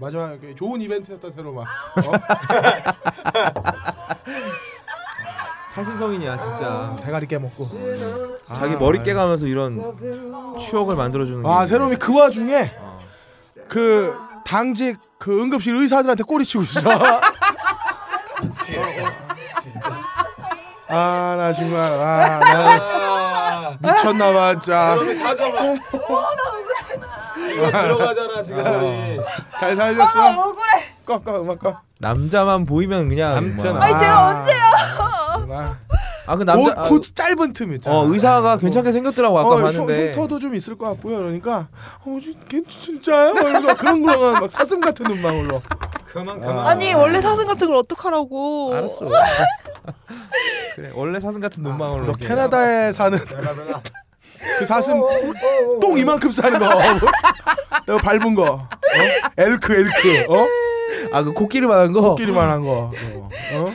마지막 좋은 이벤트였다 새로 막. 어? 신성인이야 진짜. 대가리 깨먹고. 자기 아. 머리 깨가면서 이런 추억을 만들어주는. 아 게. 새롬이 그 와중에 어. 그 당직 그 응급실 의사들한테 꼬리 치고 있어. 아나 정말 아나 미쳤나봐 진짜. 들어가잖아 지금 우리. 어. 잘 살렸어. 아, 억울해. 꺼꺼 음악 꺼. 남자만 보이면 그냥 남자 아니 제가 언제요? 아그 남자 아, 짧은 틈있어 의사가 어. 괜찮게 생겼더라고 아까 어, 봤는데 흉터도 좀 있을 것 같고요. 그러니까 어, 진짜요? 이러면서 그런 막 사슴 같은 눈망울로. 그만 아. 그만. 아니 원래 사슴 같은 걸 어떡하라고. 알았어. 그래 원래 사슴 같은 눈망울로. 아, 너 캐나다에 사는 내가 내가 그 사슴 어, 어, 어, 똥 이만큼 싸는 거. 내 밟은 거. 어? 엘크 엘크. 어? 아 그 코끼리만한 거. 코끼리만한 거. 어?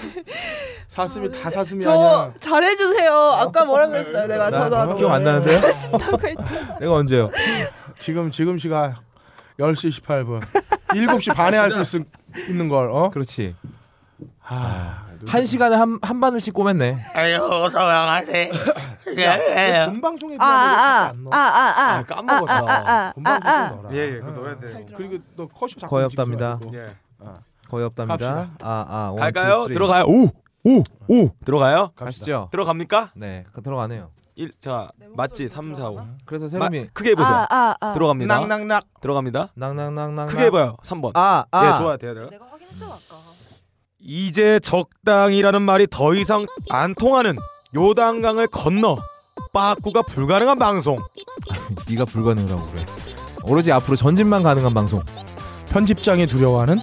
사슴이 다 사슴이 저 아니야. 잘해주세요. 아까 뭐라 그랬어요? 내가 전화 기억 안 나는데요? 내가 언제요? 지금 지금 시간 10시 18분. 7시 반에 할 수 있는 걸. 어? 그렇지. 아. 한 시간에 한, 한 바늘씩 꼬맸네. 아유, 서양아세. 본방송에 비 아, 아, 아, 아, 까먹었다. 아, 본방송 예, 예, 그 넣어야 돼. 그리고 너 컷이 거의 없답니다. 예. 거의 없답니다. 아, 아, 원, 갈까요? 투, 들어가요. 오, 오, 오, 들어가요? 가시죠. 들어갑니까? 네, 들어가네요. 1, 자 맞지 3 4 5 그래서 세림 크게 해보세요 아, 아, 아. 들어갑니다 낙낙낙 들어갑니다 낙낙낙낙 크게 해봐요 3번 아아 예, 좋아요 돼요 내가 확인했잖 아까 이제 적당이라는 말이 더 이상 안 통하는 요단강을 건너 빠꾸가 불가능한 방송 네가 불가능하고 그래 오로지 앞으로 전진만 가능한 방송 편집장이 두려워하는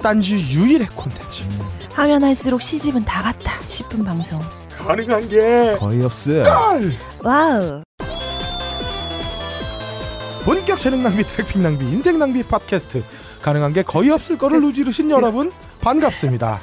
딴지 유일의 콘텐츠 음. 하면 할수록 시집은 다 갔다 싶은 방송 가능한 게 거의 없음 와우 본격 재능 낭비 트래핑 낭비 인생 낭비 팟캐스트 가능한 게 거의 없을 거를 누지르신 그 여러분 반갑습니다.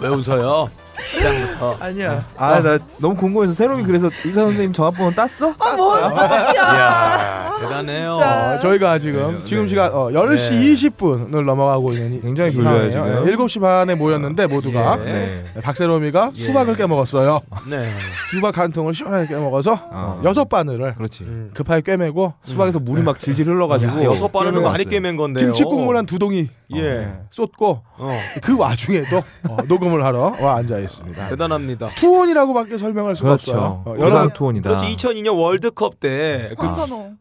왜 웃어요? 시장부터. 아니야. 네. 아나 아, 너무 궁금해서 새롬이 음. 그래서 의사 선생님 전화번호 땄어? 아, 뭔 소리야. 대단해요. 진 어, 저희가 지금 네, 네, 지금 네. 시간 어, 10시 20분을 넘어가고 있는 굉장히 불려요 지금. 7시 반에 모였는데 아, 모두가 예. 네. 박세롬이가 예. 수박을 깨먹었어요. 네. 수박 한 통을 시원하게 깨먹어서 아. 여섯 바늘을 그렇지. 음, 급하게 꿰매고 음. 수박에서 물이 막 질질 흘러가지고 여섯 바늘은 많이 꿰맨 건데요. 김치국물 어. 한두 동이 예. 어. 쏟고 어. 그 와중에도 녹음을 하러 와 앉아 있어요. 알겠습니다. 대단합니다. 투혼이라고밖에 설명할 수가 그렇죠. 없어요. 여러... 투혼이다. 2002년 월드컵 때그 아. 황선홍.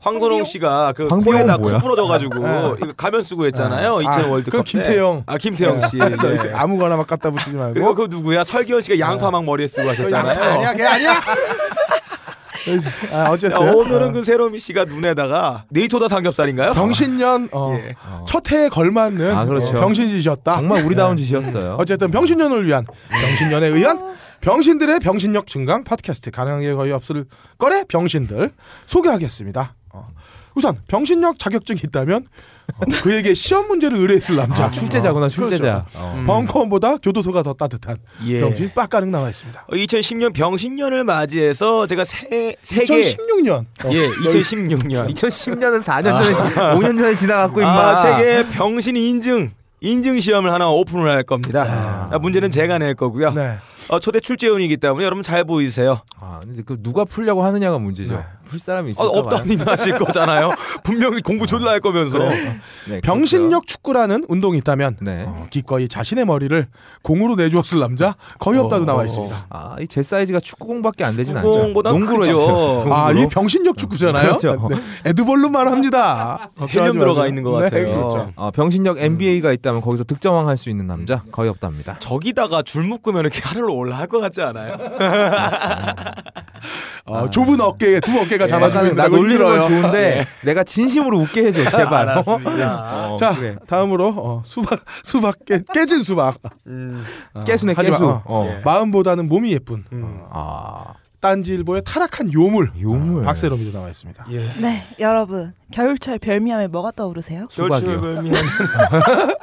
씨가 그 코에다 코 그 부러져가지고 아. 이거 가면 쓰고 했잖아요. 2000 아. 아, 월드컵 때. 김태형. 아 김태형 네. 씨. 네. 아무거나 막 갖다 붙이지 말고. 그리고 그 누구야 설기현 씨가 양파망 네. 머리에 쓰고 하셨잖아요. 아니야 걔 아니야. 아, 어쨌든 야, 오늘은 그 세로미 씨가 눈에다가 네이토다 삼겹살인가요? 병신년 어, 예. 첫 해에 걸맞는 아, 그렇죠. 어, 병신짓이었다. 정말 우리다운 짓이었어요. 네. 어쨌든 병신년을 위한 병신년에 의한 병신들의 병신력 증강 팟캐스트 가능한 게 거의 없을 거래 병신들 소개하겠습니다. 어. 우선 병신력 자격증이 있다면 어, 그에게 시험 문제를 의뢰했을 남자. 아, 출제자구나 그렇죠. 출제자. 그렇죠. 어. 음. 벙커원보다 교도소가 더 따뜻한 예. 병신 빡가능 나와 있습니다. 2010년 어, 병신년을 맞이해서 제가 세 세계 2016년. 예, 어. 예, 2016년. 2010년은 4년 전에 아. 5년 전에 지나갔고 임마. 아, 세계 병신 인증 인증 시험을 하나 오픈을 할 겁니다. 아. 아 문제는 제가 낼 거고요. 네. 어, 초대 출제원이기 때문에 여러분 잘 보이세요. 아, 근데 그 누가 풀려고 하느냐가 문제죠. 네. 풀 사람이 있을까 아, 없다님 하실 거잖아요. 분명히 공부 어. 졸라 할 거면서. 네, 네, 병신력 축구라는 운동이 있다면 네. 어, 기꺼이 자신의 머리를 공으로 내주었을 남자 거의 없다도 어. 나와 있습니다. 아, 이제 사이즈가 축구공밖에 안 되진 않죠. 축구공보다 크죠. 아, 이 병신력 어, 축구잖아요. 그렇죠. 네. 에드볼로 말합니다. 헬륨 들어가 있는 것 같아요. 네, 그렇죠. 어, 아, 병신력 NBA가 있다면 거기서 득점왕 할 수 있는 남자 음. 거의 없답니다. 저기다가 줄 묶으면 이렇게 하늘로 올라갈 것 같지 않아요? 음. 어, 좁은 어깨에 두 어깨 네, 내가 잡아주면 나 놀리는 건 좋은데 네. 내가 진심으로 웃게 해줘 아, 제발. 아, 어, 자 그래. 다음으로 어, 수박 수박 깨, 깨진 수박. 음. 어, 깨수네 깨수. 마, 어, 어. 예. 마음보다는 몸이 예쁜. 음. 아. 딴지일보의 타락한 요물, 요물. 박세롬이도 나와 있습니다. 예. 네, 여러분 겨울철 별미하면 뭐가 떠오르세요? 겨울철 별미하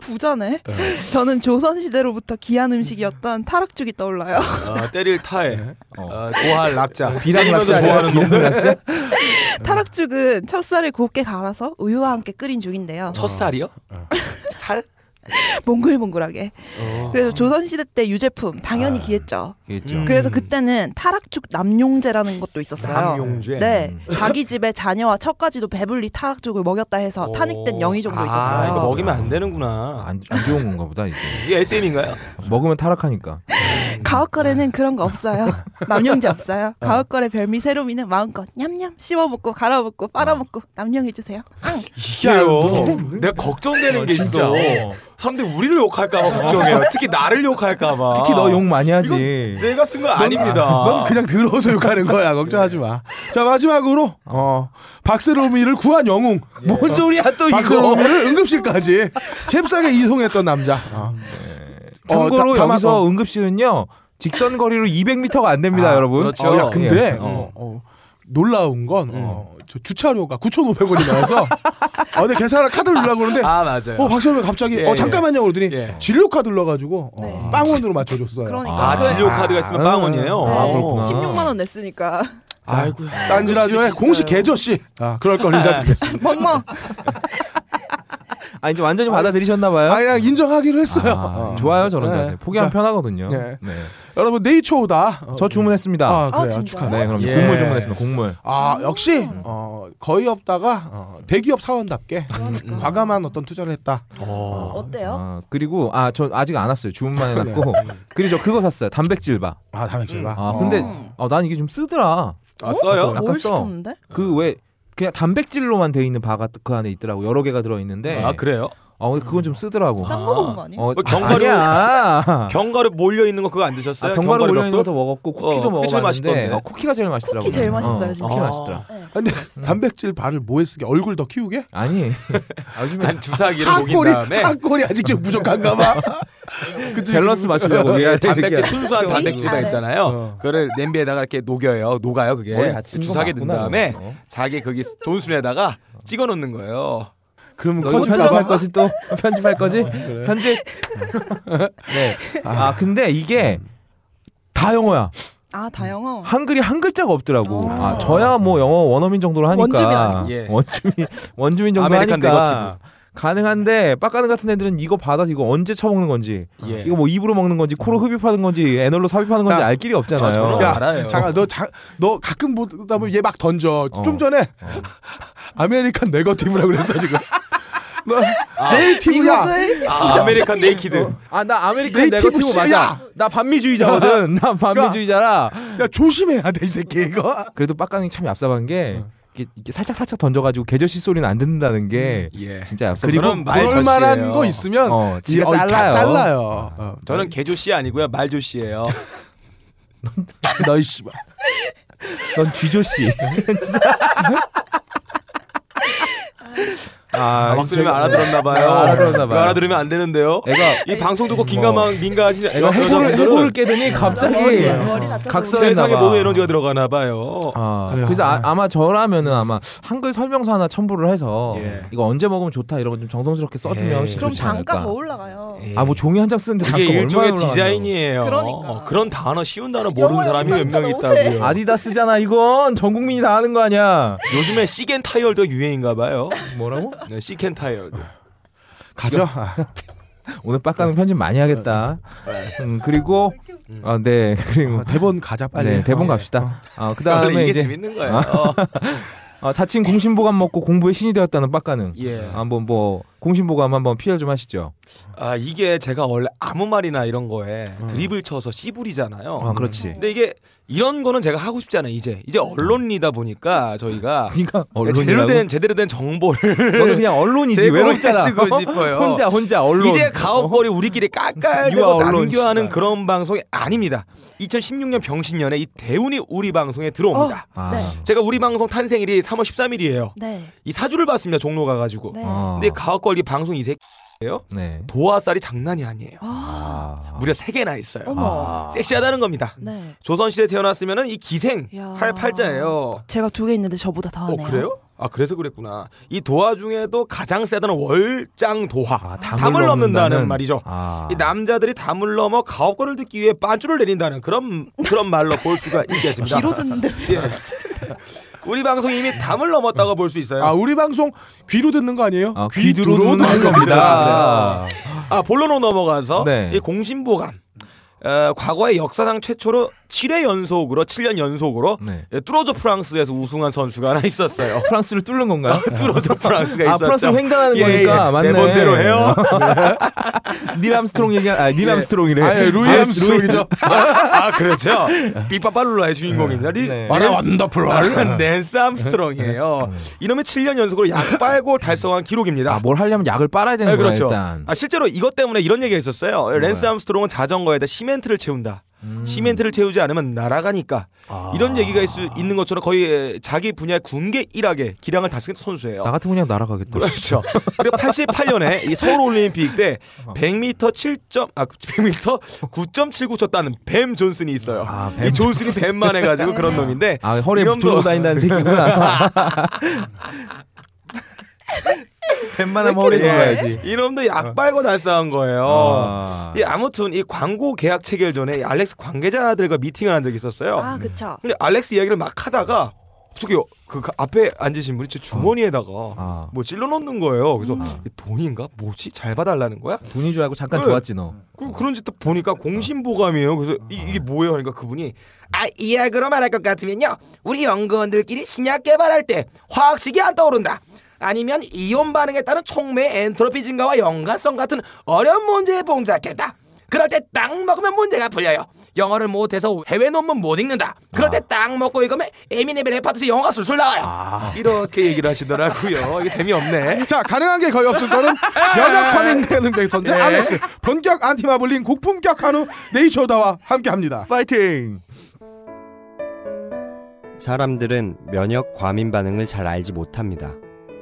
부자네. 네. 저는 조선 시대로부터 귀한 음식이었던 타락죽이 떠올라요. 아, 때릴 타에 네. 아, 어. 아, 낙자, 비랑 낙자 좋아하는 놈들. 타락죽은 찹쌀을 곱게 갈아서 우유와 함께 끓인 죽인데요. 첫 살이요? 어. 살? 몽글몽글하게. 어. 그래서 조선 시대 때 유제품 당연히 아, 귀했죠. 귀했죠. 음. 그래서 음. 그때는 타락죽 남용제라는 것도 있었어요. 남용제. 네, 음. 자기 집에 자녀와 처까지도 배불리 타락죽을 먹였다 해서 오. 탄핵된 영희 정도 아, 있었어요. 이거 먹이면 안 되는구나. 안, 안 좋은 건가 보다 이게 SM인가요? 먹으면 타락하니까. 음. 가옥거래는 네. 그런 거 없어요. 남용제 없어요. 어. 가옥거래 별미 새로미는 마음껏 냠냠 씹어 먹고 갈아 먹고 빨아 먹고 어. 남용해 주세요. 이게요. 내가 걱정되는 아, 게 있어. 어. 사람들이 우리를 욕할까봐 걱정해요. 특히 나를 욕할까봐. 특히 너 욕 많이 하지. 내가 쓴 거 아닙니다. 아, 넌 그냥 들어서 욕하는 거야. 걱정하지 마. 자 마지막으로 어 박세롬이를 구한 영웅. 예. 뭔 소리야 또 이거. 박세롬이를 응급실까지 잽싸게 이송했던 남자. 어. 참고로 어, 다, 여기서 담아서. 어. 응급실은요 직선 거리로 200m가 안 됩니다, 아, 여러분. 그렇죠. 어, 야, 근데 예. 어. 어 놀라운 건 음. 어, 저 주차료가 9,500원이 나와서 아 근데 계산을 카드를 넣으려고 그러는데 아 맞아요. 어 박시영 갑자기 예, 어 예. 잠깐만요 그러더니 예. 진료 카드 넣어 가지고 어, 네. 빵원으로 맞춰 줬어요. 그러니까 아, 진료 카드가 있으면 아, 빵원이에요. 네. 아, 16만 아, 원 냈으니까. 아이고. 딴지 라디오의 공식 계좌 씨. 아, 그럴 걸 인사드리겠습니다. 멍멍. 아 이제 완전히 받아들이셨나 봐요. 아 그냥 인정하기로 했어요. 아, 좋아요 저런 네. 자세. 포기하면 편하거든요. 네. 네. 여러분 네이처오다. 어, 저 주문했습니다. 아, 그래. 아, 진짜 축하네. 그럼 예. 국물 주문했습니다. 국물. 아, 역시 음. 어, 거의 없다가 어, 대기업 사원답게 그러니까. 과감한 어떤 투자를 했다. 어. 어 어때요? 아, 그리고 아, 저 아직 안 왔어요. 주문만 해 놨고. 네. 그리고 저 그거 샀어요. 단백질바. 아, 단백질바. 아, 근데 음. 아, 난 이게 좀 쓰더라. 어? 아, 써요? 약간 써. 그왜 그냥 단백질로만 돼 있는 바가 그 안에 있더라고. 여러 개가 들어 있는데. 아, 그래요? 어, 근데 그건 좀 음. 쓰더라고. 딴거 먹은 거 아니에요? 어, 어 경과류 아니야. 경과류 몰려 있는 거 그거 안 드셨어요? 아, 경과류 몰려 있는 것도 먹었고 쿠키도 어, 먹었는데 어, 쿠키가 제일 맛있더라고. 쿠키 제일 맛있어요. 어, 쿠키 맛있더라. 네. 아, 근데 단백질 발을 뭐에 쓰게? 얼굴 더 키우게? 아니. 요즘에 주사기를 목 꼬리, 다음에 한 꼬리 아직 좀 부족한가 봐. 밸런스 맞추려고 네, 단백질 순수한 네. 단백질 발 네. 있잖아요. 어. 그거 냄비에다가 이렇게 녹여요. 녹아요 그게. 주사기 넣 다음에 자기 거기 존순에다가 찍어 놓는 거예요. 그러면 컷 편집할 거지 또 편집할 거지 편집. 네. 아 근데 이게 음. 다 영어야. 아, 다 영어. 한글이 한 글자가 없더라고. 아, 아 저야 뭐 영어 원어민 정도로 하니까. 원주민 아니 예. 원주민 원주민 정도 하니까. 가능한데 빡가는 같은 애들은 이거 받아서 이거 언제 처먹는 건지 예. 이거 뭐 입으로 먹는 건지 코로 어. 흡입하는 건지 애널로 삽입하는 건지 나, 알 길이 없잖아요. 저, 야, 알아요. 잠깐 너, 자, 너 가끔 보다 보면 얘 막 던져. 어. 좀 전에 어. 아메리칸 네거티브라고 그랬어 지금. 뭐? 아, 네이티브야. 아. 아, 아메리칸 네이키드. 아 나 아메리칸 네이티브 맞아. 나 반미주의자거든. 나 반미주의자라. 야 조심해야 돼이 새끼 이거. 그래도 빡가는 참 얍삽한 게. 어. 이게이게 살짝 살짝 던져가지고 개절씨 소리는 안 듣는다는 게 음, 예. 진짜 앞서 그리고 말만한 거 있으면 어, 지가 어, 잘라요. 잘라요. 어. 어, 저는 개조씨 아니고요 말조씨예요. 넌 너이 씨발. 넌 쥐조씨. 아, 아, 아, 막 들으면 알아들었나 봐요. 아, 알아들었나 봐요. 알아들으면 안 되는데요. 애가 이 방송 듣고 어. 긴가망 민가하시는 애가 해고를, 깨더니 갑자기 어, 각성했나 세상에 에너지가 들어가나 봐요. 아, 아 그래서 아, 마 저라면은 아마 한글 설명서 하나 첨부를 해서 예. 이거 언제 먹으면 좋다 이런 거좀 정성스럽게 써주면 예. 그럼 단가 더 올라가요. 예. 아뭐 종이 한 장 쓰는데 단가 얼마 일종의 디자인이에요. 그러니까. 어, 그런 단어 쉬운 단어 모르는 사람이 몇 명 있다고요. 아디다스잖아 이건 전 국민이 다 아는 거 아니야. 요즘에 시겐 타이얼도 유행인가 봐요. 뭐라고? 네, 시켄타이어도. 가죠. 아, 오늘 빡가는 편집 많이 하겠다. 아, 네. 음, 그리고 음. 아, 네 그리고 아, 대본 가자 빨리. 네, 대본 네. 갑시다. 아, 어, 그다음에 이제 재밌는 거예요. 어. 자칭 공신보감 먹고 공부의 신이 되었다는 빡가는. 예. 한번 뭐, 뭐 공신보감 한번 피해 좀 하시죠. 아 이게 제가 원래 아무 말이나 이런 거에 음. 드립을 쳐서 씨부리잖아요. 아, 그렇지. 근데 이게 이런 거는 제가 하고 싶지 않아요. 이제 이제 언론이다 보니까 저희가 그러니까 네, 언론이라고? 제대로 된 제대로 된 정보를 너는 그냥 언론이지 외롭잖아. 고 싶어요. 혼자 혼자 언론. 이제 가업거리 우리끼리 깎깔대고 남겨하는 그런 방송이 아닙니다. 2016년 병신년에 이 대운이 우리 방송에 들어옵니다. 어? 아. 제가 우리 방송 탄생일이 3월 13일이에요. 네. 이 사주를 봤습니다. 종로 가가지고. 네. 아. 근데 가업 걸리 방송 이색 예요 네. 도화살이 장난이 아니에요. 아. 아. 무려 세 개나 있어요. 어머. 아. 섹시하다는 겁니다. 네. 조선시대 태어났으면 이 기생 야. 팔자예요. 제가 두 개 있는데 저보다 더 어, 하네요. 어, 그래요? 아 그래서 그랬구나. 이 도화 중에도 가장 세다는 월장 도화. 아, 담을, 담을 넘는다는, 넘는다는 말이죠. 아. 이 남자들이 담을 넘어 가업권을 듣기 위해 빤줄을 내린다는 그런 그런 말로 볼 수가 있겠습니다. 귀로듣는데. 예. 우리 방송 이미 담을 넘었다고 볼 수 있어요. 아 우리 방송 귀로 듣는 거 아니에요? 아, 귀 귀로 듣는 겁니다. 아 본론으로 넘어가서 네. 이 공신보감. 어, 과거의 역사상 최초로 7회 연속으로 7년 연속으로 네. 예, 뚫어져 프랑스에서 우승한 선수가 하나 있었어요. 프랑스를 뚫는 건가요? 아, 뚫어져 프랑스가 아, 있었죠. 아, 프랑스 횡단하는 예, 거니까 예, 맞네. 대본대로 해요. 네. 닐 암스트롱 얘기 아닐 예. 암스트롱이래. 아, 예, 루이 아, 암스트롱이죠. 아, 아, 그렇죠. 삐빠빠룰라의 주인공입니다. 리, 네. 네. 아, 더풀 낸스 암스트롱이에요. 네. 이놈의 7년 연속으로 약 빨고 달성한 기록입니다. 아, 뭘 하려면 약을 빨아야 되는 네, 그렇죠. 일단. 아, 실제로 이것 때문에 이런 얘기가 있었어요. 랜스 암스트롱은 자전거에다 시멘트를 채운다. 음. 시멘트를 채우지 않으면 날아가니까 아. 이런 얘기가 있을, 있는 것처럼 거의 자기 분야의 군계 일학의 기량을 다스린 선수예요. 나 같은 분야 날아가겠다. 그렇죠. 그리고 88년에 이 서울 올림픽 때 100m 어. 7점 아 100m 9.79 쳤다는 뱀 존슨이 있어요. 아, 뱀이 존슨이 뱀만 해가지고 그런 놈인데 아, 허리에 붙들고 다닌다는 새끼구나. 뱀만 한머리 돌아야지. 이놈도 약 어. 빨고 날싸운 거예요. 아. 이 아무튼 이 광고 계약 체결 전에 알렉스 관계자들과 미팅을 한 적이 있었어요. 아, 그쵸. 근데 알렉스 이야기를 막 하다가 저기 그 앞에 앉으신 분이 제 주머니에다가 어. 아. 뭐 찔러 넣는 거예요. 그래서 음. 돈인가 뭐지 잘 봐달라는 거야? 돈인 줄 알고 잠깐 네. 좋았지 너. 그 그런 짓딱 보니까 공신보감이에요. 어. 그래서 어. 이, 게 뭐예요? 그러니까 그분이 아 이야기로 말할 것 같으면요, 우리 연구원들끼리 신약 개발할 때 화학식이 안 떠오른다. 아니면 이온 반응에 따른 촉매의 엔트로피 증가와 연관성 같은 어려운 문제에 봉착했다. 그럴 때 딱 먹으면 문제가 풀려요. 영어를 못해서 해외 논문 못 읽는다. 그럴 때딱 아. 먹고 읽으면 에미네벨 헤파트스 영어가 술술 나와요. 아. 이렇게 얘기를 하시더라고요. 이게 재미없네. 자 가능한 게 거의 없을 거는 면역하는 네. 되는 백선제 네. 알렉스 본격 안티마블링 국품격 한우 네이처다와 함께합니다. 파이팅. 사람들은 면역 과민 반응을 잘 알지 못합니다.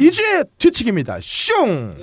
이주의 뒤치기입니다. 슝.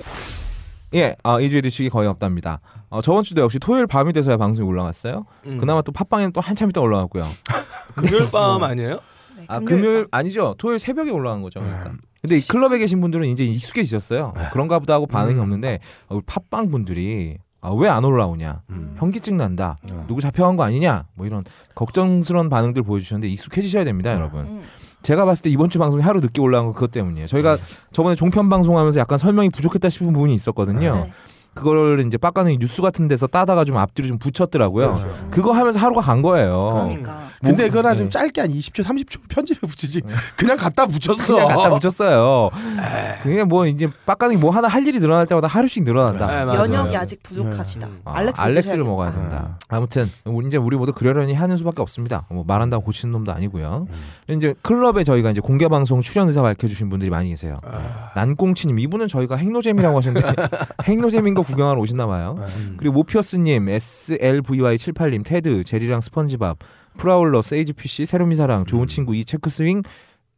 예, 아, 이주의 뒤치기 거의 없답니다. 어, 저번 주도 역시 토요일 밤이 돼서야 방송이 올라왔어요 음. 그나마 또 팟빵에는 또 한참 있다 올라왔고요 네. 뭐. 네, 아, 금요일 밤 아니에요? 아 금요일, 아니죠. 토요일 새벽에 올라간 거죠. 그러니까. 음. 근데 이 클럽에 계신 분들은 이제 익숙해지셨어요. 네. 그런가 보다 하고 반응이 음. 없는데 어, 우리 팟빵 분들이 아, 왜 안 올라오냐? 현기증 음. 난다. 누구 잡혀간 거 아니냐? 뭐 이런 걱정스러운 반응들 보여주셨는데 익숙해지셔야 됩니다, 여러분. 제가 봤을 때 이번 주 방송이 하루 늦게 올라온 건 그것 때문이에요. 저희가 네. 저번에 종편 방송하면서 약간 설명이 부족했다 싶은 부분이 있었거든요. 네. 그거를 이제 빡가는 뉴스 같은 데서 따다가 좀 앞뒤로 좀 붙였더라고요. 그렇죠. 그거 하면서 하루가 간 거예요. 그러니까. 근데 뭐, 그거나 네. 짧게 한 20초, 30초 편집에 붙이지. 그냥 갖다 붙였어. 그냥 갖다 붙였어요. 네. 그게 뭐 이제 빡가는 뭐 하나 할 일이 늘어날 때마다 하루씩 늘어난다. 에이, 네, 역이 네. 아직 부족하시다. 음. 아, 알렉스 를 먹어야 된다. 음. 아무튼 이제 우리 모두 그러려니 하는 수밖에 없습니다. 뭐 말한다고 고치는 놈도 아니고요. 음. 이제 클럽에 저희가 이제 공개 방송 출연 의사 밝혀주신 분들이 많이 계세요. 아. 난꽁치님 이분은 저희가 행노잼이라고 하셨는데 행노잼인 거 구경하러 오시나 봐요. 음. 그리고 모피어스님, SLVY78님, 테드, 제리랑 스펀지밥, 프라울러, 세이지 피쉬, 세로미사랑, 좋은 음. 친구 이 체크스윙,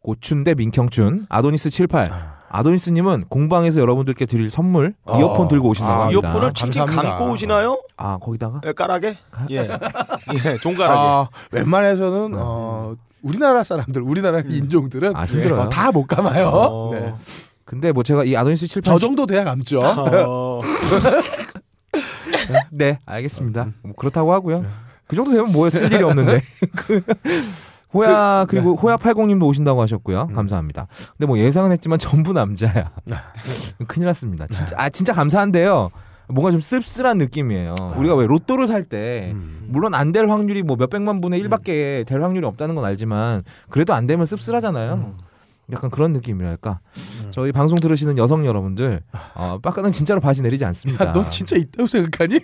고춘대 민경춘, 아도니스 78. 아. 아도니스님은 공방에서 여러분들께 드릴 선물 어. 이어폰 들고 오신다고 아, 합니다. 이어폰을 징징 감고 오시나요? 아 거기다가 예, 까라게? 가... 예, 예, 종가라게. 아, 웬만해서는 네. 어, 우리나라 사람들, 우리나라 인종들은 음. 아, 힘 어, 다못 감아요. 어. 네. 근데 뭐 제가 이 아도니스 78. 저 정도 돼야 감죠. 어. 네, 알겠습니다. 음. 뭐 그렇다고 하고요. 네. 그 정도 되면 뭐에쓸 일이 없는데. 그 호야 그, 리고 네. 호야 팔공님도 오신다고 하셨고요. 음. 감사합니다. 근데 뭐 예상은 했지만 전부 남자야. 네. 큰일 났습니다. 진짜 네. 아 진짜 감사한데요. 뭔가 좀 씁쓸한 느낌이에요. 아. 우리가 왜 로또를 살때 음. 물론 안 될 확률이 뭐 몇백만 분의 일밖에될 음. 확률이 없다는 건 알지만 그래도 안 되면 씁쓸하잖아요. 약간 그런 느낌이랄까. 저희 방송 들으시는 여성 여러분들, 어, 빠까는 진짜로 바지 내리지 않습니다. 야, 넌 진짜 있다고 생각하니?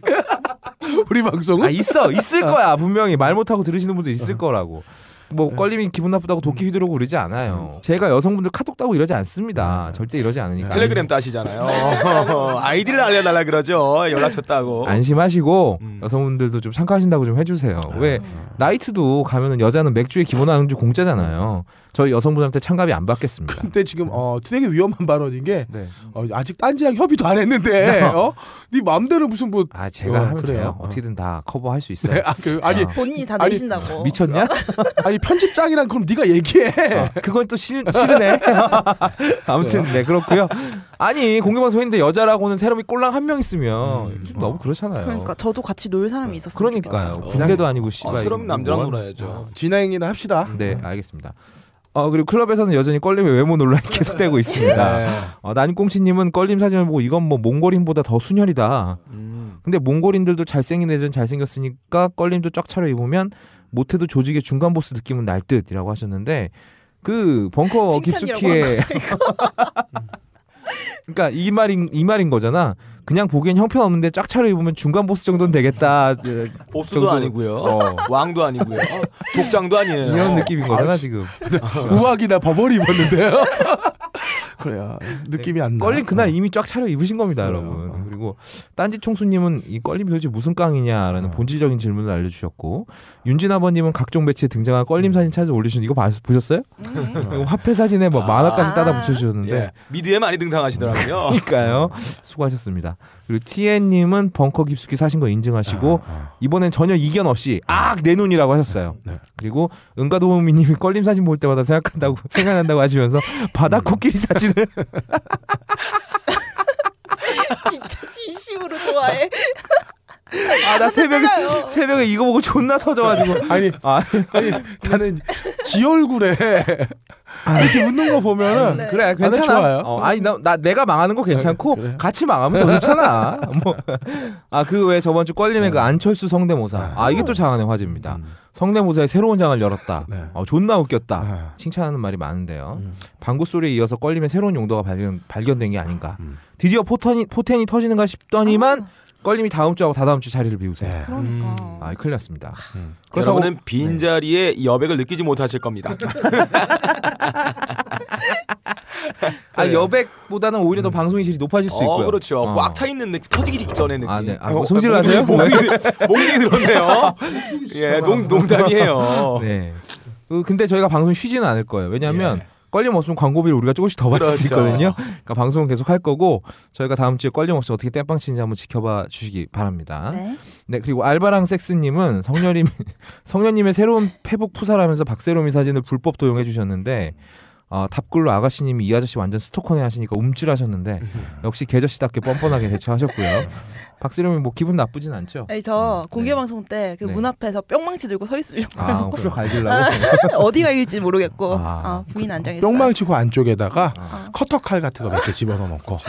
우리 방송은? 아, 있어. 있을 어. 거야. 분명히 말 못하고 들으시는 분도 있을 어. 거라고. 뭐 네. 껄림이 기분 나쁘다고 도끼 음. 휘두르고 그러지 않아요. 음. 제가 여성분들 카톡 따고 이러지 않습니다. 아. 절대 이러지 않으니까. 텔레그램 따시잖아요. 아이디를 알려달라 그러죠. 연락처 따고. 안심하시고 음. 여성분들도 좀 참가하신다고 좀 해주세요. 왜 아. 나이트도 가면은 여자는 맥주에 기본 안주 공짜잖아요. 저희 여성분한테 참가비 안 받겠습니다. 근데 지금 어 되게 위험한 발언인 게 네. 어, 아직 딴지랑 협의도 안 했는데 네. 어? 네 마음대로 무슨 뭐아 제가 어, 하면 돼요. 어떻게든 다 커버할 수 있어요. 네, 아, 그, 아니 어. 본인이 다 내신다고 미쳤냐? 아니 편집장이랑 그럼 네가 얘기해. 아, 그건 또 싫, 싫으네. 아무튼 네 그렇고요. 아니 공개방송인데 여자라고는 새롬이 꼴랑 한 명 있으면 음, 좀 너무 그렇잖아요. 그러니까 저도 같이 놀 사람이 어, 있었어요. 그러니까요. 군대도 아니고 씨발. 아, 새롬 남자랑 뭐 놀아야죠. 진행이나 합시다. 네 알겠습니다. 어, 그리고 클럽에서는 여전히 껄림의 외모 논란이 네. 계속되고 있습니다. 네. 어, 난꽁치님은 껄림 사진을 보고 이건 뭐 몽골인보다 더 순혈이다. 음. 근데 몽골인들도 잘생긴 애들은 잘생겼으니까 껄림도 쫙 차려 입으면 못해도 조직의 중간 보스 느낌은 날 듯이라고 하셨는데 그 벙커 깊숙이에 그러니까 이 말인 이 말인 거잖아. 그냥 보기엔 형편없는데 쫙 차려입으면 중간 보스 정도는 되겠다. 보스도 정도. 아니고요. 어. 왕도 아니고요. 족장도 아니에요. 이런 느낌인 거잖아 아, 지금. 아. 우악이나 버버리 입었는데요. 그래요. 네. 느낌이 안 나. 껄림 그날 어. 이미 쫙 차려 입으신 겁니다, 그래요. 여러분. 어. 그리고 딴지 총수님은 이 껄림이 도대체 무슨 깡이냐라는 어. 본질적인 질문을 알려주셨고 윤진 아버님은 각종 매체에 등장한 껄림 사진 음. 찾아 올리신 이거 봐, 보셨어요? 네. 어. 화폐 사진에 뭐 아. 만화까지 따다 붙여주셨는데 예. 미드에 많이 등장하시더라고요. 그러니까요. 수고하셨습니다. 그리고 티엔님은 벙커 깊숙이 사신 거 인증하시고 아, 아. 이번엔 전혀 이견 없이 악 내 눈이라고 하셨어요. 네. 그리고 은가도우미님이 껄림 사진 볼 때마다 생각한다고 생각난다고 하시면서 바다 음. 코끼리 사진을 진짜 진심으로 좋아해. 아나 새벽에 새벽에 이거 보고 존나 터져가지고 아니 아, 니 아니 나는 지 얼굴에 이렇게 웃는 거 보면 네. 그래 괜찮아 어, 아니 나, 나 내가 망하는 거 네, 괜찮고 그래. 같이 망하면 더 좋잖아 뭐아그 왜 저번 주 껄림의 그 네. 그 안철수 성대모사 네. 아 이게 또 장안의 화제입니다 음. 성대모사의 새로운 장을 열었다 네. 어, 존나 웃겼다 칭찬하는 말이 많은데요 음. 방구 소리에 이어서 껄림의 새로운 용도가 발견 발견된 게 아닌가 음. 드디어 포텐이 포텐이 터지는가 싶더니만 아. 껄님이 다음 주하고 다다음 주 자리를 비우세요. 네. 그러니까. 음. 아, 큰일 났습니다. 음. 그렇다고 여러분은 네. 빈 자리에 네. 여백을 느끼지 못하실 겁니다. 아 여백보다는 오히려 음. 방송의 질이 높아질 수 어, 있고요. 그렇죠. 어. 꽉차 있는 느낌, 터지기 직전의 아, 네. 느낌. 아, 네. 아, 성실하세요? 목이 들었네요. 예, 농, 농담이에요. 네. 어, 근데 저희가 방송 쉬지는 않을 거예요. 왜냐하면 예. 걸림없으면 광고비를 우리가 조금씩 더 받을 수 그렇죠. 있거든요. 그러니까 방송은 계속 할 거고 저희가 다음 주에 걸림없이 어떻게 땜빵 치는지 한번 지켜봐 주시기 바랍니다. 네. 네 그리고 알바랑 섹스님은 성녀님 성녀님의 새로운 페북 푸사라면서 박세롬이 사진을 불법 도용해 주셨는데. 음. 어, 답글로 아가씨님이 이 아저씨 완전 스토커네 하시니까 움찔하셨는데 역시 개저씨답게 뻔뻔하게 대처하셨고요. 박세령이뭐 기분 나쁘진 않죠? 아니 저 음, 공개 네. 방송 때 그문 네. 앞에서 뿅망치 들고 서 있으려고 아, 혹시 갈길라고 어디가 일지 모르겠고 아, 아 부인 안정했어요. 뿅망치고 안쪽에다가 아. 커터칼 같은 거 몇 개 집어넣어 놓고 그렇죠.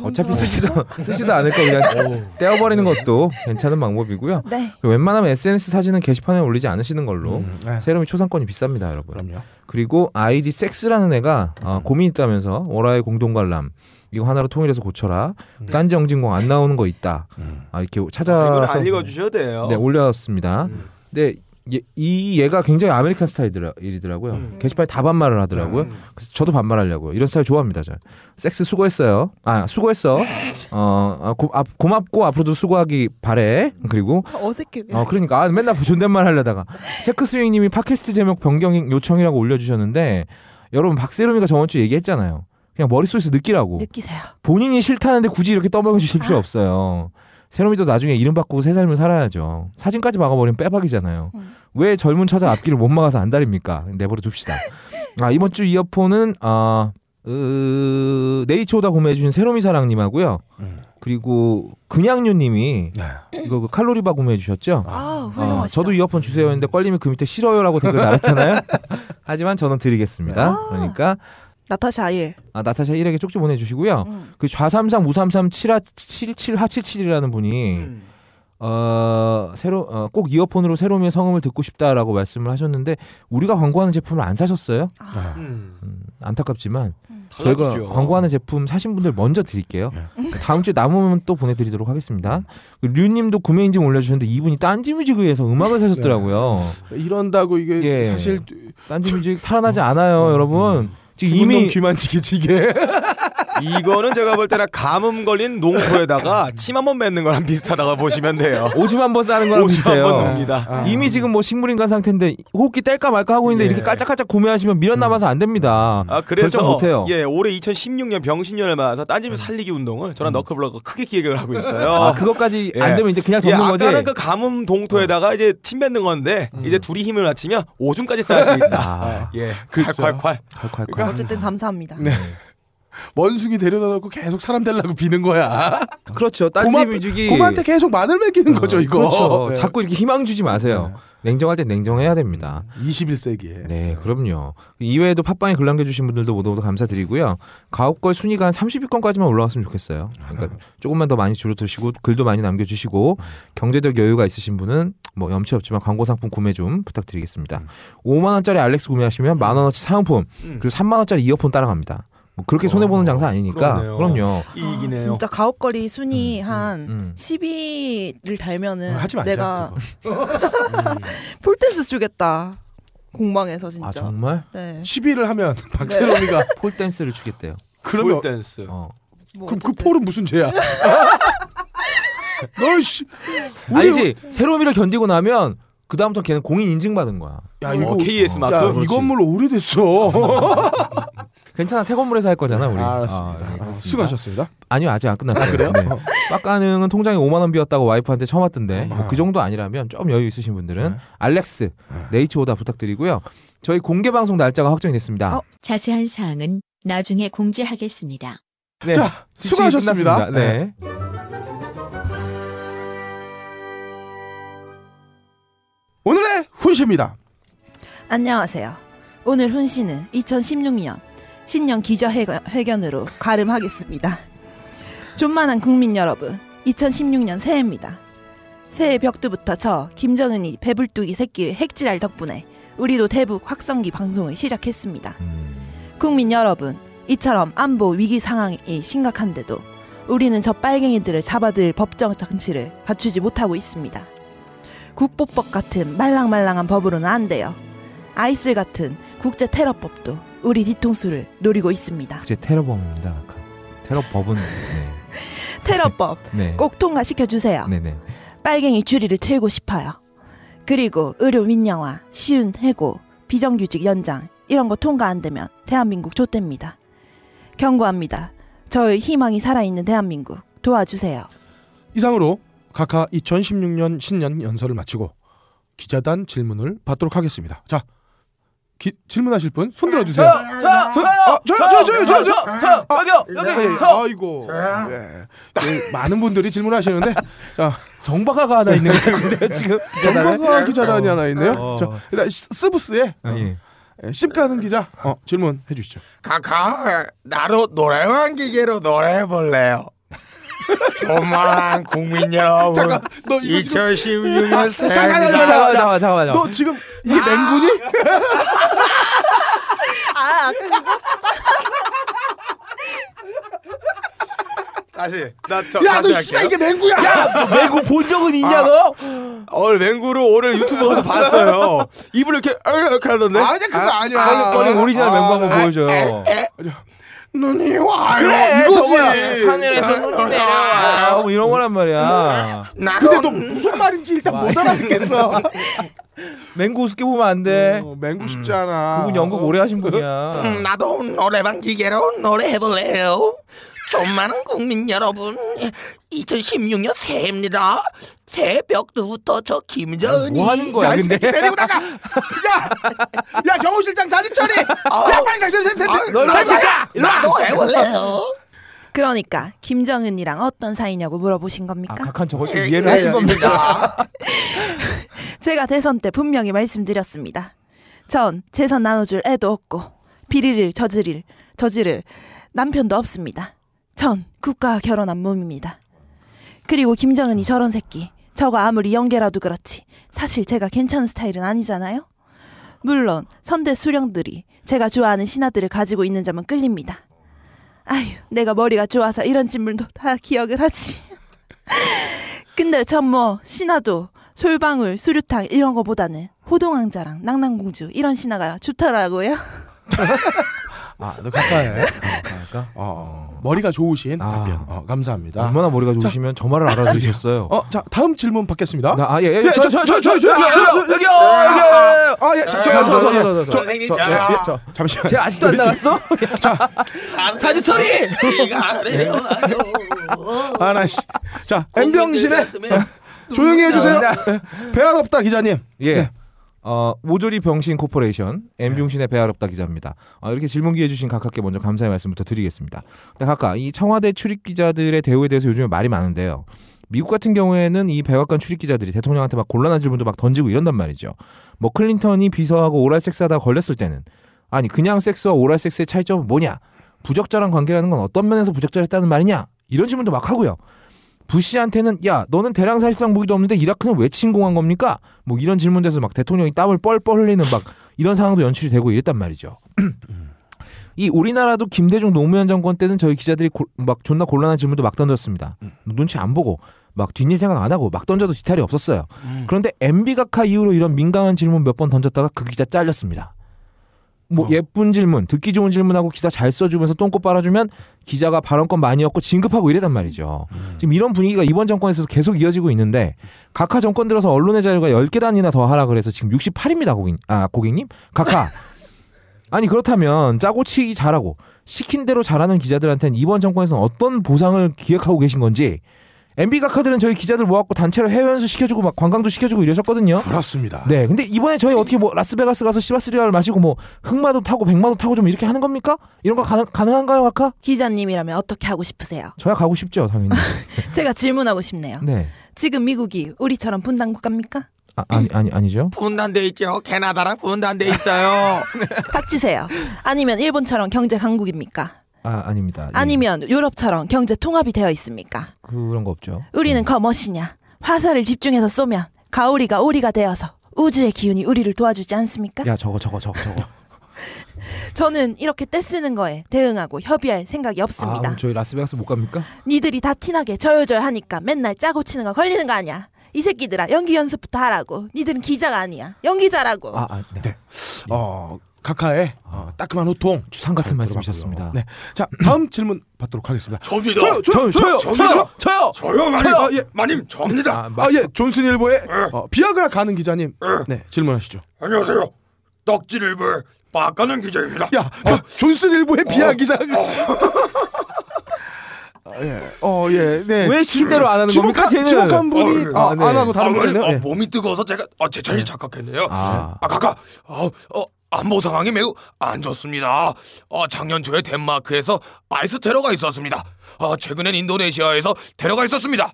어, 어차피 쓰지도 쓰지도 않을 거 그냥 떼어버리는 것도 괜찮은 방법이고요. 네. 웬만하면 SNS 사진은 게시판에 올리지 않으시는 걸로 음, 네. 세롬이 초상권이 비쌉니다, 여러분. 그럼요. 그리고 아이디 섹스라는 애가 어, 고민 있다면서 오라의 공동 관람 이거 하나로 통일해서 고쳐라. 음. 딴지 영진공 안 나오는 거 있다. 음. 아 이렇게 찾아서 아, 이걸 알려주셔야 돼요. 네 올려왔습니다. 음. 근 예, 이 얘가 굉장히 아메리칸 스타일이더라고요. 음. 게시판에 다 반말을 하더라고요. 음. 그래서 저도 반말하려고요. 이런 스타일 좋아합니다. 저 섹스 수고했어요. 아 수고했어. 어 아, 고, 아, 고맙고 앞으로도 수고하기 바래. 그리고 어색해. 어 그러니까 아, 맨날 존댓말 하려다가 체크 스윙님이 팟캐스트 제목 변경 요청이라고 올려주셨는데 여러분 박세롬이가 저번 주 얘기했잖아요. 그냥 머릿속에서 느끼라고. 느끼세요. 본인이 싫다는데 굳이 이렇게 떠먹여 주실 필요 아. 없어요. 새놈이도 나중에 이름 바꾸고 새 삶을 살아야죠. 사진까지 막아버리면 빼박이잖아요. 음. 왜 젊은 처자 앞길을 못 막아서 안달입니까? 내버려 둡시다. 아 이번 주 이어폰은 아 으... 네이처오다 구매해주신 새로미 사랑님하고요. 음. 그리고 그냥류님이 네. 이거 그 칼로리바 구매해주셨죠. 아, 어, 저도 이어폰 주세요 했는데 껄림이 그 밑에 싫어요라고 댓글 달았잖아요. 하지만 저는 드리겠습니다. 아. 그러니까 나타샤 1. 아, 나타샤 1에게 쪽지 보내주시고요. 음. 그좌삼삼 우삼삼, 칠하, 칠 칠, 하 칠칠이라는 분이, 음. 어, 새로, 어, 꼭 이어폰으로 새로미의 성음을 듣고 싶다라고 말씀을 하셨는데, 우리가 광고하는 제품을 안 사셨어요? 아. 네. 음. 음. 안타깝지만, 음. 저희가 달라지죠. 광고하는 제품 사신 분들 먼저 드릴게요. 네. 그 다음 주에 남으면 또 보내드리도록 하겠습니다. 그 류님도 구매 인증 올려주셨는데 이분이 딴지뮤직에서 음악을 네. 사셨더라고요. 네. 이런다고 이게 예. 사실 딴지뮤직 살아나지 않아요, 어. 여러분. 지금 이미 귀만 지키지게. 이거는 제가 볼 때는 감음 걸린 농포에다가 음. 침한 번 맺는 거랑 비슷하다고 보시면 돼요. 오줌 한 번 싸는 거랑 비슷해요. 한번 놉니다. 아. 아. 이미 지금 뭐 식물인간 상태인데 호흡기 뗄까 말까 하고 있는데 예. 이렇게 깔짝깔짝 구매하시면 미련 음. 남아서 안 됩니다. 아 그래서 못해요. 예 올해 2016년 병신년을 맞아서 딴집 음. 살리기 운동을 저랑 음. 너클블럭 크게 기획을 하고 있어요. 아 그것까지 예. 안 되면 이제 그냥 접는 예, 거지. 아까는 그 감음 동토에다가 어. 이제 침 뱉는 건데 음. 이제 둘이 힘을 합치면 오줌까지 싸수 있다. 아. 예, 그렇죠. 콸콸콸. 콸콸콸. 어쨌든 감사합니다. 네. 원숭이 데려다 놓고 계속 사람 달라고 비는 거야. 그렇죠. 딴지 고마, 뮤한테 계속 마늘 먹이는 어, 거죠, 이거. 그렇죠. 네. 자꾸 이렇게 희망 주지 마세요. 네. 냉정할 땐 냉정해야 됩니다. 21세기에. 네, 그럼요. 이외에도 팟빵에 글 남겨주신 분들도 모두 모두 감사드리고요. 가옥걸 순위가 한 30위권까지만 올라왔으면 좋겠어요. 그러니까 아. 조금만 더 많이 줄어드시고 글도 많이 남겨주시고 경제적 여유가 있으신 분은 뭐 염치 없지만 광고 상품 구매 좀 부탁드리겠습니다. 음. 5만 원짜리 알렉스 구매하시면 만 원어치 사은품 음. 그리고 3만 원짜리 이어폰 따라갑니다. 뭐 그렇게 어, 손해 보는 장사 아니니까 그러요 그럼요 이익이네요. 아, 진짜 가옥거리 순위 음, 음 한 음, 10위를 달면은 아, 내가 폴댄스 주겠다. 공방에서 진짜. 아 정말? 네. 10위를 하면 네. 박세롬이가 네. 폴댄스를 주겠대요. 그러면 폴댄스. 어. 뭐 그럼 그 폴은 무슨 죄야? 너씨 아니지 새로미를 견디고 나면 그 다음부터 걔는 공인 인증 받은 거야. 야 이거 어, KS 어. 마크. 야, 이 건물 오래됐어. 괜찮아 새 건물에서 할 거잖아 우리. 알았습니다. 아, 아, 수고하셨습니다. 아니요 아직 안 끝났어요. 아, 그래요? 네. 빡가능은 통장에 5만 원 비었다고 와이프한테 처맞던데 네. 뭐그 정도 아니라면 좀 여유 있으신 분들은 네. 알렉스 네이츠 오다 부탁드리고요. 저희 공개 방송 날짜가 확정이 됐습니다. 어, 자세한 사항은 나중에 공지하겠습니다. 네, 자 수고하셨습니다. 네. 네. 오늘의 훈시입니다. 안녕하세요. 오늘 훈시는 2016년 신년 기자회견으로 가름하겠습니다. 존만한 국민 여러분, 2016년 새해입니다. 새해 벽두부터 저 김정은이 배불뚝이 새끼 의 핵질할 덕분에 우리도 대북 확성기 방송을 시작했습니다. 국민 여러분, 이처럼 안보 위기 상황이 심각한데도 우리는 저 빨갱이들을 잡아들 법정 장치를 갖추지 못하고 있습니다. 국보법 같은 말랑말랑한 법으로는 안 돼요. 아이슬 같은 국제 테러법도 우리 뒤통수를 노리고 있습니다. 국제 테러범입니다. 아까. 테러법은 네. 테러법 네. 꼭 통과시켜 주세요. 네네. 네. 빨갱이 추리를 틀고 싶어요. 그리고 의료 민영화, 시운 해고, 비정규직 연장 이런 거 통과 안 되면 대한민국 좆됩니다. 경고합니다. 저의 희망이 살아있는 대한민국 도와주세요. 이상으로 카카 2016년 신년 연설을 마치고 기자단 질문을 받도록 하겠습니다. 자, 기, 질문하실 분 손들어 주세요. 어, 저저저저저저저저저여기 아, 여기, 예, 저. 예. 아이고, 예. 예, 많은 분들이 질문하시는데, 자, 정박화가 하나 있는 것 같은데 지금 정박화 어. 기자단이 하나 있네요. 어. 자, 일단 스브스의 아, 가는 예. 어, 예, 기자, 어, 질문해 주시죠. 카카, 나로 노래방 기계로 노래해 볼래요. 조만한 국민 여러분. 잠깐, 너 2016년 새 아, 잠깐, 잠깐, 잠깐, 잠 잠깐, 잠너 지금 이게 아. 맹구니? 아, 아까 그거 다시 나저 야, 너 씨발 이게 맹구야. 야, 맹구 본 적은 있냐 너? 얼 어, 맹구를 오늘 유튜브에서 봤어요. 입을 이렇게 이렇게 하던데. 아, 아니 그거 아니야. 아, 빨리 오리지널 맹구 한번 보여줘요. 아, 아, 눈이 와요. 그래, 이거지. 하늘에서 눈이 내려와. 뭐 이런 거란 말이야. 근데 너 무슨 말인지 일단 못 알아듣겠어. 맹구 우습게 보면 안 돼. 어, 맹구 쉽지 않아. 그분 연극 오래 하신 분이야. 음, 나도 노래방 기계로 노래 해볼래요. 좀 많은 국민 여러분, 2016년 새입니다 새벽부터 저 김정은이 아, 뭐 하는 거야? 근데? 데리고 나가. 야, 야 경호실장 자진 처리. 야 아, 아, 빨리 가. 너 일로 와. 일로 와. 너 해볼래요? 그러니까 김정은이랑 어떤 사이냐고 물어보신 겁니까? 아, 저걸 좀 예, 이해를 예, 하신 겁니다. 예. 제가 대선 때 분명히 말씀드렸습니다. 전 재산 나눠줄 애도 없고 비리를 저지를 저지를 남편도 없습니다. 전 국가 결혼 한몸입니다 그리고 김정은이 저런 새끼. 저거 아무리 연계라도 그렇지. 사실 제가 괜찮은 스타일은 아니잖아요. 물론 선대 수령들이 제가 좋아하는 신하들을 가지고 있는 점은 끌립니다. 아휴, 내가 머리가 좋아서 이런 진물도 다 기억을 하지. 근데 전 뭐 신하도 솔방울, 수류탕 이런 거보다는 호동왕자랑 낭랑공주 이런 신하가 좋더라고요. 아, 너 가까이. 어, 어, 머리가 좋으신 아. 답변. 어, 감사합니다. 얼마나 머리가 좋으시면 저 말을 알아들으셨어요. 어, 자, 다음 질문 받겠습니다. 나, 아, 예, 예. 저, 저, 저, 저, 저, 여기요, 여기요. 아, 예, 저, 저, 저, 저, 저, 저, 선생님, 저, 예, 저, 잠시만. 제 아직도 안 나갔어? 자, 사진 처리. 아, 나 씨. 자, 엠병신의 조용히 해주세요. 배알 없다 기자님. 예. 어, 모조리 병신 코퍼레이션 엠병신의 네. 배아롭다 기자입니다. 어, 이렇게 질문 기회 주신 각하께 먼저 감사의 말씀부터 드리겠습니다. 근 각하 이 청와대 출입 기자들의 대우에 대해서 요즘에 말이 많은데요. 미국 같은 경우에는 이 백악관 출입 기자들이 대통령한테 막 곤란한 질문도 막 던지고 이런단 말이죠. 뭐 클린턴이 비서하고 오랄 섹스하다 걸렸을 때는 아니 그냥 섹스와 오랄 섹스의 차이점은 뭐냐? 부적절한 관계라는 건 어떤 면에서 부적절했다는 말이냐? 이런 질문도 막 하고요. 부시한테는 야 너는 대량 사실상 무기도 없는데 이라크는 왜 침공한 겁니까? 뭐 이런 질문돼서 막 대통령이 땀을 뻘뻘 흘리는 막 이런 상황도 연출이 되고 이랬단 말이죠. 이 우리나라도 김대중 노무현 정권 때는 저희 기자들이 고, 막 존나 곤란한 질문도 막 던졌습니다. 눈치 안 보고 막 뒷일 생각 안 하고 막 던져도 뒤탈이 없었어요. 음. 그런데 MB 각하 이후로 이런 민감한 질문 몇 번 던졌다가 그 기자 잘렸습니다. 뭐 어. 예쁜 질문, 듣기 좋은 질문하고 기사 잘 써주면서 똥꼬 빨아주면 기자가 발언권 많이 얻고 진급하고 이래단 말이죠. 음. 지금 이런 분위기가 이번 정권에서도 계속 이어지고 있는데 각하 정권 들어서 언론의 자유가 열 개단위나더하라그래서 지금 68입니다, 고객 아, 고객님. 각하. 아니 그렇다면 짜고 치기 잘하고 시킨 대로 잘하는 기자들한테는 이번 정권에서는 어떤 보상을 기획하고 계신 건지 MB가 카들은 저희 기자들 모았고 단체로 해외 연수 시켜주고 막 관광도 시켜주고 이러셨거든요. 그렇습니다. 네, 근데 이번에 저희 어떻게 뭐 라스베가스 가서 시바스리아를 마시고 뭐 흑마도 타고 백마도 타고 좀 이렇게 하는 겁니까? 이런 거 가능, 가능한가요, 아까? 기자님이라면 어떻게 하고 싶으세요? 저야 가고 싶죠, 당연히. 제가 질문하고 싶네요. 네. 지금 미국이 우리처럼 분단 국가입니까? 아, 아니 아니 아니죠. 분단돼 있죠. 캐나다랑 분단돼 있어요. 닥치세요. 아니면 일본처럼 경제 강국입니까? 아 아닙니다. 예. 아니면 유럽처럼 경제 통합이 되어 있습니까? 그런 거 없죠. 우리는 검엇이냐? 예. 화살을 집중해서 쏘면 가오리가 오리가 되어서 우주의 기운이 우리를 도와주지 않습니까? 야 저거 저거 저거 저거. 저는 이렇게 떼쓰는 거에 대응하고 협의할 생각이 없습니다. 아, 저희 라스베가스 못 갑니까? 니들이 다 티나게 저요저요 하니까 맨날 짜고 치는 거 걸리는 거 아니야. 이 새끼들아 연기 연습부터 하라고. 니들은 기자가 아니야. 연기자라고. 아, 아 네. 네. 어 카카의 어, 따끔한 호통 추상 같은 말씀이셨습니다. 네, 자 다음 질문 받도록 하겠습니다. 접니다. 저요, 저요, 저요, 저요, 저요, 저요, 저요. 아, 예, 마님 접니다. 아, 아 예, 존슨 일보의 예. 어, 비아그라 가는 기자님, 예. 네 질문하시죠. 안녕하세요, 떡질 일보의 박가는 기자입니다. 야, 어. 존슨 일보의 비아 기자. 어. 아, 예. 어, 예. 네. 왜 실대로 안 하는 겁니까? 지목한 분이 어, 예. 아, 네. 안 하고 다른 분이요. 아, 아, 몸이 뜨거워서 제가 아, 제 자리 네. 착각했네요. 아, 아, 아, 아, 아, 안보 상황이 매우 안 좋습니다. 어, 작년 초에 덴마크에서 아이스 테러가 있었습니다. 어, 최근엔 인도네시아에서 테러가 있었습니다.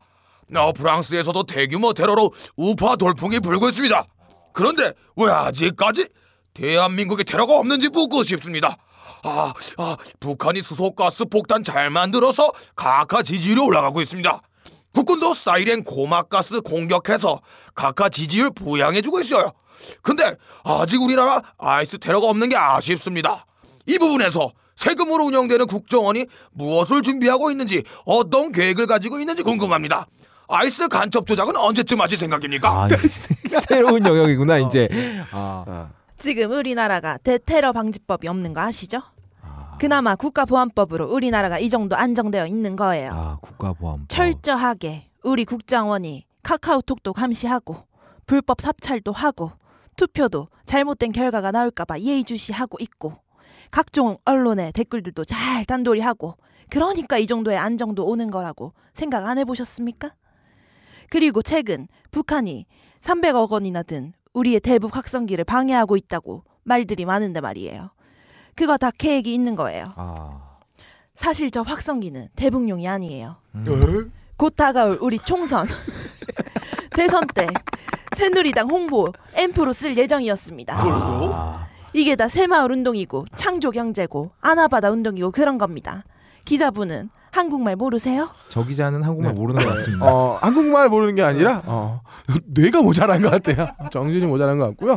어, 프랑스에서도 대규모 테러로 우파 돌풍이 불고 있습니다. 그런데 왜 아직까지 대한민국에 테러가 없는지 묻고 싶습니다. 아, 아 북한이 수소가스 폭탄 잘 만들어서 가카 지지율이 올라가고 있습니다. 국군도 사이렌 고막가스 공격해서 가카 지지율 부양해주고 있어요. 근데 아직 우리나라 아이스 테러가 없는 게 아쉽습니다. 이 부분에서 세금으로 운영되는 국정원이 무엇을 준비하고 있는지 어떤 계획을 가지고 있는지 궁금합니다. 아이스 간첩 조작은 언제쯤 하실 생각입니까? 아, 새로운 영역이구나 어. 이제. 어. 아. 지금 우리나라가 대테러 방지법이 없는 거 아시죠? 아. 그나마 국가보안법으로 우리나라가 이 정도 안정되어 있는 거예요. 아, 국가보안법. 철저하게 우리 국정원이 카카오톡도 감시하고 불법 사찰도 하고 투표도 잘못된 결과가 나올까봐 예의주시하고 있고 각종 언론의 댓글들도 잘 단돌이 하고 그러니까 이 정도의 안정도 오는 거라고 생각 안 해보셨습니까? 그리고 최근 북한이 300억 원이나 든 우리의 대북 확성기를 방해하고 있다고 말들이 많은데 말이에요. 그거 다 계획이 있는 거예요. 아... 사실 저 확성기는 대북용이 아니에요. 음. 곧 다가올 우리 총선 대선 때 새누리당 홍보 앰프로 쓸 예정이었습니다. 그리고 아. 이게 다 새마을 운동이고 창조 경제고 아나바다 운동이고 그런 겁니다. 기자분은 한국말 모르세요? 저 기자는 한국말 네. 모르는 것 같습니다. 어, 한국말 모르는 게 아니라 어, 뇌가 모자란 것 같아요. 정신이 모자란 것 같고요.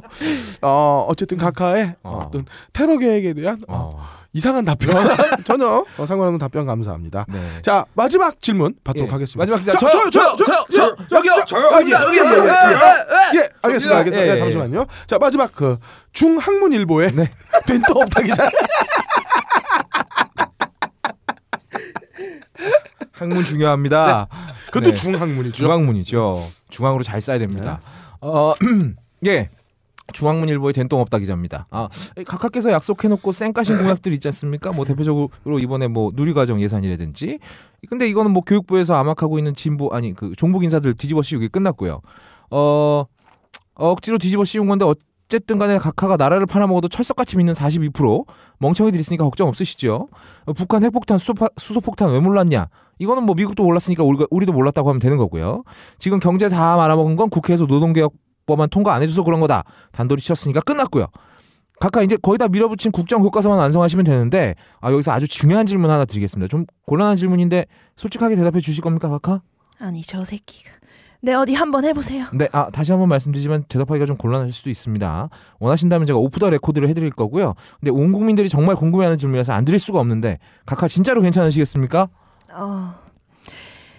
어, 어쨌든 각하의 어. 떤 테러 계획에 대한 어, 어. 이상한 답변 전혀 어, 상관없는 답변 감사합니다. 네. 자 마지막 질문 받도록 예. 하겠습니다. 마지막 기자 저요 저요 저요 저 저요 저요 저요 여기요 예 알겠습니다 알겠습니다 예, 예. 잠시만요. 자 마지막 그 중학문일보의 네. 된도 없다 기자 학문 중요합니다. 네. 그것도 네. 중학문이죠. 중학문이죠. 중앙으로 잘 써야 됩니다. 네. 어, 예. 중앙문일보의 된똥없다 기자입니다. 아, 각하께서 약속해놓고 쌩까신 공약들 있지 않습니까? 뭐 대표적으로 이번에 뭐 누리과정 예산이라든지. 근데 이거는 뭐 교육부에서 암악하고 있는 진보 아니 그 종북 인사들 뒤집어 씌우기 끝났고요. 어 억지로 뒤집어 씌운 건데 어, 어쨌든 간에 각하가 나라를 팔아먹어도 철석같이 믿는 42% 멍청이들 있으니까 걱정 없으시죠. 어, 북한 핵폭탄 수소파, 수소폭탄 왜 몰랐냐? 이거는 뭐 미국도 몰랐으니까 우리가, 우리도 몰랐다고 하면 되는 거고요. 지금 경제 다 말아먹은 건 국회에서 노동개혁법만 통과 안 해줘서 그런 거다. 단도리 치셨으니까 끝났고요. 각하 이제 거의 다 밀어붙인 국정 교과서만 완성하시면 되는데 아 여기서 아주 중요한 질문 하나 드리겠습니다. 좀 곤란한 질문인데 솔직하게 대답해 주실 겁니까, 각하? 아니 저 새끼가 네 어디 한번 해보세요. 네, 아 다시 한번 말씀드리지만 대답하기가 좀 곤란하실 수도 있습니다. 원하신다면 제가 오프 더 레코드를 해드릴 거고요. 근데 온 국민들이 정말 궁금해하는 질문이라서 안 드릴 수가 없는데 각하 진짜로 괜찮으시겠습니까? 어,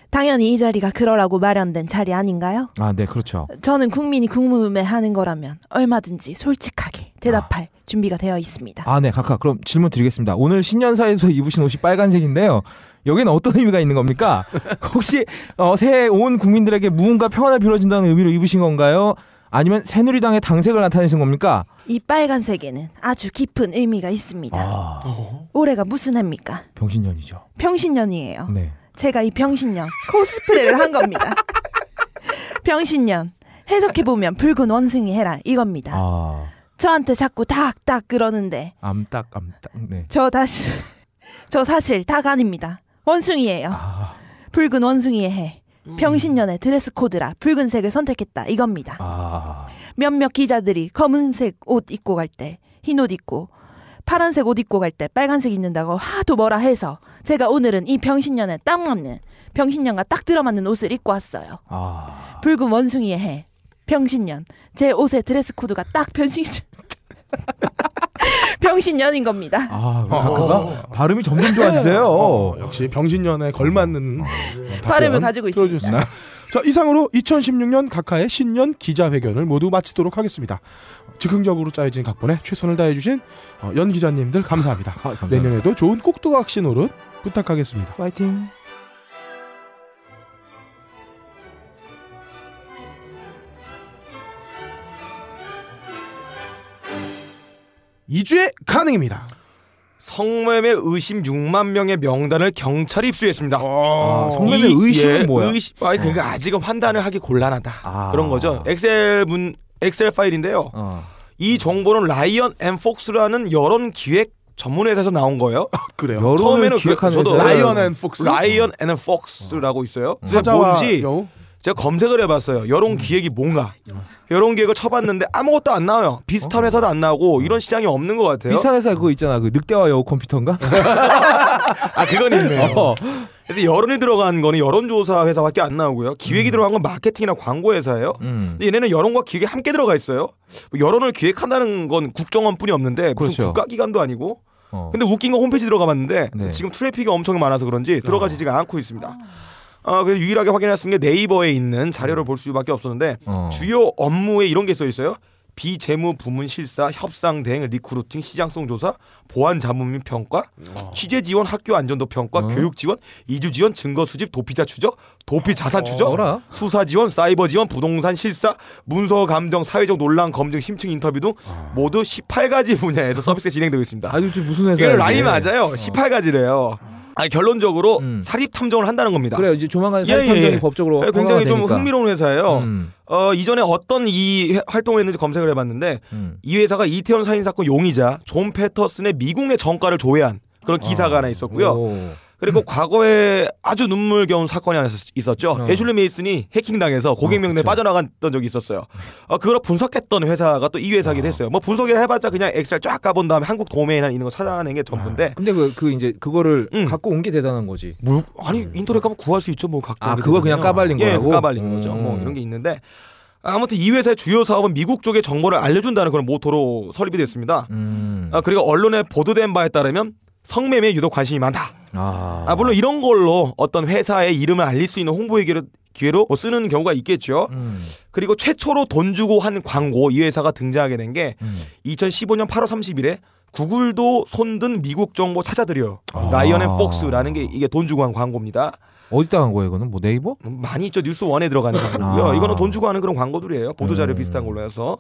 당연히 이 자리가 그러라고 마련된 자리 아닌가요? 아, 네, 그렇죠. 저는 국민이 궁금해하는 거라면 얼마든지 솔직하게 아. 대답할 준비가 되어 있습니다. 아, 네, 각하 그럼 질문 드리겠습니다. 오늘 신년사에서 입으신 옷이 빨간색인데요. 여기는 어떤 의미가 있는 겁니까? 혹시 어, 새해 온 국민들에게 무언가 평안을 빌어준다는 의미로 입으신 건가요? 아니면 새누리당의 당색을 나타내신 겁니까? 이 빨간색에는 아주 깊은 의미가 있습니다. 아. 올해가 무슨 해입니까? 병신년이죠. 병신년이에요. 네. 제가 이 병신년 코스프레를 한 겁니다. 병신년 해석해 보면 붉은 원숭이 해라 이겁니다. 아. 저한테 자꾸 닥닥 그러는데 암딱 암딱. 네. 저 다시 저 사실 닭 아닙니다. 원숭이예요. 아. 붉은 원숭이의 해. 음. 병신년의 드레스 코드라 붉은색을 선택했다 이겁니다. 아. 몇몇 기자들이 검은색 옷 입고 갈 때흰옷 입고 파란색 옷 입고 갈 때 빨간색 입는다고 하도 뭐라 해서 제가 오늘은 이 병신년에 딱 맞는 병신년과 딱 들어맞는 옷을 입고 왔어요. 아. 붉은 원숭이의 해 병신년 제 옷의 드레스 코드가 딱 변신 죠 병신년인 겁니다. 아, 우리 작 어. 발음이 점점 좋아지세요. 어, 역시 병신년에 걸맞는 어. 발음을 가지고 있습니다. 자, 이상으로 2016년 각하의 신년 기자회견을 모두 마치도록 하겠습니다. 즉흥적으로 짜여진 각본에 최선을 다해주신 어, 연기자님들 감사합니다. 아, 감사합니다. 내년에도 좋은 꼭두각시 노릇 부탁하겠습니다. 파이팅! 2주에 가능입니다. 성매매 의심 6만 명의 명단을 경찰이 입수했습니다. 아, 어, 성매매 이, 의심은 예, 뭐야? 의심, 아니, 어. 그러니까 어. 아직은 판단을 하기 곤란하다. 아. 그런 거죠. 엑셀 문 엑셀 파일인데요. 어. 이 정보는 라이언 앤 폭스라는 여론 기획 전문 회사에서 나온 거예요. 아, 그래요. 처음에는 기획하 그, 저도 라이언 앤 폭스 라이언 앤 폭스라고 있어요. 음. 사자와 뭔지 여우? 제가 검색을 해봤어요. 여론 음. 기획이 뭔가. 여론 기획을 쳐봤는데 아무것도 안 나와요. 비슷한 어. 회사도 안 나오고 어. 이런 시장이 없는 것 같아요. 비싼 회사 그거 있잖아. 그 늑대와 여우 컴퓨터인가? 아 그건 있네요. 어. 그래서 여론이 들어간 거는 여론조사 회사밖에 안 나오고요. 기획이 음. 들어간 건 마케팅이나 광고 회사예요. 음. 근데 얘네는 여론과 기획이 함께 들어가 있어요. 뭐 여론을 기획한다는 건 국정원뿐이 없는데 무슨 그렇죠. 국가기관도 아니고. 어. 근데 웃긴 건 홈페이지 들어가봤는데 네. 지금 트래픽이 엄청 많아서 그런지 어. 들어가지지가 않고 있습니다. 아. 어, 그래서 유일하게 확인할 수 있는 게 네이버에 있는 자료를 음. 볼 수밖에 없었는데 어. 주요 업무에 이런 게 써 있어요. 비재무 부문 실사 협상 대행 리크루팅 시장성 조사 보안 자문 및 평가 어. 취재 지원 학교 안전도 평가 어. 교육 지원 이주 지원 증거 수집 도피자 추적 도피 자산 어, 추적 어. 수사 지원 사이버 지원 부동산 실사 문서 감정 사회적 논란 검증 심층 인터뷰 등 아. 모두 18가지 분야에서 서비스 진행되고 있습니다. 아니 무슨 회사 이게 라인 맞아요. 18가지래요. 어. 아니 결론적으로 음. 사립 탐정을 한다는 겁니다. 그래 이제 조만간 사립 탐정이 예, 예. 예. 법적으로 예, 굉장히 좀 되니까. 흥미로운 회사예요. 음. 어, 이전에 어떤 이 활동을 했는지 검색을 해봤는데 음. 이 회사가 이태원 살인 사건 용의자 존 패터슨의 미국의 정가를 조회한 그런 기사가 아. 하나 있었고요. 오. 그리고 음. 과거에 아주 눈물겨운 사건이 하나 있었죠. 어. 애슐리 메이슨이 해킹당해서 고객 명단에 어, 아, 빠져나갔던 적이 있었어요. 어, 그걸 분석했던 회사가 또 이 회사기도 아. 했어요. 뭐 분석이라 해봤자 그냥 엑셀 쫙 까본 다음에 한국 도메인 한 있는 거 찾아낸 게 전부인데. 아, 근데 그, 그 이제 그거를 음. 갖고 온 게 대단한 거지. 뭐, 아니 음. 인터넷 가면 구할 수 있죠. 뭐 갖고. 아 그거 그냥 까발린 예, 거라고. 까발린 음. 거죠. 뭐 음. 이런 게 있는데. 아무튼 이 회사의 주요 사업은 미국 쪽에 정보를 알려준다는 그런 모토로 설립이 됐습니다. 음. 아, 그리고 언론에 보도된 바에 따르면 성매매 유독 관심이 많다. 아. 아, 물론 이런 걸로 어떤 회사의 이름을 알릴 수 있는 홍보의 기회로, 기회로 뭐 쓰는 경우가 있겠죠. 음. 그리고 최초로 돈 주고 한 광고 이 회사가 등장하게 된게 음. 2015년 8월 30일에 구글도 손든 미국 정보 찾아드려 아. 라이언 앤 폭스라는 게 이게 돈 주고 한 광고입니다. 어디다 간 거예요? 이거는 뭐 네이버? 음, 많이 있죠 뉴스 원에 들어가는 거고고요 아. 이거는 돈 주고 하는 그런 광고들이에요. 보도 자료 음. 비슷한 걸로 해서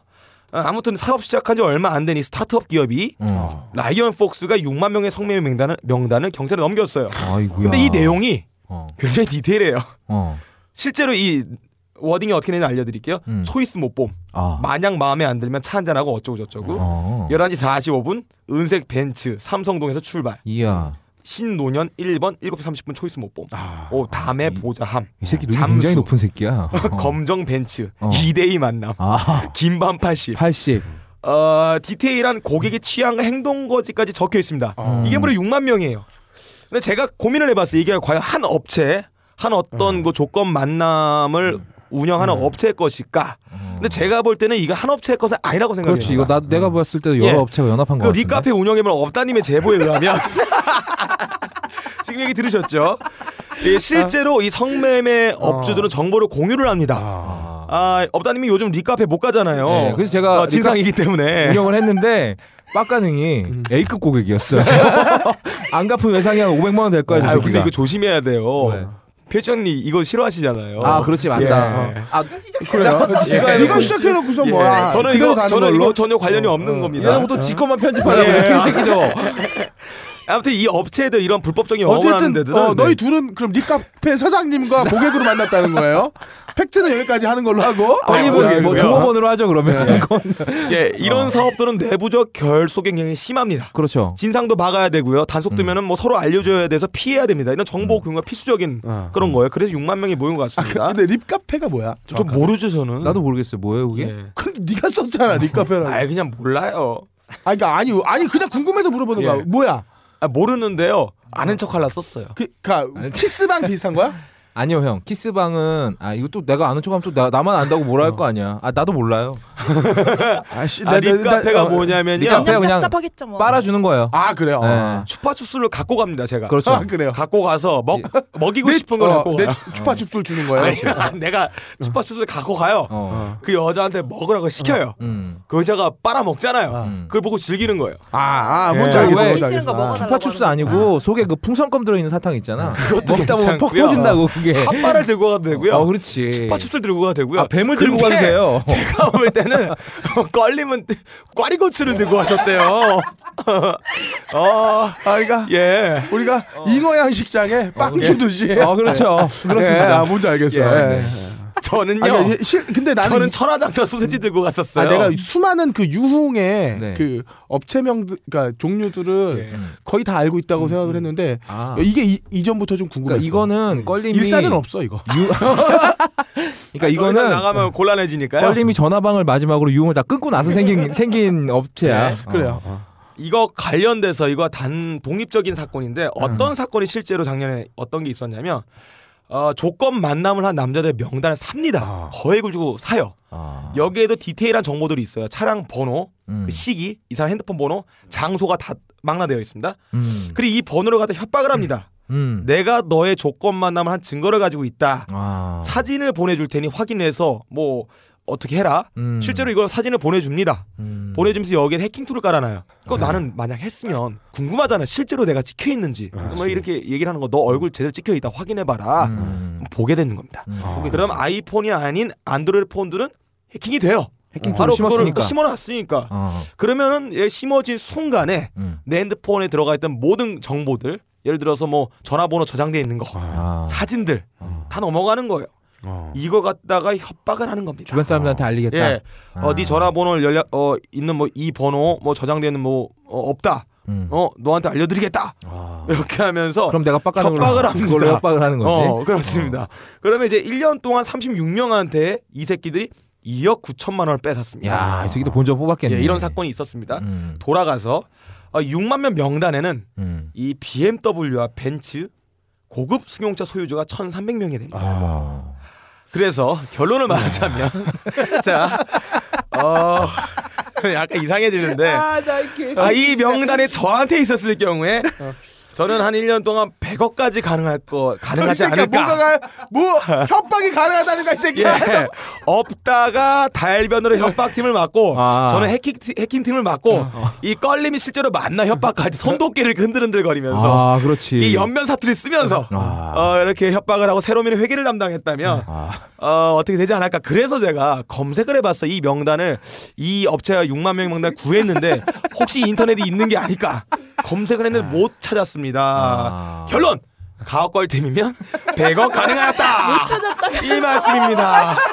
어. 아무튼 사업 시작한 지 얼마 안 된 이 스타트업 기업이 어. 라이언 폭스가 6만 명의 성매매 명단을, 명단을 경찰에 넘겼어요. 아이고야. 근데 이 내용이 어. 굉장히 디테일해요. 어. 실제로 이 워딩이 어떻게 되는지 알려드릴게요. 음. 초이스 못봄. 아. 마냥 마음에 안 들면 차 한잔하고 어쩌고저쩌고. 어. 11시 45분 은색 벤츠 삼성동에서 출발. 이야. 신노년 1번 7시 30분 초이스 못봄. 아, 오 다음에 보자 함. 이 새끼 눈이 잠수. 굉장히 높은 새끼야. 어. 검정 벤츠 어. 2대2 어. 만남. 아. 김밤 80. 80. 어, 디테일한 고객의 취향 행동 거지까지 적혀 있습니다. 어. 이게 무려 6만 명이에요. 근데 제가 고민을 해봤어요. 이게 과연 한 업체, 한 어떤 음. 그 조건 만남을 음. 운영하는 음. 업체의 것일까? 음. 근데 제가 볼 때는 이거 한 업체의 것은 아니라고 생각해요. 그렇지. 이거 나, 내가 음. 봤을 때 여러 음. 업체가 연합한 거 그 같은데. 리카페 운영해보면 업다님의 제보에 의하면 지금 얘기 들으셨죠? 예, 실제로 이 성매매 어. 업주들은 정보를 공유를 합니다. 아. 아 업다님이 요즘 리카페 못 가잖아요. 네, 그래서 제가 아, 진상이기 때문에 운영을 했는데 빡가능이 음. A급 고객이었어요. 안 갚은 외상이 한 500만 원 될 거야. 아 근데 이거 조심해야 돼요. 네. 표정이 이거 싫어하시잖아요. 아 그렇지 맞다. 예. 어. 아, 아 그래요? 네가, 시작해놓고서 예. 뭐야? 아, 저는 이거 저는 이거 전혀 관련이 없는 겁니다. 얘는 또직것만 편집하려고 이 예. 새끼죠. 아무튼 이 업체들 이런 불법적인 영업을 데들은 어, 네. 너희 둘은 그럼 리카페 사장님과 고객으로 만났다는 거예요? 팩트는 여기까지 하는 걸로 하고 아니면 네, 뭐, 뭐 종업원으로 하죠 그러면 네. 예, 예 이런 어. 사업들은 내부적 결속 굉장히 심합니다. 그렇죠. 진상도 막아야 되고요. 단속되면은 음. 뭐 서로 알려줘야 돼서 피해야 됩니다. 이런 정보 음. 공유가 필수적인 어. 그런 음. 거예요. 그래서 6만 명이 모인 것 아, 그, 같습니다. 아, 근데 립카페가 뭐야? 저 모르죠 저는. 나도 모르겠어요. 뭐예요 그게? 예. 그럼 네가 썼잖아 립카페라아 그냥 몰라요. 아, 그니까 아니 아니 그냥 궁금해서 물어보는 예. 거야. 뭐야? 아, 모르는데요. 아는 아. 척 할라 썼어요. 그, 그니까, 키스방 비슷한 거야? 아니요 형 키스방은 아 이거 또 내가 아는 척하면 또 나, 나만 안다고 뭐라 할거 어. 아니야 아 나도 몰라요 아씨 아, 아 립카페가 어. 뭐냐면요 립카페 그냥 뭐. 빨아주는 거예요 아 그래요 네. 아, 슈파춥술를 갖고 갑니다 제가 그렇죠 아, 그래요 갖고 가서 먹 네. 먹이고 싶은 걸 어, 갖고 내 가요 추파춥술 주는 거예요 아니, 아, 내가 슈파춥를 갖고 가요 어. 어. 그 여자한테 먹으라고 시켜요 어. 음. 그 여자가 빨아 먹잖아요 음. 그걸 보고 즐기는 거예요 아아 뭔지 네. 알겠어 추파춥술 아니고 속에 그 풍선껌 들어있는 사탕 있잖아 그것도 먹다 보면 폭 터진다고 그게 핫바를 들고 가도 되고요. 어, 그렇지. 슈파춥슬 들고 가도 되고요. 아, 뱀을 들고 가도 돼요. 제가 볼 때는 껄림은 꽈리고추를 들고 가셨대요. 어, 아, 그러 그러니까 예, 우리가 어. 잉어 양식장에 어, 빵 주듯이. 어, 아, 그렇죠. 네. 그렇습니다. 예, 아, 뭔지 알겠어요. 예. 네. 저는요. 아니, 근데, 실, 근데 나는 저는 천하장사 소세지 들고 갔었어요. 아, 내가 수많은 그 유흥의 네. 그 업체명 그러니까 종류들을 네. 음. 거의 다 알고 있다고 음, 생각을 음. 했는데 아. 이게 이, 이전부터 좀 궁금했어. 그러니까 이거는 음. 껄림이 일산은 없어 이거. 유... 그러니까 아, 이거는 나가면 곤란해지니까요. 껄림이 전화방을 마지막으로 유흥을 다 끊고 나서 생긴 네. 생긴 업체야. 네. 어. 그래요. 어. 이거 관련돼서 이거 단 독립적인 사건인데 어떤 음. 사건이 실제로 작년에 어떤 게 있었냐면 어, 조건 만남을 한 남자들 명단을 삽니다. 아. 거액을 주고 사요. 아. 여기에도 디테일한 정보들이 있어요. 차량 번호, 음. 그 시기, 이 사람 핸드폰 번호, 장소가 다 망라되어 있습니다. 음. 그리고 이 번호를 갖다 협박을 합니다. 음. 음. 내가 너의 조건 만남을 한 증거를 가지고 있다. 아. 사진을 보내줄 테니 확인해서 뭐 어떻게 해라. 음. 실제로 이걸 사진을 보내줍니다. 음. 보내주면서 여기에 해킹 툴을 깔아놔요. 그거 네. 나는 만약 했으면 궁금하잖아. 실제로 내가 찍혀 있는지. 아, 뭐 이렇게 얘기를 하는 거 너 얼굴 제대로 찍혀 있다 확인해봐라. 음. 보게 되는 겁니다. 음. 아, 그럼 아이폰이 아닌 안드로이드 폰들은 해킹이 돼요. 해킹 바로 심었으니까. 심어놨으니까. 어. 그러면은 예, 심어진 순간에 음. 내 핸드폰에 들어가 있던 모든 정보들, 예를 들어서 뭐 전화번호 저장돼 있는 거, 아. 아. 사진들 아. 다 넘어가는 거예요. 어. 이거 갖다가 협박을 하는 겁니다. 주변 사람들한테 알리겠다. 예. 아. 어, 디네 전화번호를 열려 어 있는 뭐 이 번호 뭐 저장되는 뭐 어, 없다. 음. 어 너한테 알려드리겠다 아. 이렇게 하면서 그럼 내가 협박을 걸로, 합니다. 걸로 협박을 하는 거지. 어, 그렇습니다. 어. 그러면 이제 1년 동안 36명한테 이 새끼들이 2억 9천만 원을 뺏었습니다. 야 이 새끼들 본전 뽑았겠네. 예, 이런 사건이 있었습니다. 음. 돌아가서 6만 어, 명 명단에는 음. 이 BMW와 벤츠 고급 승용차 소유주가 1,300명이 됩니다. 아. 그래서 결론을 네. 말하자면 자 어. 약간 이상해지는데 아, 아 이 명단에 저한테 있었을 경우에 어. 저는 한 1년 동안 100억까지 가능할 거 가능하지 않을까. 뭐가 뭐 협박이 가능하다는가 이 새끼야. 예. 없다가 달변으로 네. 협박팀을 맡고 아. 저는 해킹 해킹 팀을 맡고 어, 어. 이 껄림이 실제로 만나 협박까지 손도끼를 흔들흔들 거리면서 아, 그렇지. 이 연면 사투리 쓰면서 아. 어, 이렇게 협박을 하고 새로미의 회계를 담당했다면 아. 어, 어떻게 되지 않을까. 그래서 제가 검색을 해봤어이 명단을 이 업체가 6만 명 명단 구했는데 혹시 인터넷이 있는 게 아닐까. 검색을 했는데 네. 못 찾았습니다. 아. 결론! 가옥걸팀이면 100억 가능하였다! 못 찾았다! 이 말씀입니다.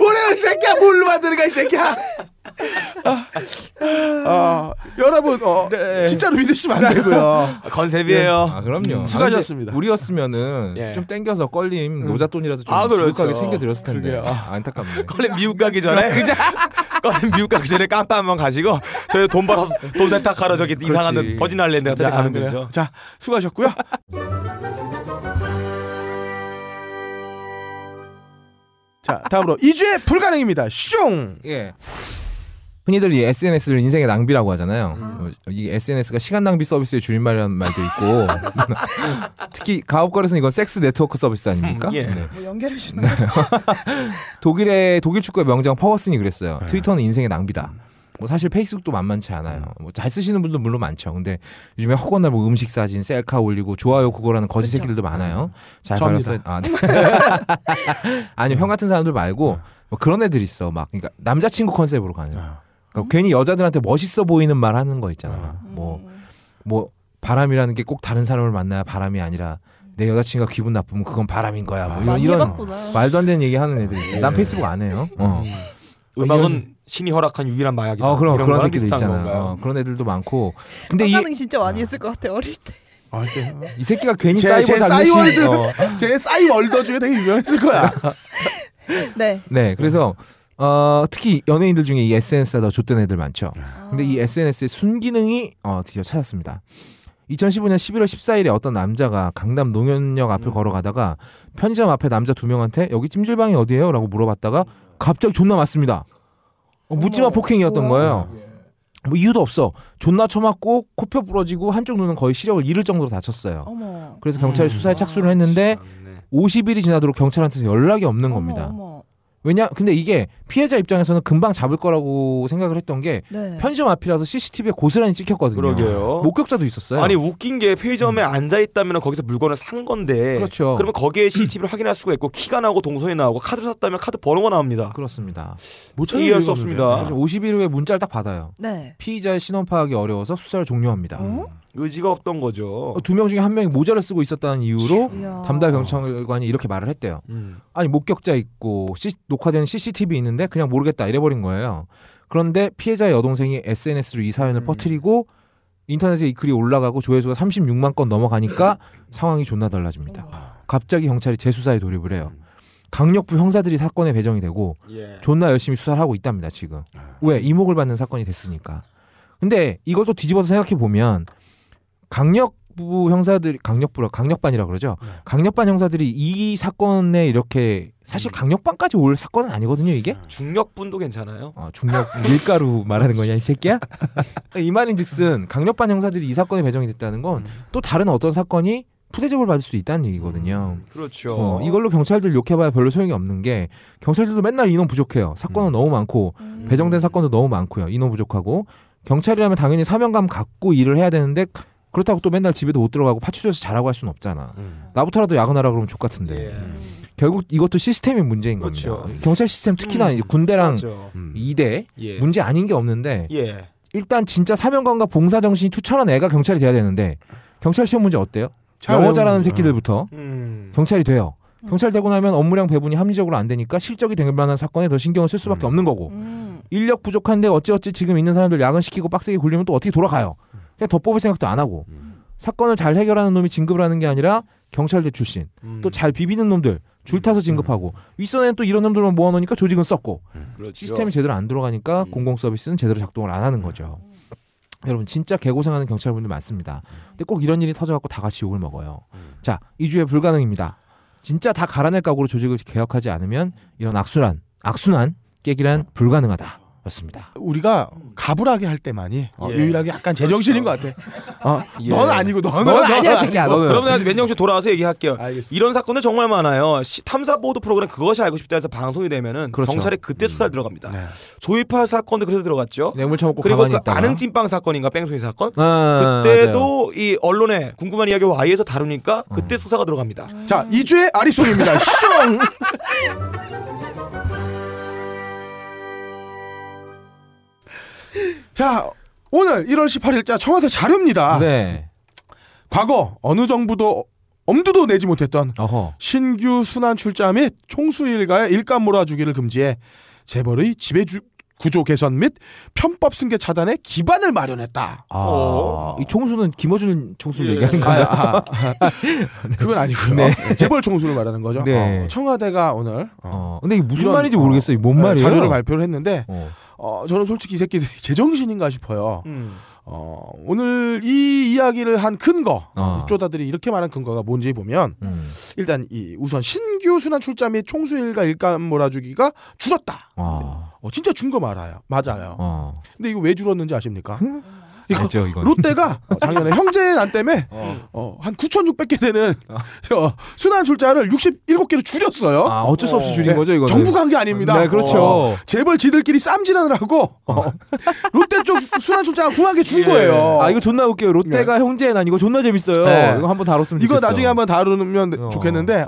오래 이 새끼야 뭘로 만드는가 이 새끼야. 아, 아, 여러분 어, 네. 진짜로 믿으시면 안 되고요. 아, 컨셉이에요. 네. 아 그럼요. 수고하셨습니다. 음, 아, 우리였으면은 예. 좀 땡겨서 껄림 음. 노잣돈이라도 좀 아, 그렇죠. 챙겨드렸을 텐데 그 안타깝네. 껄림 미국 가기 전에 그냥 미국 가기 전에 깜빡 한번 가시고 저희 돈 벌어서 돈 세탁하러 저기 그렇지. 이상한 버진 아랜드 같은 데 가는 그래 거죠. 자 수고하셨고요. 자 다음으로 이주의 불가능입니다. 슝. 예. 흔히들 이 SNS를 인생의 낭비라고 하잖아요. 음. 뭐 이 SNS가 시간 낭비 서비스의 줄임말이라는 말도 있고 특히 가옥거래소는 이건 섹스 네트워크 서비스 아닙니까? 음, 예. 네. 뭐 연결해 주는 네. 독일의 독일 축구의 명장 퍼거슨이 그랬어요. 네. 트위터는 인생의 낭비다. 뭐 사실 페이스북도 만만치 않아요. 음. 뭐잘 쓰시는 분도 물론 많죠. 근데 요즘에 허거날뭐 음식 사진 셀카 올리고 좋아요 그거라는 거짓 그렇죠. 새끼들도 많아요. 음. 잘받았 아, 네. 아니 형 같은 사람들 말고 네. 뭐 그런 애들 있어. 막 그러니까 남자친구 컨셉으로 가는. 아. 그러니까 괜히 여자들한테 멋있어 보이는 말 하는 거 있잖아. 뭐뭐 음. 음. 뭐 바람이라는 게 꼭 다른 사람을 만나야 바람이 아니라 내 여자친구가 기분 나쁘면 그건 바람인 거야. 뭐 아, 이런, 이런 말도 안 되는 얘기 하는 애들 있난 페이스북 안 해요. 어. 음. 음. 음악은 신이 허락한 유일한 마약이다. 어, 그럼, 그런 새끼들 있잖아. 어, 그런 애들도 많고. 근데 이 진짜 많이 했을 어. 것 같아 어릴 때. 아, 네. 이 새끼가 괜히 제, 사이버 제 사이월드, 어. 제 사이월더 중에 되게 유명했을 거야. 네. 네, 그래서 음. 어, 특히 연예인들 중에 이 SNS에다 줬던 애들 많죠. 네. 근데 이 SNS의 순기능이 어, 드디어 찾았습니다. 2015년 11월 14일에 어떤 남자가 강남 농현역 앞을 네. 걸어가다가 편의점 앞에 남자 두 명한테 여기 찜질방이 어디예요? 라고 물어봤다가 갑자기 존나 맞습니다. 어, 묻지마 폭행이었던 거예요. 예. 뭐 이유도 없어. 존나 처맞고 코뼈 부러지고 한쪽 눈은 거의 시력을 잃을 정도로 다쳤어요. 그래서 경찰이 수사에 음, 착수를 했는데 50일이 아, 지나도록 경찰한테 연락이 없는 겁니다. 어머. 왜냐 근데 이게 피해자 입장에서는 금방 잡을 거라고 생각을 했던 게 네. 편의점 앞이라서 CCTV에 고스란히 찍혔거든요. 그러게요. 목격자도 있었어요. 아니 웃긴 게 편의점에 음. 앉아 있다면 거기서 물건을 산 건데 그렇죠. 그러면 거기에 CCTV를 확인할 수가 있고 키가 나고 동선이 나오고 카드 샀다면 카드 번호가 나옵니다. 그렇습니다. 못 이해할 수 없습니다. 51호에 문자를 딱 받아요. 네. 피의자의 신원 파악이 어려워서 수사를 종료합니다. 어? 음. 의지가 없던 거죠. 어, 두명 중에 한 명이 모자를 쓰고 있었다는 이유로 이야. 담당 경찰관이 이렇게 말을 했대요. 음. 아니 목격자 있고 시, 녹화된 CCTV 있는데 그냥 모르겠다 이래버린 거예요. 그런데 피해자 의 여동생이 SNS로 이 사연을 음. 퍼뜨리고 인터넷에 이 글이 올라가고 조회수가 36만 건 넘어가니까 상황이 존나 달라집니다. 와. 갑자기 경찰이 재수사에 돌입을 해요. 음. 강력부 형사들이 사건에 배정이 되고 예. 존나 열심히 수사를 하고 있답니다 지금 아. 왜 이목을 받는 사건이 됐으니까 근데 이것도 뒤집어서 생각해 보면 강력 부 형사들이 강력부라 강력반이라 그러죠. 네. 강력반 형사들이 이 사건에 이렇게 사실 음. 강력반까지 올 사건은 아니거든요. 이게 네. 중력분도 괜찮아요. 아, 중력 밀가루 말하는 거냐 이 새끼야? 이 말인즉슨 강력반 형사들이 이 사건에 배정이 됐다는 건또 음. 다른 어떤 사건이 푸대접을 받을 수도 있다는 얘기거든요. 음, 그렇죠. 어, 이걸로 경찰들 욕해봐야 별로 소용이 없는 게 경찰들도 맨날 인원 부족해요. 사건은 음. 너무 많고 음. 배정된 사건도 너무 많고요. 인원 부족하고 경찰이라면 당연히 사명감 갖고 일을 해야 되는데 그렇다고 또 맨날 집에도 못 들어가고 파출소에서 자라고 할 수는 없잖아. 음. 나부터라도 야근하라 그러면 좋 같은데. 예. 결국 이것도 시스템이 문제인 그렇죠. 겁니다. 경찰 시스템 특히나 음. 이제 군대랑 맞죠. 음. 이대 예. 문제 아닌 게 없는데 예. 일단 진짜 사명감과 봉사 정신이 투철한 애가 경찰이 돼야 되는데 경찰 시험 문제 어때요? 영어 잘하는 새끼들부터 음. 경찰이 돼요. 음. 경찰 되고 나면 업무량 배분이 합리적으로 안 되니까 실적이 될 만한 사건에 더 신경을 쓸 수밖에 음. 없는 거고 인력 부족한데 어찌어찌 지금 있는 사람들 야근 시키고 빡세게 굴리면 또 어떻게 돌아가요? 그냥 더 뽑을 생각도 안 하고 음. 사건을 잘 해결하는 놈이 진급을 하는 게 아니라 경찰대 출신 음. 또잘 비비는 놈들 줄 타서 음. 진급하고 윗선에는 또 이런 놈들만 모아놓으니까 조직은 썩고 그 시스템이 제대로 안 들어가니까 음. 공공 서비스는 제대로 작동을 안 하는 거죠. 여러분 진짜 개고생하는 경찰분들 많습니다. 근데 꼭 이런 일이 터져갖고 다 같이 욕을 먹어요. 자, 이 주에 불가능입니다. 진짜 다 갈아낼 각오로 조직을 개혁하지 않으면 이런 악순환, 악순환 깨기란 불가능하다. 였습니다. 우리가 가불하게 할 때만이 어, 예. 유일하게 약간 제정신인 그렇죠. 것 같아. 어, 어 예. 넌 아니고 너는, 너는 아니야 새끼야. 어, 너는. 여러분 나중에 몇 돌아와서 얘기할게요. 알겠습니다. 이런 사건들 정말 많아요. 시, 탐사 보도 프로그램 그것이 알고 싶다 해서 방송이 되면은 그렇죠. 경찰에 그때 수사를 음. 들어갑니다. 네. 조이파 사건도 그래서 들어갔죠. 네, 뇌물 처먹고 그리고 그 아는 찐빵 사건인가 뺑소니 사건 아, 그때도 맞아요. 이 언론에 궁금한 이야기 와이에서 다루니까 그때 음. 수사가 들어갑니다. 음. 자 2주의 아리송입니다. 슝. 자, 오늘 1월 18일자 청와대 자료입니다. 네. 과거 어느 정부도 엄두도 내지 못했던 어허. 신규 순환 출자 및 총수 일가의 일감 몰아주기를 금지해 재벌의 지배 주, 구조 개선 및 편법 승계 차단의 기반을 마련했다. 아, 이 총수는 김어준 총수를 예. 얘기하는 거야요 아, 아, 아, 그건 아니고요. 네. 재벌 총수를 말하는 거죠. 네. 어, 청와대가 오늘 어, 어 근데 이게 무슨 이런, 말인지 모르겠어요. 뭔 어, 말이에요? 자료를 발표를 했는데 어. 어, 저는 솔직히 이 새끼들이 제정신인가 싶어요. 음. 어, 오늘 이 이야기를 한 근거, 어. 아. 입조다들이 이렇게 말한 근거가 뭔지 보면, 음. 일단 이 우선 신규 순환 출자 및 총수일과 일감 몰아주기가 줄었다. 어. 어 진짜 준 거 말아요. 맞아요. 어. 근데 이거 왜 줄었는지 아십니까? 알죠, 이건. 롯데가 어, 작년에 형제 의난 때문에 어. 어, 한 9,600개 되는 어, 순환 출자를 67개로 줄였어요. 아, 어쩔 수 없이 줄인 네. 거죠, 이거. 정부가 한 게 아닙니다. 네, 그렇죠. 어, 재벌 지들끼리 쌈질하느라 하고 어. 롯데 쪽 순환 출자가 궁하게 준 예. 거예요. 아, 이거 존나 웃겨요. 롯데가 예. 형제 의난 이거 존나 재밌어요. 네. 이거 한번 다뤘으면 이거 좋겠어. 나중에 한번 다루면 좋겠는데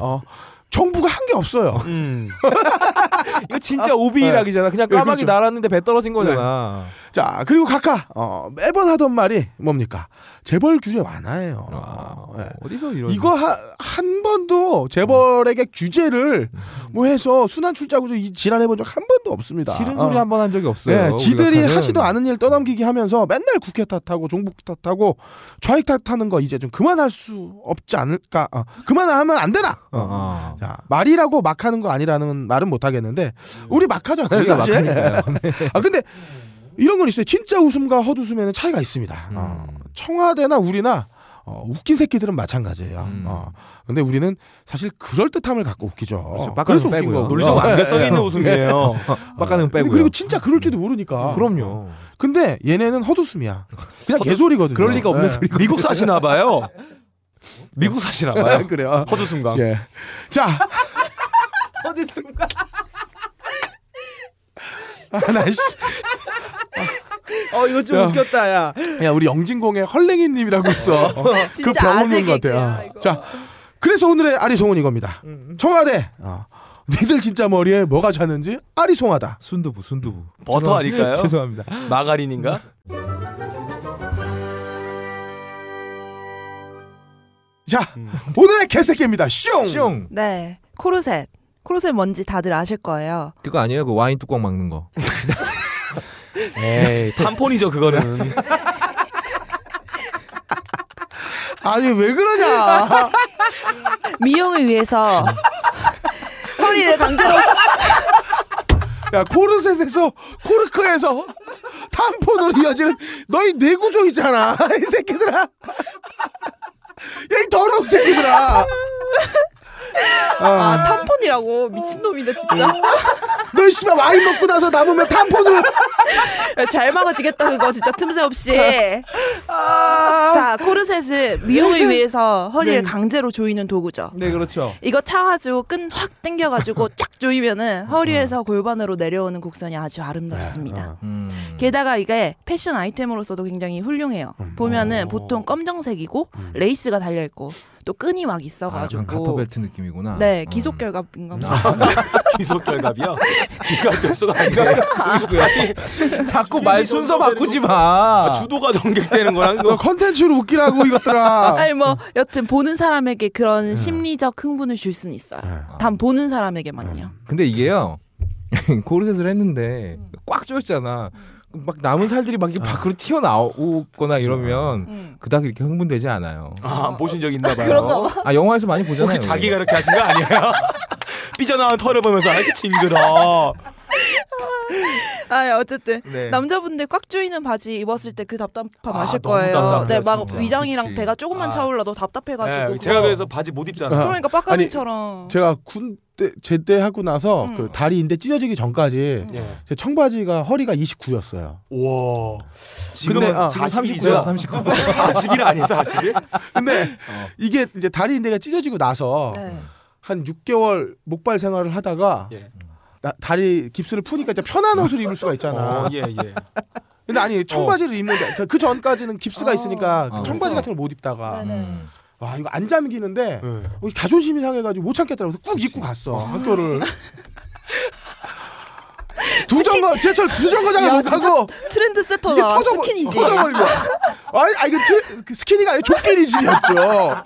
정부가 한 게 없어요. 음. 이거 진짜 오비일학이잖아. 그냥 네, 까마귀 네, 그렇죠. 날았는데 배 떨어진 네. 거잖아. 자, 그리고 각하, 어, 매번 하던 말이 뭡니까? 재벌 규제 완화예요. 아, 네. 어디서 이런. 이거 하, 한 번도 재벌에게 어. 규제를 음. 뭐 해서 순환 출자구조 이 지랄해본 적 한 번도 없습니다. 싫은 소리 어. 한번 한 적이 없어요. 네, 지들이 하는. 하지도 않은 일 떠넘기기 하면서 맨날 국회 탓하고 종북 탓하고 좌익 탓하는 거 이제 좀 그만할 수 없지 않을까? 어, 그만하면 안 되나? 어, 어. 자, 말이라고 막 하는 거 아니라는 말은 못 하겠는데 음. 우리 막 하잖아요, 사실. 아, 근데 네. 이런 건 있어요. 진짜 웃음과 헛웃음에는 차이가 있습니다. 음. 어, 청와대나 우리나 어, 웃긴 새끼들은 마찬가지예요. 음. 어, 근데 우리는 사실 그럴 듯함을 갖고 웃기죠. 그렇죠. 그래서 웃긴 거 논리적 어. 완벽성 있는 예. 웃음이에요. 예. 빡가는 빼고 그리고 진짜 그럴지도 모르니까. 음. 그럼요. 어. 근데 얘네는 헛웃음이야. 그냥 헛웃... 개소리거든요. 그럴 리가 없는 네. 예. 소리. 미국 사시나 봐요. 미국 사시나 봐요. 그래요. 헛웃음강. 예. 자. 헛웃음강. 하나 씨. 어 이거 좀 야. 웃겼다 야. 야 우리 영진공의 헐랭이님이라고 있어. 어, 그 병원인 것 같아. 요 아. 자, 그래서 오늘의 아리송은 이겁니다. 음, 음. 청와대. 어. 니들 진짜 머리에 뭐가 자는지 아리송하다. 순두부 순두부. 버터 아닐까요? 죄송합니다. 마가린인가? 자 음. 오늘의 개새끼입니다. 슝. 슝. 네 코르셋. 코르셋 뭔지 다들 아실 거예요. 그거 아니에요? 그 와인 뚜껑 막는 거. 에이, 탐폰이죠 그거는. 아니 왜 그러냐? 미용을 위해서 허리를 강제로. 야 코르셋에서 코르크에서 탐폰으로 이어지는 너희 뇌구조 있잖아 이 새끼들아 야 이 더러운 새끼들아 아, 탐폰이라고 아. 미친놈이네 진짜. 아. 너 씨발 와인 먹고 나서 남으면 탐폰으로 잘 막아지겠다 그거 진짜 틈새 없이. 아. 아. 자 코르셋은 미용을 네. 위해서 허리를 네. 강제로 조이는 도구죠. 네 그렇죠. 이거 차가지고 끈 확 당겨가지고 쫙 조이면은 허리에서 음. 골반으로 내려오는 곡선이 아주 아름답습니다. 네, 음. 게다가 이게 패션 아이템으로서도 굉장히 훌륭해요. 음. 보면은 어. 보통 검정색이고 음. 레이스가 달려 있고 또 끈이 막 있어가지고 아, 카터벨트 느낌이구나. 네, 어. 기속 결합인가 보다. 아, 네. 기속 결합이요? 기가 결수 아니라 자꾸 말 순서 바꾸지 마. 아, 주도가 전객되는 거랑 그거 어, 컨텐츠로 웃기라고 이것들아. 아니 뭐 여튼 보는 사람에게 그런 네. 심리적 흥분을 줄 수는 있어요. 네. 단 아. 보는 사람에게만요. 근데 이게요. 고르셋을 했는데 음. 꽉 조였잖아. 막 남은 살들이 막 아. 밖으로 튀어나오거나 그렇죠. 이러면 음. 그닥 이렇게 흥분되지 않아요. 아 보신 적 있나 아, 봐요. 그런가 봐. 아 영화에서 많이 보잖아요. 혹시 자기가 이렇게 하신 거 아니에요? 삐져나온 털을 보면서 아이 징그러. 아 예, 어쨌든 네. 남자분들 꽉 조이는 바지 입었을 때 그 답답함 아, 실 거예요. 네, 막 진짜. 위장이랑 그치. 배가 조금만 아. 차올라도 답답해가지고. 네, 제가 그래서 바지 못 입잖아요. 그러니까 빡가미처럼. 제가 군 제때 제대하고 나서 음. 그 다리인데 찢어지기 전까지 예. 제 청바지가 허리가 29였어요. 와. 아, 아, 지금 아, 39야. 39. 40일 아니 40일? 근데 어. 이게 이제 다리인데가 찢어지고 나서 네. 한 6개월 목발 생활을 하다가 예. 나, 다리 깁스를 푸니까 이제 편한 옷을 입을 수가 있잖아. 어, 예, 예. 근데 아니 청바지를 어. 입는데 그, 그 전까지는 깁스가 아. 있으니까 그 청바지 그렇죠. 같은 걸 못 입다가 음. 와 이거 안 잠기는데 네. 어, 자존심이 상해가지고 못 참겠더라고 꾹 입고 아, 갔어 아, 학교를 두 정거 제철 두 정거장을 못 가고 트렌드 세터다 터져, 스킨이지 터져버린 거야 아니, 아 이거 트레, 스키니가 아니라 조끼니지였죠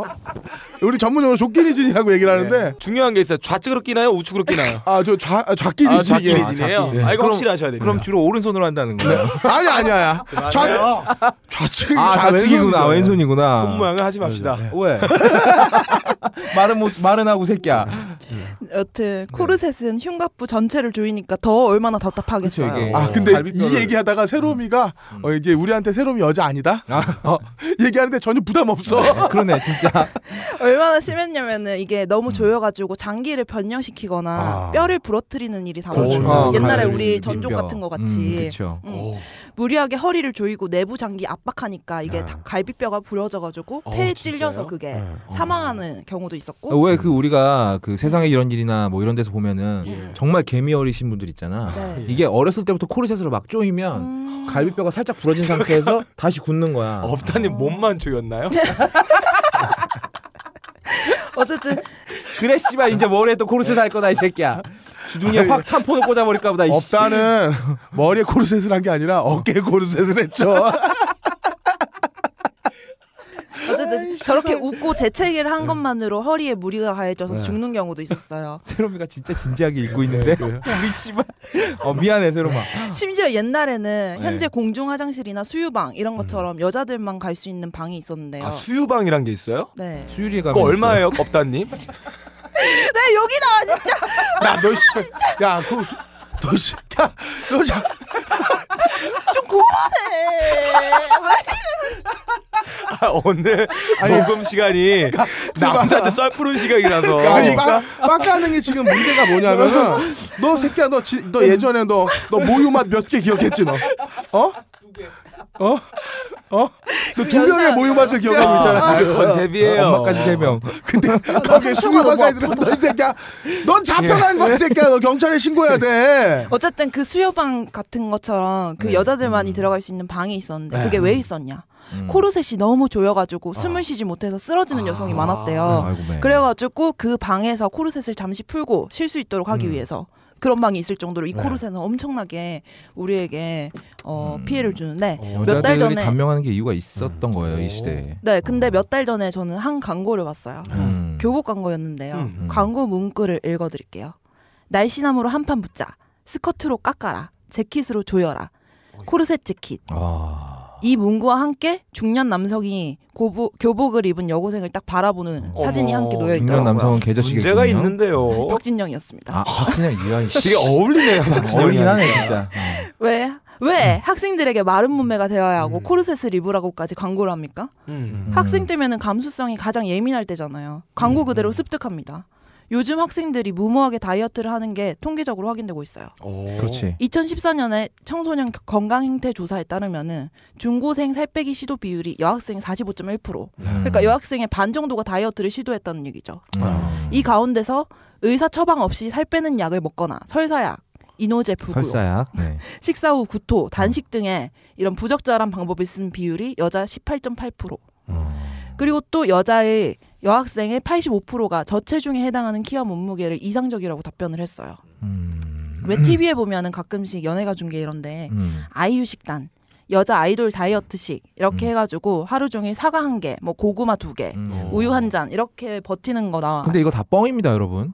우리 전문용어로 조끼리진이라고 얘기를 하는데 네. 중요한 게 있어요. 좌측으로 끼나요? 우측으로 끼나요? 아 저 좌 좌끼리진. 아, 아 좌끼리진이에요. 아, 아, 아, 이거 확실 하셔야 돼요. 그럼 주로 오른손으로 한다는 거예요? 네. 아니 아니야. 좌 좌측 아, 좌측이구나. 왼손이구나. 손 모양을 하지 맙시다. 네, 왜? 말은 못 말은 하고 새끼야. 음. 여튼 네. 코르셋은 흉곽부 전체를 조이니까 더 얼마나 답답하겠어요. 그쵸, 이아 근데 이 갈비뼈를- 얘기하다가 세롬이가 음. 음. 어, 이제 우리한테 세롬이 여자 아니다 아. 어, 얘기하는데 전혀 부담 없어. 네, 그러네 진짜. 얼마나 심했냐면은 이게 너무 조여가지고 장기를 변형시키거나 아. 뼈를 부러뜨리는 일이 다반주 그렇죠. 아, 옛날에 우리 전족 같은 거 같이. 음, 그렇죠. 음. 무리하게 허리를 조이고 내부 장기 압박하니까 이게 네. 갈비뼈가 부러져가지고 어, 폐에 진 찔려서 그게 네. 어. 사망하는 경우도 있었고 아, 왜그 우리가 그 세상에 이런 일이나 뭐 이런 데서 보면은 예. 정말 개미 어리신 분들 있잖아. 네. 예. 이게 어렸을 때부터 코르셋으로 막 조이면 음. 갈비뼈가 살짝 부러진 상태에서 다시 굳는 거야. 없다님 어. 몸만 조였나요? 어쨌든 그래 씨발 이제 머리에 또 코르셋 할 거다 이 새끼야. 주둥이에 확탄포을 꽂아버릴까 보다. 없다는 머리에 코르셋을 한 게 아니라 어깨에 코르셋을 했죠. 어쨌든 저렇게 웃고 재채기를 한 네. 것만으로 허리에 무리가 가해져서 네. 죽는 경우도 있었어요. 세롬이가 진짜 진지하게 읽고 있는데 네, 우리 씨발 어 미안해 세롬아. 심지어 옛날에는 현재 공중 화장실이나 수유방 이런 음. 것처럼 여자들만 갈 수 있는 방이 있었는데요. 아, 수유방이란 게 있어요? 네. 수유리 가면 그거 얼마예요, 겁다님? 네 여기 나와 진짜. 야너 씨, 야그 도시 야 여자 좀 그만해. 아, 오늘 녹음 시간이 그러니까 남자한테 썰 푸는 시간이라서 그러니까 아니 그러니까. 빡가는 게 지금 문제가 뭐냐면너 새끼야 너, 지, 너 예전에 너 너 모유 맛몇 개 기억했지 너 어? 어? 어? 너 두 명의 모유 맛을 기억하고 있잖아. 아, 그 컨셉이에요. 엄마까지 세 명. 네. 근데 가게 수고 가까이 들었다 이 새끼야. 넌 잡혀간 예. 거이 새끼야. 너 경찰에 신고해야 돼. 어쨌든 그 수요방 같은 것처럼 그 네. 여자들만이 음. 들어갈 수 있는 방이 있었는데 네. 그게 왜 있었냐? 음. 코르셋이 너무 조여가지고 아. 숨을 쉬지 못해서 쓰러지는 아. 여성이 많았대요. 아. 그래가지고 그 방에서 코르셋을 잠시 풀고 쉴 수 있도록 하기 음. 위해서 그런 방이 있을 정도로 이 네. 코르셋은 엄청나게 우리에게 어, 음. 피해를 주는데 네. 어, 몇달 전에 단명하는 게 이유가 있었던 음. 거예요 이 시대에. 네, 근데 어. 몇달 전에 저는 한 광고를 봤어요. 음. 교복 광고였는데요. 음. 음. 광고 문구를 읽어드릴게요. 날씬함으로 한 판 붙자. 스커트로 깎아라. 재킷으로 조여라. 코르셋 재킷. 아. 이 문구와 함께 중년 남성이 고보, 교복을 입은 여고생을 딱 바라보는 어 사진이 함께 놓여 있더 중년 남성은 계좌식이 문제가 있는데요. 박진영이었습니다. 아, 박진영 이 씨. 되게 어울리네요. 어울리네 진짜. 어. 왜? 왜 음. 학생들에게 마른 몸매가 되어야 하고 음. 코르셋을 입으라고까지 광고를 합니까? 음. 음. 학생 때면은 감수성이 가장 예민할 때잖아요. 광고 음. 그대로 습득합니다. 요즘 학생들이 무모하게 다이어트를 하는 게 통계적으로 확인되고 있어요. 오. 그렇지. 2014년에 청소년 건강 행태 조사에 따르면은 중고생 살 빼기 시도 비율이 여학생 45.1%. 음. 그러니까 여학생의 반 정도가 다이어트를 시도했다는 얘기죠. 음. 이 가운데서 의사 처방 없이 살 빼는 약을 먹거나 설사약, 이노제 부구 네. 식사 후 구토, 단식 등의 이런 부적절한 방법을 쓴 비율이 여자 18.8%. 음. 그리고 또 여자의 여학생의 85%가 저체중에 해당하는 키와 몸무게를 이상적이라고 답변을 했어요. 음. 왜 TV에 보면은 가끔씩 연예가 중계 이런데 음. 아이유 식단 여자 아이돌 다이어트식 이렇게 음. 해가지고 하루 종일 사과 한 개, 뭐 고구마 두 개, 음. 우유 한 잔 이렇게 버티는 거나. 와 근데 이거 다 뻥입니다, 여러분.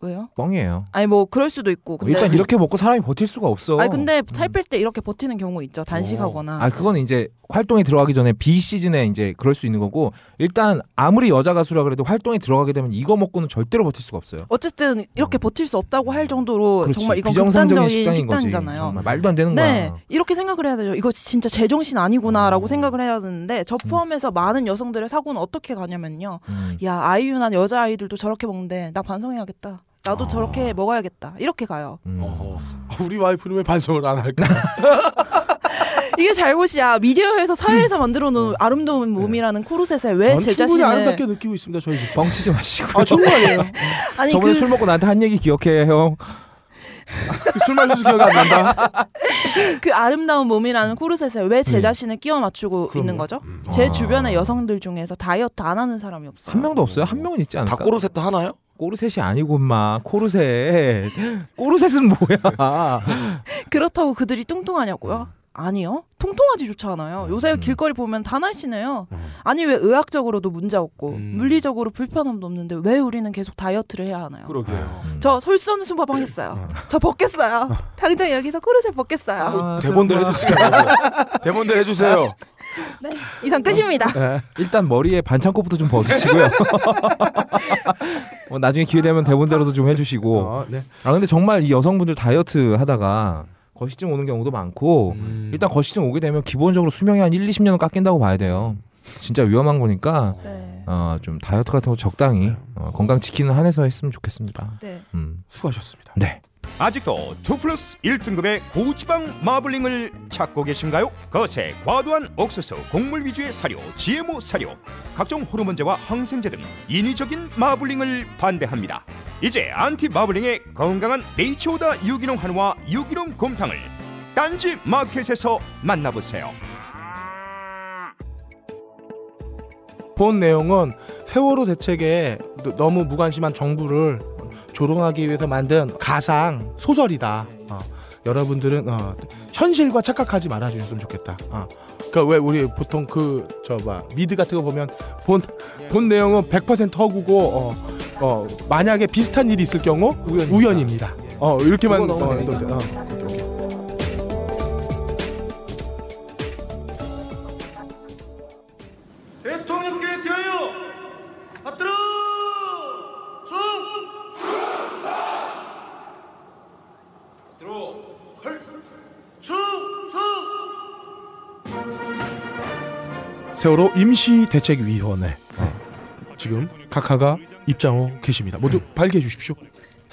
왜요? 뻥이에요. 아니 뭐 그럴 수도 있고. 근데... 일단 이렇게 먹고 사람이 버틸 수가 없어. 아니 근데 살 뺄때 음. 이렇게 버티는 경우 있죠. 단식하거나. 어. 아 그건 이제 활동에 들어가기 전에 B 시즌에 이제 그럴 수 있는 거고 일단 아무리 여자 가수라 그래도 활동에 들어가게 되면 이거 먹고는 절대로 버틸 수가 없어요. 어쨌든 이렇게 어. 버틸 수 없다고 할 정도로 그렇지. 정말 이건 극상적인 식단이잖아요. 말도 안 되는 네, 거야. 이렇게 생각을 해야 되죠. 이거 진짜 제정신 아니구나라고 어. 생각을 해야 되는데 저 포함해서 음. 많은 여성들의 사고는 어떻게 가냐면요. 음. 야 아이유나 여자 아이들도 저렇게 먹는데 나 반성해야겠다. 나도 아. 저렇게 먹어야겠다. 이렇게 가요. 음. 아, 우리 와이프는 왜 반성을 안 할까? 이게 잘못이야. 미디어에서 사회에서 음. 만들어 놓은 음. 아름다운 네. 몸이라는 코르셋에 왜 제 자신을 아름답게 느끼고 있습니다. 저희 집. 뻥치지 마시고. 아 정말이에요. 아니 저번에 그... 술 먹고 나한테 한 얘기 기억해 형. 그 술 마셔서 기억안 난다. 그 아름다운 몸이라는 코르셋에 왜제 음. 자신을 끼워 맞추고 있는 거죠? 음. 제 아. 주변의 여성들 중에서 다이어트 안 하는 사람이 없어요. 한 명도 없어요. 한 명은 있지 않을까? 닭코르셋도 하나요? 꼬르셋이 아니고 마 코르셋 꼬르셋은 뭐야 그렇다고 그들이 뚱뚱하냐고요? 아니요 통통하지조차 않아요 요새 음. 길거리 보면 다 날씬해요 음. 아니 왜 의학적으로도 문제 없고 음. 물리적으로 불편함도 없는데 왜 우리는 계속 다이어트를 해야 하나요 그러게요 음. 저 솔선수범 하어요저 음. 벗겠어요 당장 여기서 코르셋 벗겠어요 아, 대본들 해주세요 대본들 해주세요 네. 이상 끝입니다. 네. 일단 머리에 반창고부터 좀 벗으시고요. 어, 나중에 기회 되면 대본대로도 좀 해주시고. 어, 네. 아 근데 정말 이 여성분들 다이어트 하다가 거시증 오는 경우도 많고 음. 일단 거시증 오게 되면 기본적으로 수명이 한 1, 20년은 깎인다고 봐야 돼요. 진짜 위험한 거니까 네. 어, 좀 다이어트 같은 거 적당히 어, 건강 지키는 한에서 했으면 좋겠습니다. 네. 음. 수고하셨습니다. 네. 아직도 투플러스 1등급의 고지방 마블링을 찾고 계신가요? 거세 과도한 옥수수, 곡물 위주의 사료, GMO 사료, 각종 호르몬제와 항생제 등 인위적인 마블링을 반대합니다. 이제 안티 마블링의 건강한 네이처오다 유기농 한우와 유기농 곰탕을 딴지 마켓에서 만나보세요. 본 내용은 세월호 대책에 너무 무관심한 정부를 조롱하기 위해서 만든 가상 소설이다. 네. 어, 여러분들은 어, 현실과 착각하지 말아 주셨으면 좋겠다. 어. 그왜 그러니까 우리 보통 그 저봐 미드 같은 거 보면 본본 네. 내용은 100% 허구고 어, 어 만약에 비슷한 일이 있을 경우 우연입니다. 우연입니다. 예. 어 이렇게만 어, 어, 어, 어, 어, 어, 세월호 임시 대책위원회 네. 지금 카카가 입장하고 계십니다. 모두 네. 발개해 주십시오.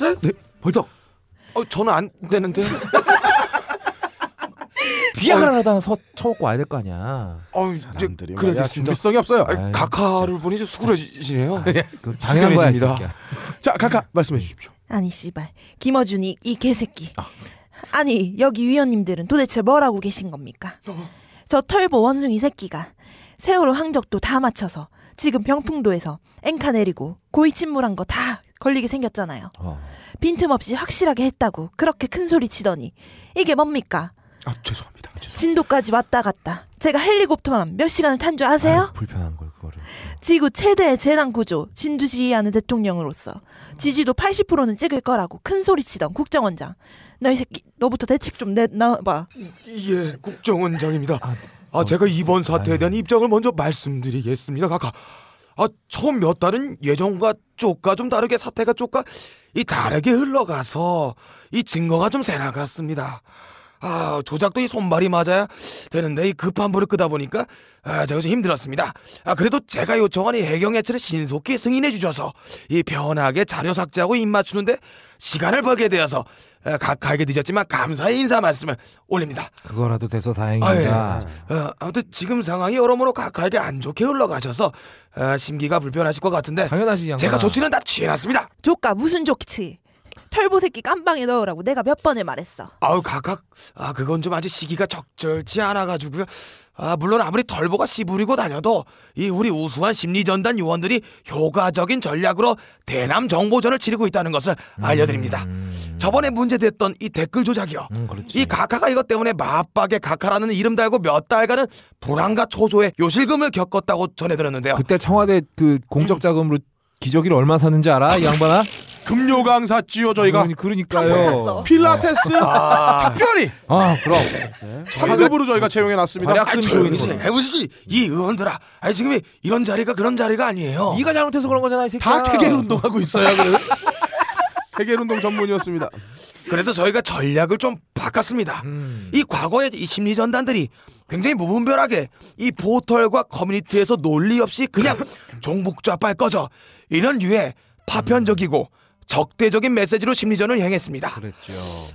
네? 네? 벌떡. 어, 저는 안 되는데. 비아그라라당 서 처먹고 와야 될 거 아니야. 어, 사람들이 그래 준비성이 없어요. 카카를 보니 좀 수그러지시네요. 예, 당연한 거니다 자, 카카 말씀해 네. 주십시오. 아니 씨발 김어준이 이 개새끼. 아. 아니 여기 위원님들은 도대체 뭘 하고 계신 겁니까? 어. 저 털보 원숭이 새끼가 세월호 항적도 다 맞춰서 지금 병풍도에서 앵카 내리고 고위 침몰한 거 다 걸리게 생겼잖아요. 어. 빈틈없이 확실하게 했다고 그렇게 큰 소리 치더니 이게 뭡니까? 아 죄송합니다. 죄송합니다. 진도까지 왔다 갔다. 제가 헬리콥터만 몇 시간을 탄 줄 아세요? 아유, 불편한 걸 그거를. 지구 최대의 재난 구조 진두지휘하는 대통령으로서 지지도 80%는 찍을 거라고 큰 소리 치던 국정원장. 너희 새끼 너부터 대책 좀 내놔봐. 예, 국정원장입니다. 아, 아 어, 제가 이번 사태에 대한 입장을 먼저 말씀드리겠습니다. 가가. 아 처음 몇 달은 예전과 쪽과 좀 다르게 사태가 쪽과 이 다르게 흘러가서 이 증거가 좀 새나갔습니다. 아, 조작도 이 손발이 맞아야 되는데 이 급한 불을 끄다 보니까 아, 제가 좀 힘들었습니다. 아, 그래도 제가 요청한 이 해경 해체를 신속히 승인해 주셔서 이 편하게 자료 삭제하고 입 맞추는데 시간을 벌게 되어서 아, 각하에게 늦었지만 감사의 인사 말씀을 올립니다. 그거라도 돼서 다행입니다. 아, 예. 어, 아무튼 지금 상황이 여러모로 각하에게 안 좋게 흘러가셔서 아, 심기가 불편하실 것 같은데 당연하지, 양반 제가 조치는 다 취해놨습니다. 조카 무슨 조치? 털보 새끼 깜방에 넣으라고 내가 몇 번을 말했어. 아우 각각 아 그건 좀 아직 시기가 적절치 않아 가지고요. 아 물론 아무리 털보가 씨부리고 다녀도 이 우리 우수한 심리전단 요원들이 효과적인 전략으로 대남 정보전을 치르고 있다는 것을 알려드립니다. 음. 저번에 문제됐던 이 댓글 조작이요. 음, 그렇지. 이 가카가 이것 때문에 맞박에 가카라는 이름 달고 몇 달간은 불안과 초조의 요실금을 겪었다고 전해드렸는데요. 그때 청와대 그 공적 자금으로 기저귀를 얼마 샀는지 알아? 이 양반아? 금요 강사 지요 저희가 그러니까요. 필라테스 특별히 네. 아, 아 네. 그럼 상급으로 저희가 채용해 놨습니다. 약금 아, 조인씨, 해보시지 이 의원들아, 아니 지금 이런 자리가 그런 자리가 아니에요. 네가 잘못해서 그런 거잖아 이 새끼야. 다 태겔 운동하고 있어요. 태겔 운동 전문이었습니다. 그래서 저희가 전략을 좀 바꿨습니다. 음. 이 과거의 이 심리 전단들이 굉장히 무분별하게 이 포털과 커뮤니티에서 논리 없이 그냥 종북 좌빨 꺼져 이런 류의 파편적이고 음. 적대적인 메시지로 심리전을 향했습니다 그랬죠.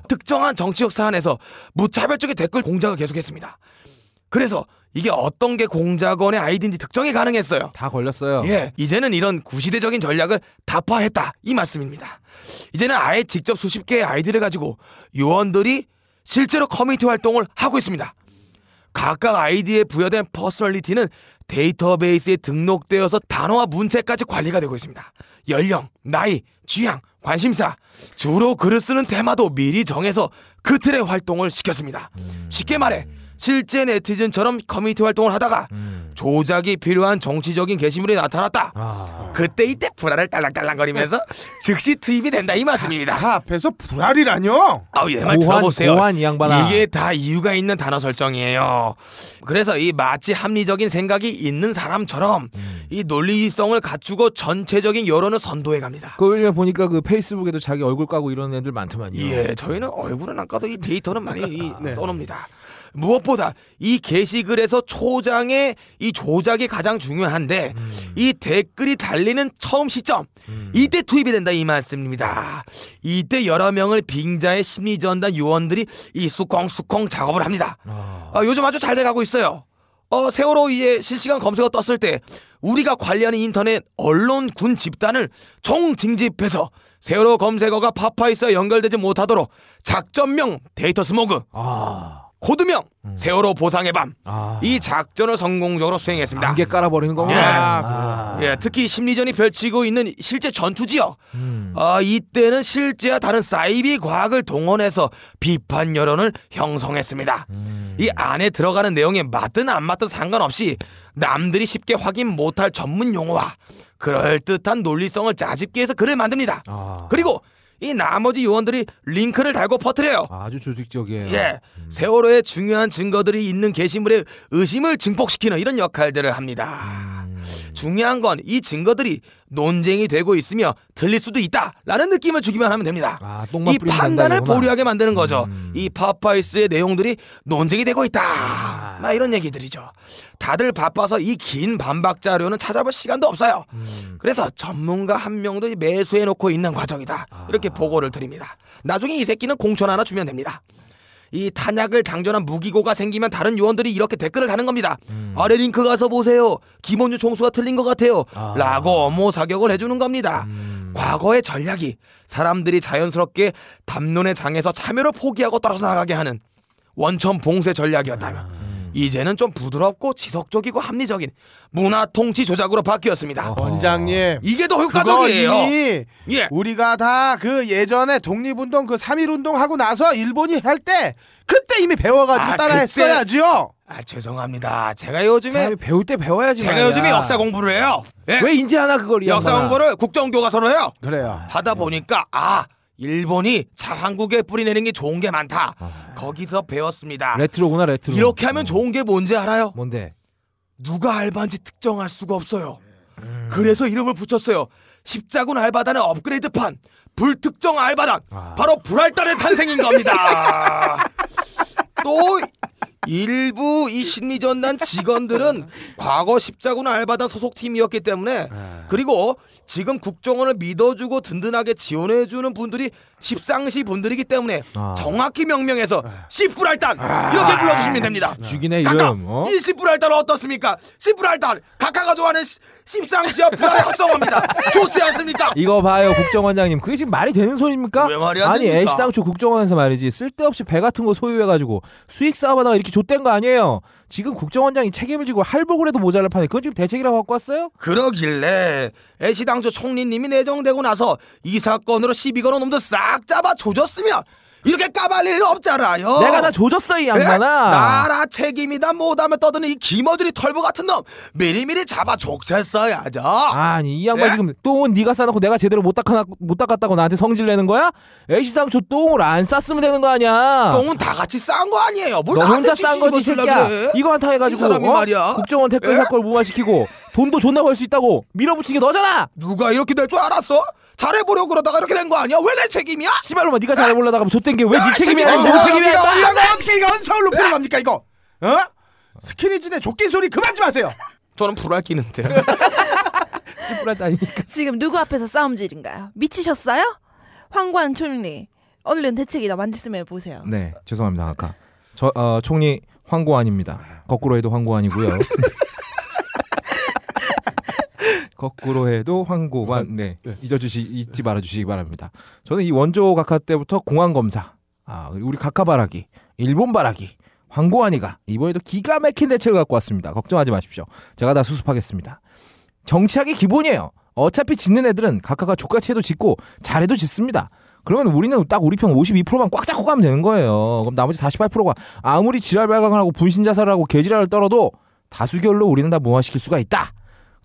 특정한 정치적 사안에서 무차별적인 댓글 공작을 계속했습니다. 그래서 이게 어떤 게 공작원의 아이디인지 특정이 가능했어요. 다 걸렸어요. 예, 이제는 이런 구시대적인 전략을 다파했다 이 말씀입니다. 이제는 아예 직접 수십 개의 아이디를 가지고 요원들이 실제로 커뮤니티 활동을 하고 있습니다. 각각 아이디에 부여된 퍼스널리티는 데이터베이스에 등록되어서 단어와 문체까지 관리가 되고 있습니다. 연령, 나이, 취향, 관심사, 주로 글을 쓰는 테마도 미리 정해서 그 틀의 활동을 시켰습니다. 쉽게 말해 실제 네티즌처럼 커뮤니티 활동을 하다가 음. 조작이 필요한 정치적인 게시물이 나타났다. 아. 그때 이때 불알을 딸랑딸랑거리면서 즉시 투입이 된다 이 말씀입니다. 다 앞에서 불알이라뇨? 아우 얘말 들어보세요. 고한 이 양반아. 이게 다 이유가 있는 단어 설정이에요. 그래서 이 마치 합리적인 생각이 있는 사람처럼 음. 이 논리성을 갖추고 전체적인 여론을 선도해 갑니다. 그걸 보니까 그 페이스북에도 자기 얼굴 까고 이런 애들 많더만요. 예, 저희는 얼굴은 아까도 이 데이터는 많이 네. 써놉니다. 무엇보다 이 게시글에서 초장의 이 조작이 가장 중요한데 음. 이 댓글이 달리는 처음 시점 음. 이때 투입이 된다 이 말씀입니다. 이때 여러 명을 빙자의 심리전단 요원들이 이수콩수콩 작업을 합니다. 아. 아, 요즘 아주 잘 돼가고 있어요. 어, 세월호 이에 실시간 검색어 떴을 때 우리가 관리하는 인터넷 언론군 집단을 총징집해서 세월호 검색어가 파파이스와 연결되지 못하도록 작전명 데이터 스모그. 아. 고드명 음. 세월호 보상의 밤이 아. 작전을 성공적으로 수행했습니다. 안개 깔아버리는 거구나. 예. 아. 예, 특히 심리전이 펼치고 있는 실제 전투지요. 음. 어, 이때는 실제와 다른 사이비 과학을 동원해서 비판 여론을 형성했습니다. 음. 이 안에 들어가는 내용에 맞든 안 맞든 상관없이 남들이 쉽게 확인 못할 전문 용어와 그럴듯한 논리성을 짜집기해서 글을 만듭니다. 아. 그리고 이 나머지 요원들이 링크를 달고 퍼뜨려요. 아주 조직적이에요. 예. 음. 세월호의 중요한 증거들이 있는 게시물에 의심을 증폭시키는 이런 역할들을 합니다. 음. 중요한 건 이 증거들이 논쟁이 되고 있으며 들릴 수도 있다라는 느낌을 주기만 하면 됩니다. 아, 이 판단을 보류하게 만드는 거죠. 음. 이 파파이스의 내용들이 논쟁이 되고 있다. 막 이런 얘기들이죠. 다들 바빠서 이 긴 반박 자료는 찾아볼 시간도 없어요. 음. 그래서 전문가 한 명도 매수해 놓고 있는 과정이다. 이렇게 아. 보고를 드립니다. 나중에 이 새끼는 공천 하나 주면 됩니다. 이 탄약을 장전한 무기고가 생기면 다른 요원들이 이렇게 댓글을 다는 겁니다. 음. 아래 링크 가서 보세요. 김원주 총수가 틀린 것 같아요. 아. 라고 업무 사격을 해주는 겁니다. 음. 과거의 전략이 사람들이 자연스럽게 담론의 장에서 참여를 포기하고 떨어져 나가게 하는 원천 봉쇄 전략이었다면 아. 이제는 좀 부드럽고 지속적이고 합리적인 문화 통치 조작으로 바뀌었습니다. 어허. 원장님 이게 더 효과적이에요. 이미 예. 우리가 다 그 예전에 독립운동 그 삼일 운동하고 나서 일본이 할 때 그때 이미 배워가지고 아, 따라했어야지요. 아 죄송합니다. 제가 요즘에 배울 때 배워야지. 제가 말이야. 요즘에 역사 공부를 해요. 예? 왜 인지 하나 그걸 역사 공부를 국정교과서로 해요. 그래요. 하다 네. 보니까 아 일본이 자한국에 뿌리내린 게 좋은 게 많다. 아... 거기서 배웠습니다. 레트로구나 레트로. 이렇게 하면 어. 좋은 게 뭔지 알아요? 뭔데? 누가 알바인지 특정할 수가 없어요. 음... 그래서 이름을 붙였어요. 십자군 알바단의 업그레이드판 불특정 알바단 아... 바로 불알단의 탄생인 겁니다. 또 일부 이 심리전단 직원들은 과거 십자군 알바단 소속팀이었기 때문에 네. 그리고 지금 국정원을 믿어주고 든든하게 지원해주는 분들이 십상시 분들이기 때문에 아. 정확히 명명해서 아. 십불할단 아. 이렇게 불러주시면 됩니다. 아, 죽이네 이름. 어? 이 씨뿔알단 어떻습니까? 씨뿔알단 각하가 좋아하는 십상시와 불알의 합성어입니다. 좋지 않습니까? 이거 봐요 국정원장님 그게 지금 말이 되는 소리입니까? 왜 말이 안 아니 애시당초 국정원에서 말이지 쓸데없이 배 같은 거 소유해가지고 수익 사업다가 이렇게 좆된 거 아니에요 지금 국정원장이 책임을 지고 할복을 해도 모자랄 판에 그건 지금 대책이라고 갖고 왔어요? 그러길래 애시당초 총리님이 내정되고 나서 이 사건으로 시비 거는 놈들 싹 잡아 조졌으면 이렇게 까발릴 일 없잖아요. 내가 다 조졌어 이 예? 양반아. 나라 책임이다 못하면 떠드는 이 김어준이 털보 같은 놈 미리미리 잡아 족쳤어야죠. 아니 이 양반 예? 지금 똥은 네가 싸놓고 내가 제대로 못, 닦아, 못 닦았다고 나한테 성질 내는 거야? 애시상초 똥을 안 쌌으면 되는 거 아니야. 똥은 다 같이 싼 거 아니에요. 뭘너 혼자 싼 거지 새끼야. 그래. 이거 한탕 해가지고 사람이 어? 말이야. 국정원 댓글 예? 사건 무마시키고 돈도 존나 벌 수 있다고 밀어붙인 게 너잖아. 누가 이렇게 될 줄 알았어? 잘해보려고 그러다가 이렇게 된 거 아니야? 왜 내 책임이야? 씨발로만 네가 잘해보려다가 좆된 뭐 게왜 네 책임이야? 너 책임이야? 어떻게 언차울로 풀어갑니까 이거? 어? 스키니진의 족긴 소리 그만 좀 하세요. 저는 불알 끼는데요. 씨불다니까 지금 누구 앞에서 싸움질인가요? 미치셨어요? 황관 총리 얼른 대책이나 만들면 보세요. 네 죄송합니다 아까 저 어, 총리 황고안입니다. 거꾸로 해도 황고안이고요. 거꾸로 네. 해도 황고관 네, 네. 잊어주시 잊지 말아주시기 바랍니다. 저는 이 원조 각하 때부터 공항 검사, 아 우리 각하 바라기, 일본 바라기, 황고환이가 이번에도 기가 막힌 대책을 갖고 왔습니다. 걱정하지 마십시오. 제가 다 수습하겠습니다. 정치학이 기본이에요. 어차피 짓는 애들은 각하가 족같이 해도 짓고 잘해도 짓습니다. 그러면 우리는 딱 우리 편 52%만 꽉 잡고 가면 되는 거예요. 그럼 나머지 48%가 아무리 지랄 발광을 하고 분신 자살을 하고 개지랄을 떨어도 다수결로 우리는 다 무마시킬 수가 있다.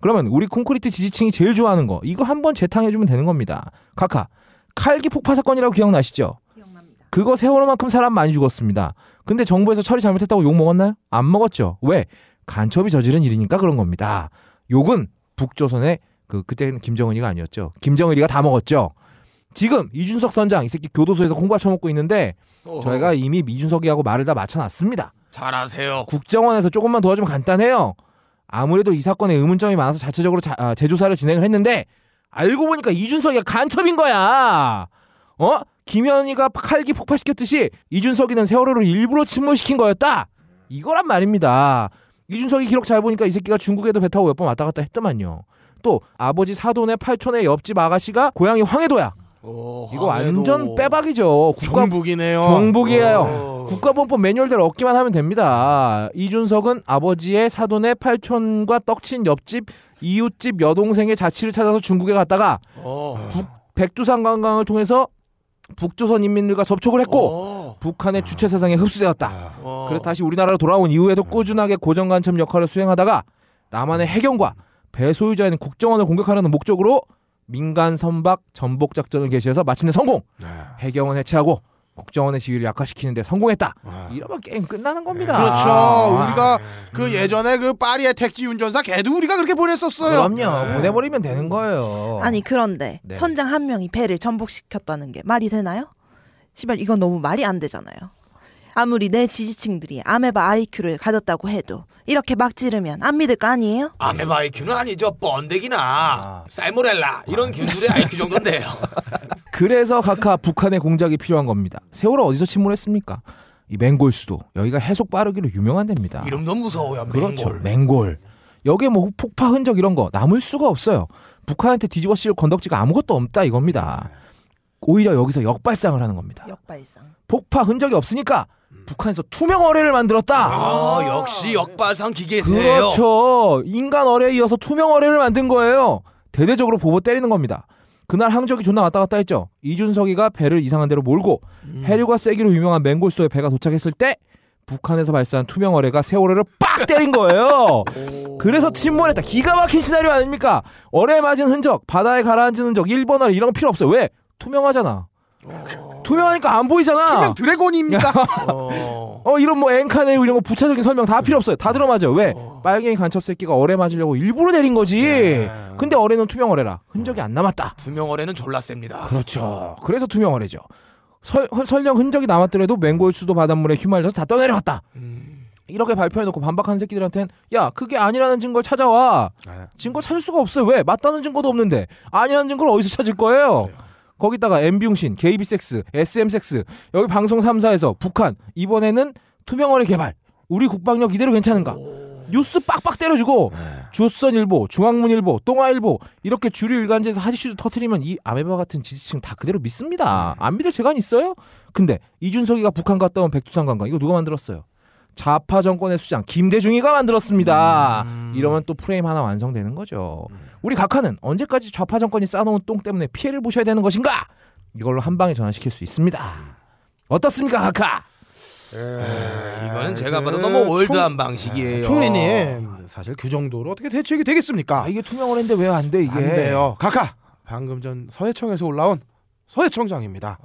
그러면 우리 콘크리트 지지층이 제일 좋아하는 거 이거 한번 재탕해주면 되는 겁니다. 카카 칼기 폭파 사건이라고 기억나시죠? 기억납니다. 그거 세월호만큼 사람 많이 죽었습니다. 근데 정부에서 처리 잘못했다고 욕 먹었나요? 안 먹었죠. 왜? 간첩이 저지른 일이니까 그런 겁니다. 욕은 북조선의 그 그때는 김정은이가 아니었죠. 김정일이가 다 먹었죠. 지금 이준석 선장 이 새끼 교도소에서 공밥 부 처먹고 있는데 어허. 저희가 이미 이준석이하고 말을 다 맞춰놨습니다. 잘하세요. 국정원에서 조금만 도와주면 간단해요. 아무래도 이 사건에 의문점이 많아서 자체적으로 자, 아, 재조사를 진행을 했는데 알고 보니까 이준석이가 간첩인 거야. 어? 김현희가 칼기 폭파시켰듯이 이준석이는 세월호를 일부러 침몰시킨 거였다. 이거란 말입니다. 이준석이 기록 잘 보니까 이 새끼가 중국에도 배 타고 몇 번 왔다 갔다 했더만요. 또 아버지 사돈의 팔촌의 옆집 아가씨가 고향이 황해도야. 오, 이거 완전 빼박이죠. 국가, 종북이네요. 종북이에요. 국가본법 매뉴얼대로 얻기만 하면 됩니다. 이준석은 아버지의 사돈의 팔촌과 떡친 옆집 이웃집 여동생의 자취를 찾아서 중국에 갔다가 오. 백두산 관광을 통해서 북조선 인민들과 접촉을 했고 오. 북한의 주체 사상에 흡수되었다. 아. 아. 그래서 다시 우리나라로 돌아온 이후에도 꾸준하게 고정관첩 역할을 수행하다가 남한의 해경과 배소유자인 국정원을 공격하려는 목적으로 민간 선박 전복 작전을 개시해서 마침내 성공. 네. 해경은 해체하고 국정원의 지위를 약화시키는데 성공했다. 와. 네. 이러면 게임 끝나는 겁니다. 그렇죠. 와. 아. 우리가 아. 그 예전에 그 파리의 택지 운전사 걔도 우리가 그렇게 보냈었어요. 그럼요. 네. 보내버리면 되는 거예요. 아니 그런데 네. 선장 한 명이 배를 전복시켰다는 게 말이 되나요? 시발 이건 너무 말이 안 되잖아요. 아무리 내 지지층들이 아메바 IQ를 가졌다고 해도 이렇게 막 지르면 안 믿을 거 아니에요? 아메바 IQ는 아니죠. 번데기나 아. 살모렐라 이런 아. 기술의 IQ 정도인데요. 그래서 각하 북한의 공작이 필요한 겁니다. 세월호 어디서 침몰했습니까? 이 맹골수도 여기가 해속 빠르기로 유명한 데입니다. 이름도 무서워요. 그렇죠. 맹골. 맹골. 여기에 뭐 폭파 흔적 이런 거 남을 수가 없어요. 북한한테 뒤집어 씌울 건덕지가 아무것도 없다 이겁니다. 오히려 여기서 역발상을 하는 겁니다. 역발상. 폭파 흔적이 없으니까 음. 북한에서 투명 어뢰를 만들었다. 아, 역시 역발상 기계세요. 그렇죠. 인간 어뢰에 이어서 투명 어뢰를 만든 거예요. 대대적으로 보고 때리는 겁니다. 그날 항적이 존나 왔다 갔다 했죠. 이준석이가 배를 이상한 데로 몰고 음. 해류가 세기로 유명한 맹골소에 배가 도착했을 때 북한에서 발사한 투명 어뢰가 세월호를 빡 때린 거예요. 그래서 침몰했다. 기가 막힌 시나리오 아닙니까? 어뢰 맞은 흔적, 바다에 가라앉은 흔적, 일본 어 이런 거 필요 없어요. 왜? 투명하잖아. 어. 투명하니까 안 보이잖아. 투명 드래곤입니다. 어. 어, 이런 뭐 엔카네우 이런 거 부차적인 설명 다 필요 없어요. 다 어. 들어맞아요. 왜? 어. 빨갱이 간첩 새끼가 어뢰 맞으려고 일부러 내린 거지. 네. 근데 어뢰는 투명 어뢰라 흔적이 안 남았다. 투명 어뢰는 졸라 셉니다. 그렇죠. 그래서 투명 어뢰죠. 설, 설령 흔적이 남았더라도 맹골 수도 바닷물에 휘말려서 다 떠내려갔다. 음. 이렇게 발표해놓고 반박하는 새끼들한텐 야 그게 아니라는 증거를 찾아와. 네. 증거 찾을 수가 없어요. 왜? 맞다는 증거도 없는데 아니라는 증거를 어디서 찾을 거예요? 그래요. 거기다가 엠비용신, KB섹스, SM섹스 여기 방송 3사에서 북한 이번에는 투명원의 개발 우리 국방력 이대로 괜찮은가 뉴스 빡빡 때려주고 네. 조선일보, 중앙문일보, 동아일보 이렇게 주류 일간지에서 하지슈도 터트리면 이 아메바 같은 지지층 다 그대로 믿습니다. 네. 안 믿을 재간 있어요? 근데 이준석이가 북한 갔다 온 백두산 관광 이거 누가 만들었어요? 좌파 정권의 수장 김대중이가 만들었습니다. 음. 이러면 또 프레임 하나 완성되는 거죠. 음. 우리 각하는 언제까지 좌파 정권이 쌓아놓은 똥 때문에 피해를 보셔야 되는 것인가? 이걸로 한 방에 전환시킬 수 있습니다. 어떻습니까, 각하? 이거는 아, 제가 봐도 그 너무 올드한 총, 방식이에요. 아, 총리님 사실 그 정도로 어떻게 대책이 되겠습니까? 아, 이게 투명을 했는데 왜 안 돼? 이게 안 돼요. 각하 방금 전 서해청에서 올라온 서해청장입니다.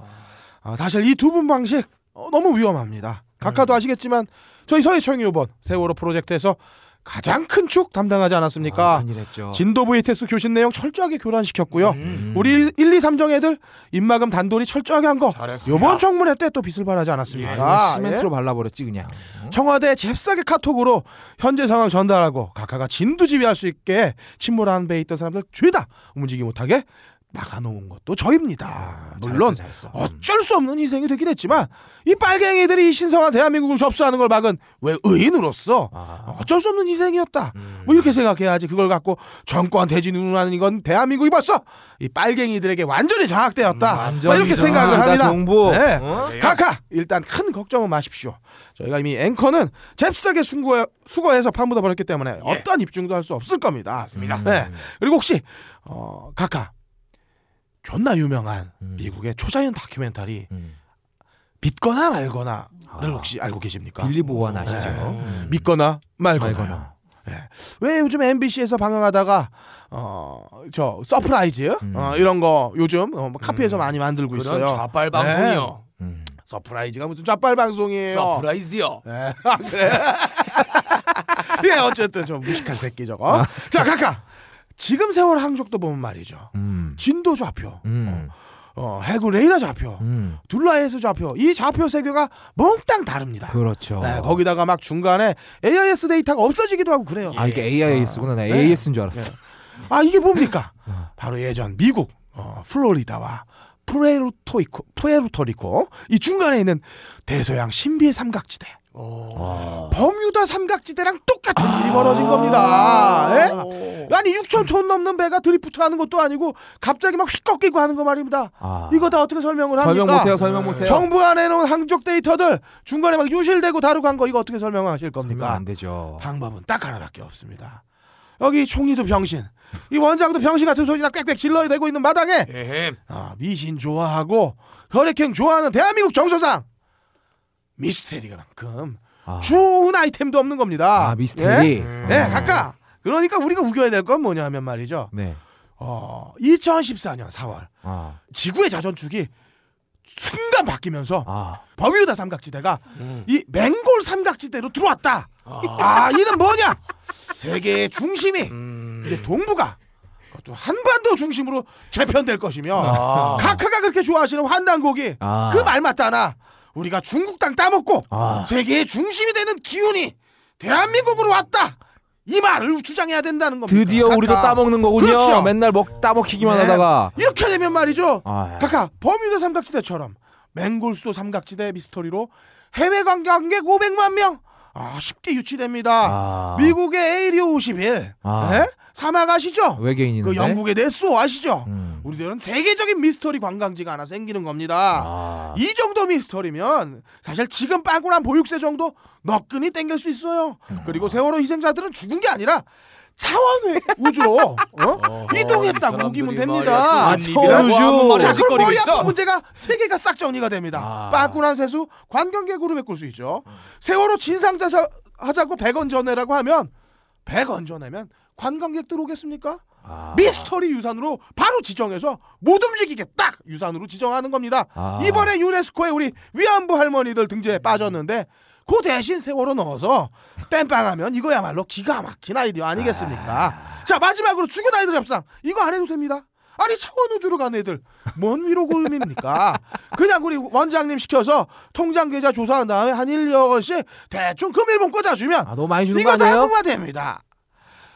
아, 아 사실 이 두 분 방식 어, 너무 위험합니다. 각하도 음. 아시겠지만 저희 서해청영이 요번 세월호 프로젝트에서 가장 큰 축 담당하지 않았습니까? 아, 진도 VTS 교신 내용 철저하게 교란시켰고요. 음. 음. 우리 1, 2, 3정 애들 입마금 단돌이 철저하게 한 거 요번 청문회 때 또 빚을 발하지 않았습니까? 예, 시멘트로 예? 발라버렸지 그냥. 청와대 잽싸게 카톡으로 현재 상황 전달하고 각하가 진두지휘할 수 있게 침몰한 배에 있던 사람들 죄다 움직이 못하게 막아놓은 것도 저입니다. 아, 물론 잘했어, 잘했어. 음. 어쩔 수 없는 희생이 되긴 했지만 이 빨갱이들이 이 신성한 대한민국을 접수하는 걸 막은 왜 의인으로서 아. 어쩔 수 없는 희생이었다. 음. 뭐 이렇게 생각해야지 그걸 갖고 정권 대진운하는 이건 대한민국이 벌써 이 빨갱이들에게 완전히 장악되었다. 음, 뭐 완전히 이렇게 생각을 합니다. 정부. 네. 어? 카카 일단 큰 걱정은 마십시오. 저희가 이미 앵커는 잽싸게 수거해, 수거해서 파묻어 버렸기 때문에 예. 어떠 입증도 할 수 없을 겁니다. 맞습니다. 네. 음. 그리고 혹시 어, 카카 존나 유명한 음. 미국의 초자연 다큐멘터리 음. 믿거나 말거나를 아. 혹시 알고 계십니까? 빌리 보완 아시죠? 네. 음. 믿거나 말거나. 말거나. 네. 왜 요즘 MBC에서 방영하다가 어저 서프라이즈 음. 어, 이런 거 요즘 어, 뭐 카피해서 음. 많이 만들고 있어요. 좌빨 네. 방송이요. 네. 서프라이즈가 무슨 좌빨 방송이에요? 서프라이즈요. 네. 아, 그래. 예, 어쨌든 좀 무식한 새끼 저거. 아. 자, 카카. 지금 세월 항족도 보면 말이죠. 음. 진도 좌표, 음. 어, 어, 해군 레이더 좌표, 음. 둘라이스 좌표 이 좌표 세 개가 몽땅 다릅니다. 그렇죠. 네, 거기다가 막 중간에 AIS 데이터가 없어지기도 하고 그래요. 아 이게 AIS구나, 예. 나 아. 네. AIS인 줄 알았어. 네. 아 이게 뭡니까? 어. 바로 예전 미국 어, 플로리다와 프레루토리코, 프레루토리코 이 중간에 있는 대서양 신비의 삼각지대. 버뮤다 삼각지대랑 똑같은 일이 벌어진 겁니다. 예? 아. 아니 6천 톤 넘는 배가 드리프트하는 것도 아니고 갑자기 막 휘꺾이고 하는 거 말입니다. 아. 이거 다 어떻게 설명을 합니까? 못해요. 설명 못해요. 정부 안에 놓은 항적 데이터들 중간에 막 유실되고 다루고 한 거 이거 어떻게 설명하실 겁니까? 설명 안 되죠. 방법은 딱 하나밖에 없습니다. 여기 총리도 병신, 이 원장도 병신 같은 소리나 꽥꽥 질러대고 있는 마당에 아, 미신 좋아하고 혈액행 좋아하는 대한민국 정서상 미스테리만큼 가 아. 좋은 아이템도 없는 겁니다. 아, 미스테리. 네, 음. 네 각각. 그러니까 우리가 우겨야 될 건 뭐냐면 말이죠. 네. 어, 2014년 4월 아. 지구의 자전축이 순간 바뀌면서 아. 버뮤다 삼각지대가 음. 이 맹골 삼각지대로 들어왔다. 아, 아 이는 뭐냐? 세계의 중심이 음. 이제 동부가 또 한반도 중심으로 재편될 것이며 아. 카카가 그렇게 좋아하시는 환단곡이 아. 그말 맞다나 우리가 중국 땅 따먹고 아. 세계의 중심이 되는 기운이 대한민국으로 왔다. 이 말을 주장해야 된다는 겁니다. 드디어 카카. 우리도 따먹는 거군요. 그렇죠. 맨날 먹 따먹히기만 네. 하다가 이렇게 되면 말이죠. 아, 예. 범유다 삼각지대처럼 맹골수도 삼각지대 미스터리로 해외 관광객 500만 명 아, 쉽게 유치됩니다. 아. 미국의 에이리오 51. 아. 네? 예? 사막 아시죠? 외계인인데. 그 영국의 네스오 아시죠? 음. 우리들은 세계적인 미스터리 관광지가 하나 생기는 겁니다. 아. 이 정도 미스터리면 사실 지금 빠꾸난 보육세 정도 너끈히 땡길 수 있어요. 음. 그리고 세월호 희생자들은 죽은 게 아니라 차원을 우주로 어? 어 이동했다 우기면 됩니다. 차원우주. 아, 뭐 자 그럼 머리 문제가 세 개가 싹 정리가 됩니다. 아. 빠꾸란 아. 세수 관광객으로 메꿀 수 있죠. 음. 세월호 진상자사 하자고 100원 전해라고 하면 100원 전하면 관광객 들어오겠습니까? 아. 미스터리 유산으로 바로 지정해서 못 움직이게 딱 유산으로 지정하는 겁니다. 아. 이번에 유네스코에 우리 위안부 할머니들 등재에 빠졌는데 그 대신 세월호 넣어서 땜빵하면 이거야말로 기가 막힌 아이디어 아니겠습니까? 아... 자 마지막으로 죽은 아이들 협상 이거 안 해도 됩니다. 아니 차원 우주로 간 애들 뭔 위로 고민입니까? 그냥 우리 원장님 시켜서 통장 계좌 조사한 다음에 한 1, 2억 원씩 대충 금일봉 꽂아주면 아, 너무 많이 주는 이거 다 부과됩니다.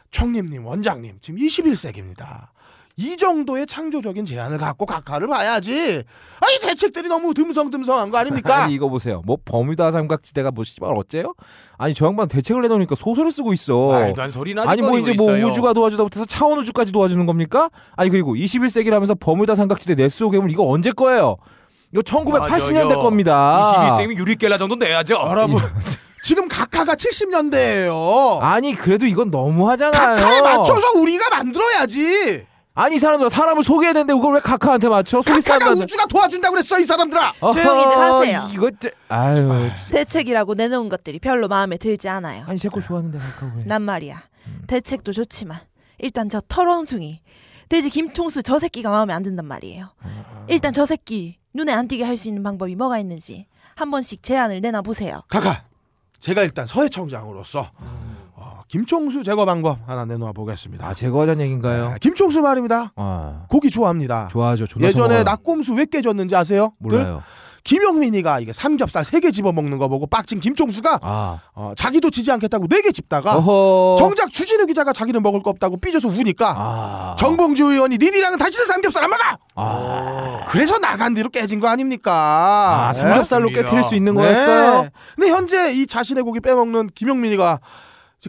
총님님 원장님 지금 21세기입니다. 이 정도의 창조적인 제안을 갖고 각하를 봐야지. 아니 대책들이 너무 듬성듬성한 거 아닙니까? 아니 이거 보세요. 뭐 버뮤다 삼각지대가 뭐 씨발 어째요? 아니 저 양반 대책을 내놓으니까 소설을 쓰고 있어. 말도 안 소리나. 아니 뭐 이제 뭐 있어요. 우주가 도와주다 못해서 차원 우주까지 도와주는 겁니까? 아니 그리고 21세기라면서 버뮤다 삼각지대 내수 괴물 이거 언제 거예요? 이거 1980년대 겁니다. 21세기 유리겔라 정도 내야죠. 여러분. 지금 각하가 70년대예요. 아니 그래도 이건 너무하잖아요. 각하에 맞춰서 우리가 만들어야지. 아니 이사람들 사람을 속여야 되는데 그걸 왜 카카한테 맞춰? 카카가 우주가 도와준다고 그랬어 이 사람들아 조용히들 하세요. 이거 아유 아. 대책이라고 내놓은 것들이 별로 마음에 들지 않아요. 아니 제꼴 좋았는데 카카 왜? 난 말이야. 음. 대책도 좋지만 일단 저 털원숭이 돼지 김총수 저 새끼가 마음에 안 든단 말이에요. 아, 아. 일단 저 새끼 눈에 안 띄게 할 수 있는 방법이 뭐가 있는지 한 번씩 제안을 내놔 보세요. 카카 제가 일단 서해청장으로서 음. 김총수 제거 방법 하나 내놓아 보겠습니다. 아 제거하자는 얘기인가요? 네, 김총수 말입니다. 아. 고기 좋아합니다. 좋아하죠. 예전에 먹어요. 낙곰수 왜 깨졌는지 아세요? 몰라요. 그? 김영민이가 이게 삼겹살 세 개 집어 먹는 거 보고 빡친 김총수가 아. 어, 자기도 지지 않겠다고 네 개 집다가 어허. 정작 주진우 기자가 자기는 먹을 거 없다고 삐져서 우니까 아. 정봉주 의원이 니들이랑은 다시는 삼겹살 안 먹어. 아. 그래서 나간 뒤로 깨진 거 아닙니까? 아, 삼겹살로 깨트릴 수 있는 네. 거였어요. 근데 현재 이 자신의 고기 빼먹는 김영민이가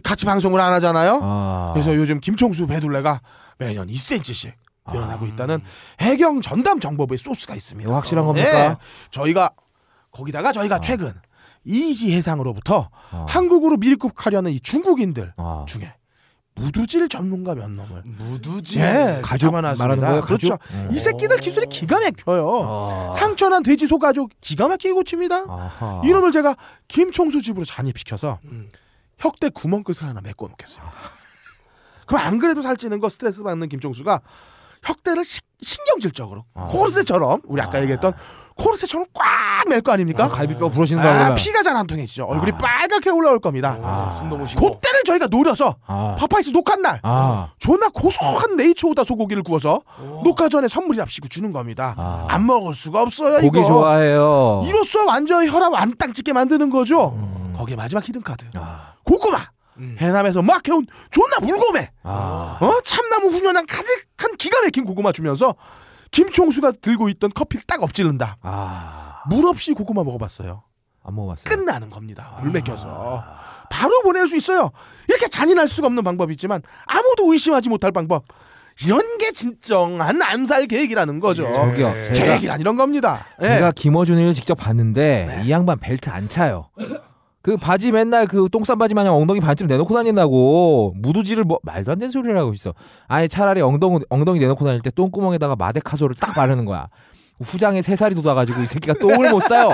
같이 방송을 안 하잖아요. 아. 그래서 요즘 김총수 배둘레가 매년 2cm씩 늘어나고 아. 있다는 해경 전담 정보부의 소스가 있습니다. 확실한 겁니까? 네. 저희가 거기다가 저희가 아. 최근 이지 해상으로부터 아. 한국으로 밀급하려는 이 중국인들 아. 중에 무두질 전문가 몇 놈을 무두질 예, 가족 말하는 거예요. 그렇죠. 음. 이 새끼들 기술이 기가 막혀요. 아. 상처난 돼지 소가족 기가 막히게 고칩니다. 아하. 이놈을 제가 김총수 집으로 잔입시켜서 음. 혁대 구멍 끝을 하나 메꿔 놓겠습니다. 그럼 안 그래도 살찌는 거 스트레스 받는 김종수가 혁대를 시, 신경질적으로 아. 코르세처럼 우리 아까 아. 얘기했던 코르세처럼 꽉 멜 거 아닙니까? 아, 갈비뼈 부러지는 아, 피가 잘 안 통해지죠. 아. 얼굴이 빨갛게 올라올 겁니다. 아, 아 그때를 저희가 노려서 아. 파파이스 녹화 날 존나 고소한 네이처오다 소고기를 구워서 오. 녹화 전에 선물이랍시고 주는 겁니다. 안 먹을 수가 없어요. 고기 이거. 좋아해요. 이로써 완전 혈압 안땅 찍게 만드는 거죠. 음. 거기에 마지막 히든 카드. 고구마 음. 해남에서 막 해온 존나 물고매 아. 어 참나무 훈연한 가득한 기가 막힌 고구마 주면서 김총수가 들고 있던 커피를 딱 엎질른다 아. 물 없이 고구마 먹어봤어요 안 먹어봤어요 끝나는 겁니다 아. 물 맥혀서 아. 바로 보낼 수 있어요 이렇게 잔인할 수가 없는 방법이 있지만 아무도 의심하지 못할 방법 이런 게 진정한 안 살 계획이라는 거죠. 예, 저기요, 예. 계획이란 이런 겁니다. 제가 네. 예. 김어준을 직접 봤는데 네. 이 양반 벨트 안 차요. 그 바지 맨날 그 똥싼 바지 마냥 엉덩이 반쯤 내놓고 다닌다고 무두지를 뭐 말도 안 되는 소리를 하고 있어. 아니 차라리 엉덩이 엉덩이 내놓고 다닐 때 똥구멍에다가 마데카소를 딱 바르는 거야. 후장에 세살이 돋아가지고 이 새끼가 똥을 못 싸요.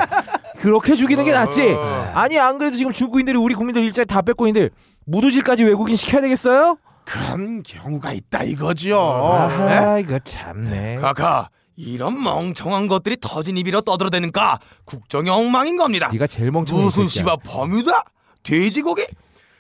그렇게 죽이는 게 낫지. 아니 안 그래도 지금 중국인들이 우리 국민들 일자리 다 뺏고 있는데 무두질까지 외국인 시켜야 되겠어요? 그런 경우가 있다 이거지요. 아, 네? 이거 참네. 카카 이런 멍청한 것들이 터진 입이로 떠들어대는가 국정이 엉망인 겁니다. 네가 제일 멍청해. 무슨 씨바 범유다? 돼지고기?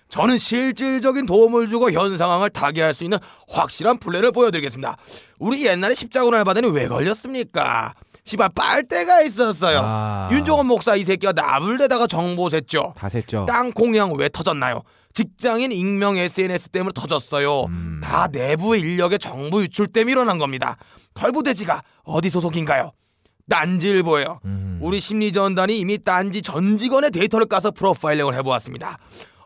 저는 실질적인 도움을 주고 현 상황을 타개할 수 있는 확실한 플랜을 보여드리겠습니다. 우리 옛날에 십자군 알바단이 왜 걸렸습니까? 씨발 빨대가 있었어요. 아... 윤종원 목사 이 새끼가 나불대다가 정보 샜죠. 다 샜죠. 땅콩량 왜 터졌나요? 직장인 익명 SNS 때문에 터졌어요. 음... 다 내부 인력의 정보 유출 때문에 일어난 겁니다. 털부대지가 어디 소속인가요? 딴지일보예요. 음. 우리 심리전단이 이미 딴지 전 직원의 데이터를 까서 프로파일링을 해보았습니다.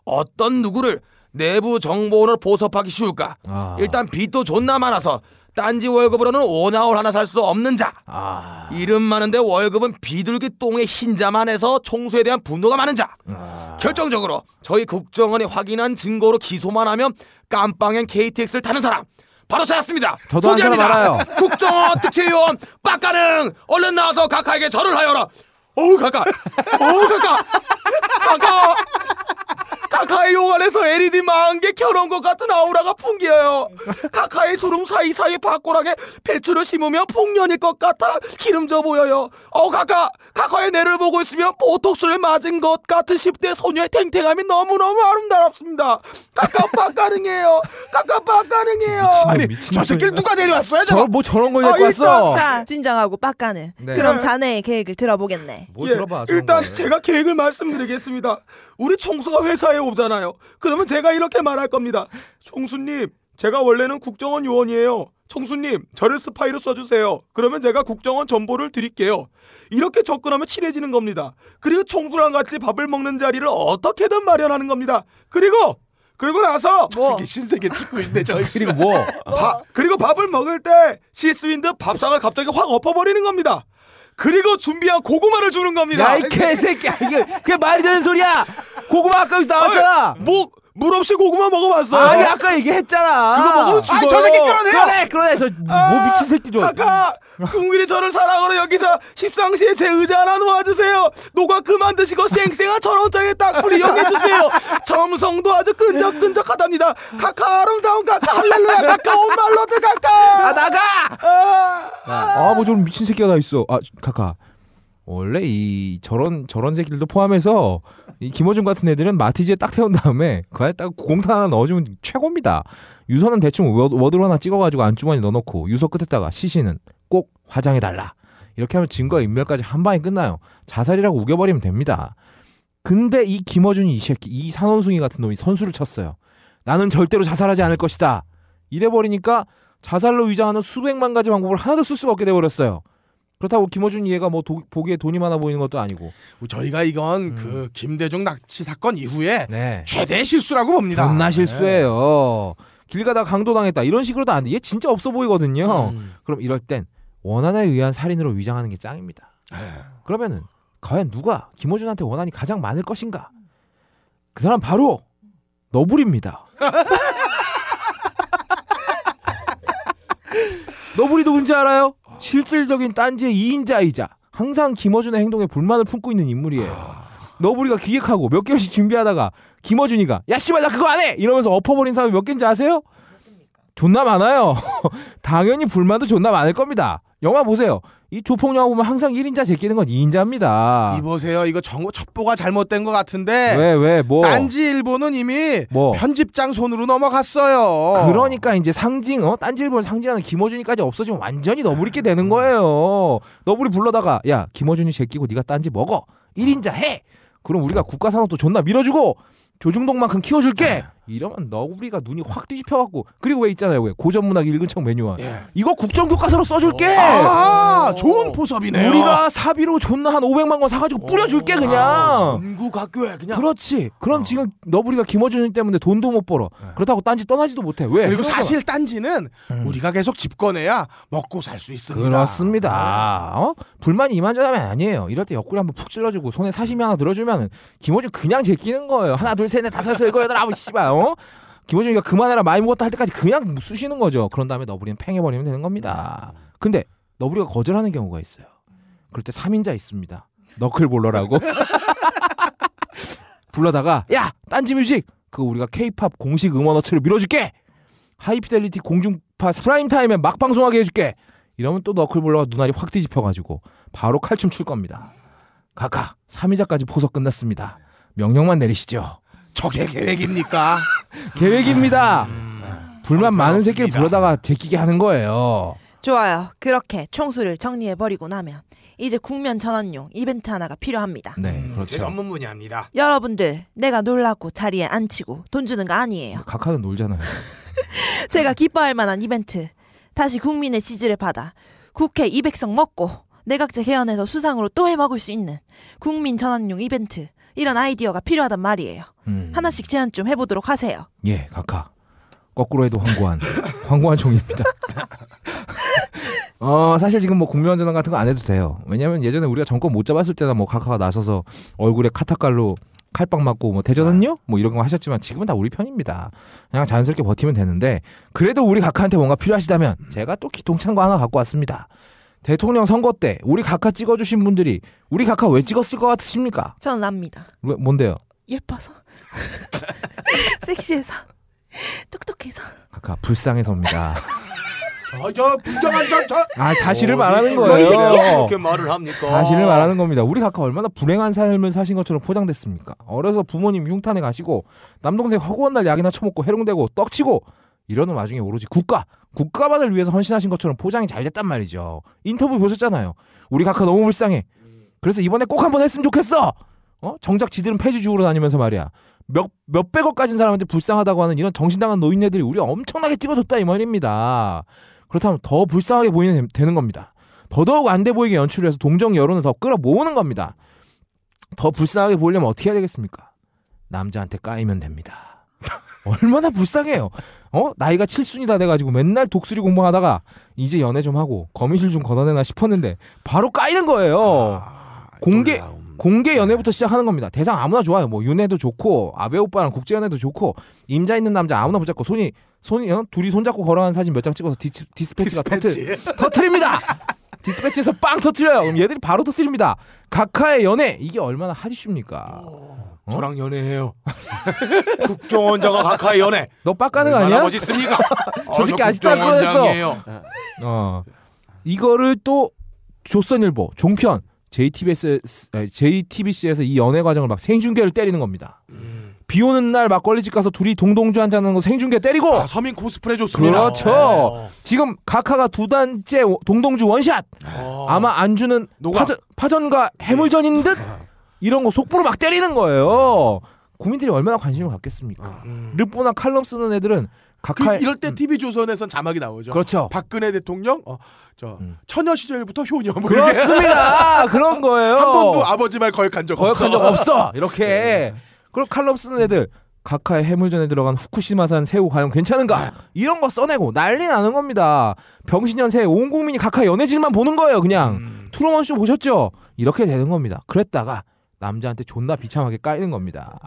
어떤 누구를 내부 정보원을 보섭하기 쉬울까? 아. 일단 빚도 존나 많아서 딴지 월급으로는 오나홀 하나 살 수 없는 자. 아. 이름 많은데 월급은 비둘기 똥의 흰자만 해서 총수에 대한 분노가 많은 자. 아. 결정적으로 저희 국정원이 확인한 증거로 기소만 하면 깜빵엔 KTX를 타는 사람. 바로 찾았습니다. 저도 한 사람 알아요. 국정원 특채위원 빡가능 얼른 나와서 각하에게 절을 하여라. 어우 각하, 어우 각하, 각하, 카카의 용안에서 LED 만개 켜놓은 것 같은 아우라가 풍겨요. 카카의 주름 사이사이 바꿔락에 배추를 심으면 풍년일 것 같아 기름져 보여요. 어 카카, 카카의 뇌를 보고 있으면 보톡스를 맞은 것 같은 10대 소녀의 탱탱함이 너무너무 아름다웠습니다 카카 빡가능해요. 카카 빡가능해요. 아니 저 새끼를 누가 데려왔어요 저뭐 뭐 저런 걸 아, 데리고 아, 왔어? 자 진정하고 빡가네. 네. 그럼 자네의 계획을 들어보겠네. 뭐 예, 들어봐. 일단 거에. 제가 계획을 말씀드리겠습니다. 우리 총수가 회사에 없잖아요. 그러면 제가 이렇게 말할 겁니다. 총수님, 제가 원래는 국정원 요원이에요. 총수님, 저를 스파이로 써주세요. 그러면 제가 국정원 정보를 드릴게요. 이렇게 접근하면 친해지는 겁니다. 그리고 총수랑 같이 밥을 먹는 자리를 어떻게든 마련하는 겁니다. 그리고 그리고 나서 뭐? 저 신세계 찍고 있네 저 그리고 뭐? 어. 바, 그리고 밥을 먹을 때 실수인 듯 밥상을 갑자기 확 엎어버리는 겁니다. 그리고 준비한 고구마를 주는 겁니다. 야이 개새끼 이게 그게 말이 되는 소리야? 고구마 아까 여기서 나왔잖아. 목, 뭐, 물 없이 고구마 먹어봤어. 아니, 아까 얘기했잖아. 그거 먹으면 죽어저 새끼 끌어내 그러네, 그러네. 저, 뭐, 뭐 미친 아, 새끼 좀. 아까, 궁길이 저를 사랑으로 여기서 십상시에 제 의자 하나 놓아주세요. 노가 그만 드시고 쌩쌩한 철원장에 딱풀이 연해주세요. 점성도 아주 끈적끈적하답니다. 카카 아름다운 카카 할렐루야 카카 온말로드 카카. 아, 나가! 아. 아, 뭐 저런 미친 새끼가 다 있어. 아, 카카. 원래 이 저런 저런 새끼들도 포함해서 이 김호중 같은 애들은 마티즈에 딱 태운 다음에 그에 안딱 공탄 하나 넣어주면 최고입니다. 유서는 대충 워드로 하나 찍어가지고 안주머니 넣어놓고 유서 끝에다가 시신은 꼭 화장해달라. 이렇게 하면 증거 인멸까지 한 방에 끝나요. 자살이라고 우겨버리면 됩니다. 근데 이 김어준이 이 새끼, 이 산원숭이 같은 놈이 선수를 쳤어요. 나는 절대로 자살하지 않을 것이다. 이래버리니까 자살로 위장하는 수백만 가지 방법을 하나도 쓸 수가 없게 돼버렸어요. 그렇다고 김어준 이해가 뭐 도, 보기에 돈이 많아 보이는 것도 아니고 뭐 저희가 이건 음. 그 김대중 납치 사건 이후에 네. 최대 실수라고 봅니다. 존나 실수예요. 네. 길 가다 강도 당했다 이런 식으로도 안 돼. 얘 진짜 없어 보이거든요. 음. 그럼 이럴 땐 원한에 의한 살인으로 위장하는 게 짱입니다. 에이. 네. 그러면은 과연 누가 김호준한테 원한이 가장 많을 것인가? 그 사람 바로 너구리입니다 너구리도 뭔지 알아요? 실질적인 딴지의 2인자이자 항상 김어준의 행동에 불만을 품고 있는 인물이에요. 아... 너부리가 기획하고 몇 개월씩 준비하다가 김어준이가 야 씨발 나 그거 안 해 이러면서 엎어버린 사람이 몇 개인지 아세요? 존나 많아요. 당연히 불만도 존나 많을 겁니다. 영화 보세요. 이 조폭 영화 보면 항상 1인자 제끼는 건 2인자입니다. 이보세요. 이거 정보 첩보가 잘못된 것 같은데. 왜, 왜, 뭐. 딴지 일본은 이미 뭐. 편집장 손으로 넘어갔어요. 그러니까 이제 상징, 어? 딴지 일본을 상징하는 김호준이까지 없어지면 완전히 너부리 있게 되는 거예요. 너부리 불러다가, 야, 김호준이 제끼고 네가 딴지 먹어. 1인자 해! 그럼 우리가 국가산업도 존나 밀어주고, 조중동만큼 키워줄게! 이러면 너구리가 눈이 확 뒤집혀갖고 그리고 왜 있잖아요 왜 고전문학 읽은 척 매뉴얼 예. 이거 국정교과서로 써줄게 아, 아. 좋은 포섭이네 우리가 사비로 존나 한 500만 원 사가지고 어. 뿌려줄게 그냥 아, 전국 학교에 그냥 그렇지 그럼 어. 지금 너구리가 김어준 때문에 돈도 못 벌어 네. 그렇다고 딴지 떠나지도 못해 왜 그리고 그러니까. 사실 딴지는 음. 우리가 계속 집권해야 먹고 살 수 있습니다 그렇습니다 네. 어? 불만이 이만저만이 아니에요 이럴 때 옆구리 한번 푹 찔러주고 손에 사심이 하나 들어주면 김어준 그냥 제끼는 거예요 하나 둘 셋 넷 다섯 여섯 일곱 여덟 아홉 씨발 어? 김호준이가 그만해라 많이 먹었다 할 때까지 그냥 쑤시는 거죠. 그런 다음에 너부리는 팽해버리면 되는 겁니다. 근데 너부리가 거절하는 경우가 있어요. 그럴 때 3인자 있습니다. 너클볼러라고 불러다가 야 딴지 뮤직 그 우리가 케이팝 공식 음원 어트를 밀어줄게 하이피델리티 공중파 프라임 타임에 막 방송하게 해줄게 이러면 또 너클볼러가 눈알이 확 뒤집혀가지고 바로 칼춤 출 겁니다. 가하 3인자까지 포석 끝났습니다. 명령만 내리시죠. 저게 계획입니까? 계획입니다. 음. 불만 아, 많은 새끼를 불러다가 제끼게 하는 거예요. 좋아요. 그렇게 총수를 정리해 버리고 나면 이제 국면 전환용 이벤트 하나가 필요합니다. 네, 음, 그렇죠. 전문 분야입니다. 여러분들, 내가 놀라고 자리에 앉히고 돈 주는 거 아니에요. 뭐 각하는 놀잖아요. 제가 기뻐할 만한 이벤트. 다시 국민의 지지를 받아 국회 200석 먹고 내각제 개헌에서 수상으로 또 해먹을 수 있는 국민 전환용 이벤트. 이런 아이디어가 필요하단 말이에요. 음. 하나씩 제안 좀 해보도록 하세요. 예, 각하. 거꾸로 해도 황고한 황고한 종입니다. 어 사실 지금 뭐 국민전환 같은 거 안 해도 돼요. 왜냐면 예전에 우리가 정권 못 잡았을 때나 뭐 각하가 나서서 얼굴에 카타칼로 칼빵 맞고 뭐 대전은요? 네. 뭐 이런 거 하셨지만 지금은 다 우리 편입니다. 그냥 자연스럽게 버티면 되는데 그래도 우리 각하한테 뭔가 필요하시다면 제가 또 기통찬 거 하나 갖고 왔습니다. 대통령 선거 때 우리 각하 찍어주신 분들이 우리 각하 왜 찍었을 것 같으십니까? 저는 압니다. 왜, 뭔데요? 예뻐서 섹시해서 똑똑해서 각하 불쌍해서입니다. 아저 불경한 저아 사실을 어, 말하는 거예요. 이렇게 말을 합니까? 사실을 말하는 겁니다. 우리 각하 얼마나 불행한 삶을 사신 것처럼 포장됐습니까? 어려서 부모님 융탄에 가시고 남동생 허구한 날 약이나 처먹고 해롱되고 떡치고 이러는 와중에 오로지 국가, 국가만을 위해서 헌신하신 것처럼 포장이 잘 됐단 말이죠. 인터뷰 보셨잖아요. 우리 각하 너무 불쌍해. 그래서 이번에 꼭 한번 했으면 좋겠어. 어? 정작 지들은 폐지 주우러 다니면서 말이야. 몇 몇백억 가진 사람한테 불쌍하다고 하는 이런 정신당한 노인네들이 우리 엄청나게 찍어줬다 이 말입니다. 그렇다면 더 불쌍하게 보이는 되는 겁니다. 더더욱 안 돼 보이게 연출을 해서 동정 여론을 더 끌어 모으는 겁니다. 더 불쌍하게 보이려면 어떻게 해야 되겠습니까? 남자한테 까이면 됩니다. 얼마나 불쌍해요. 어 나이가 7순이다 돼가지고 맨날 독수리 공부하다가 이제 연애 좀 하고 거미줄 좀 걷어내나 싶었는데 바로 까이는 거예요. 아, 공개 공개 네. 연애부터 시작하는 겁니다. 대상 아무나 좋아요. 뭐 윤애도 좋고 아베 오빠랑 국제 연애도 좋고 임자 있는 남자 아무나 붙잡고 손이 손이 어? 둘이 손잡고 걸어가는 사진 몇 장 찍어서 디스, 디스패치가 터트, 터트립니다. 디스패치에서 빵 터트려요. 그럼 얘들이 바로 터트립니다. 각하의 연애 이게 얼마나 하이쉽니까 어? 저랑 연애해요. 국정원장과 각하의 연애. 너 빡가는 아니야? 멋있습니까? 저 새끼 아직도 안 꺼냈어. 어. 이거를 또 조선일보 종편 JTBS JTBC에서 아, 이 연애 과정을 막 생중계를 때리는 겁니다. 음. 비 오는 날 막걸리집 가서 둘이 동동주 한 잔 하는 거 생중계 때리고 아, 서민 코스프레 좋습니다. 그렇죠. 오. 네. 지금 각하가 두 단째 동동주 원샷. 오. 어. 아마 안주는 파전, 파전과 해물전인 듯. 아. 이런 거 속보로 막 때리는 거예요. 국민들이 얼마나 관심을 갖겠습니까? 음. 음. 르보나 칼럼 쓰는 애들은 각하 이럴 때 음. TV 조선에선 자막이 나오죠. 그렇죠. 박근혜 대통령 어, 저 음. 처녀 시절부터 효녀 뭐 그렇습니다. 그런 거예요. 한 번도 아버지 말 거역한 적 거역한 없어. 적 없어. 이렇게 네. 그리 칼럼 쓰는 애들 각하의 해물전에 들어간 후쿠시마산 새우 과연 괜찮은가 네. 이런 거 써내고 난리 나는 겁니다. 병신년 새온 국민이 각하 연애질만 보는 거예요. 그냥 음. 트루먼 쇼 보셨죠? 이렇게 되는 겁니다. 그랬다가 남자한테 존나 비참하게 까이는 겁니다.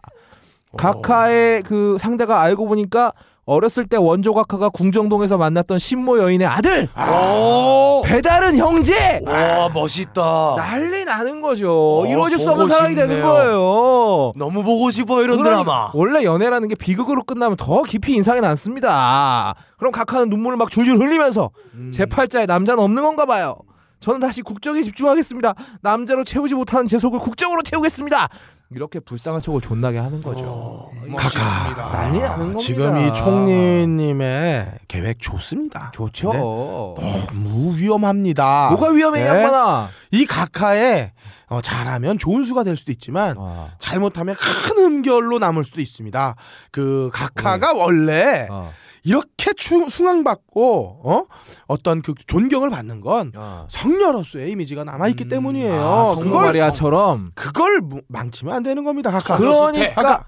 어. 각하의 그 상대가 알고 보니까 어렸을 때 원조 각하가 궁정동에서 만났던 신모 여인의 아들 아~ 배달은 형제 와 멋있다 난리 나는 거죠 어, 이루어질 수 없는 사랑이 되는 거예요 너무 보고 싶어 이런 드라마 원래 연애라는 게 비극으로 끝나면 더 깊이 인상이 남습니다 그럼 각하는 눈물을 막 줄줄 흘리면서 음. 제 팔자에 남자는 없는 건가 봐요 저는 다시 국정에 집중하겠습니다. 남자로 채우지 못하는 제 속을 국정으로 채우겠습니다. 이렇게 불쌍한 척을 존나게 하는 거죠. 가멋있니다 어, 음. 난리 나는 겁니다. 지금 이 총리님의 계획 좋습니다. 좋죠. 네? 너무 위험합니다. 뭐가 위험해, 네? 양반아? 이 각하에 어, 잘하면 좋은 수가 될 수도 있지만 어. 잘못하면 큰음결로 남을 수도 있습니다. 그가카가 원래 어. 이렇게 충 숭앙받고 어? 어떤 그 존경을 받는 건 어. 성녀로서의 이미지가 남아 있기 음, 때문이에요. 아, 성모 리아처럼 그걸 망치면 안 되는 겁니다. 아까. 그러니까 아까. 그러니까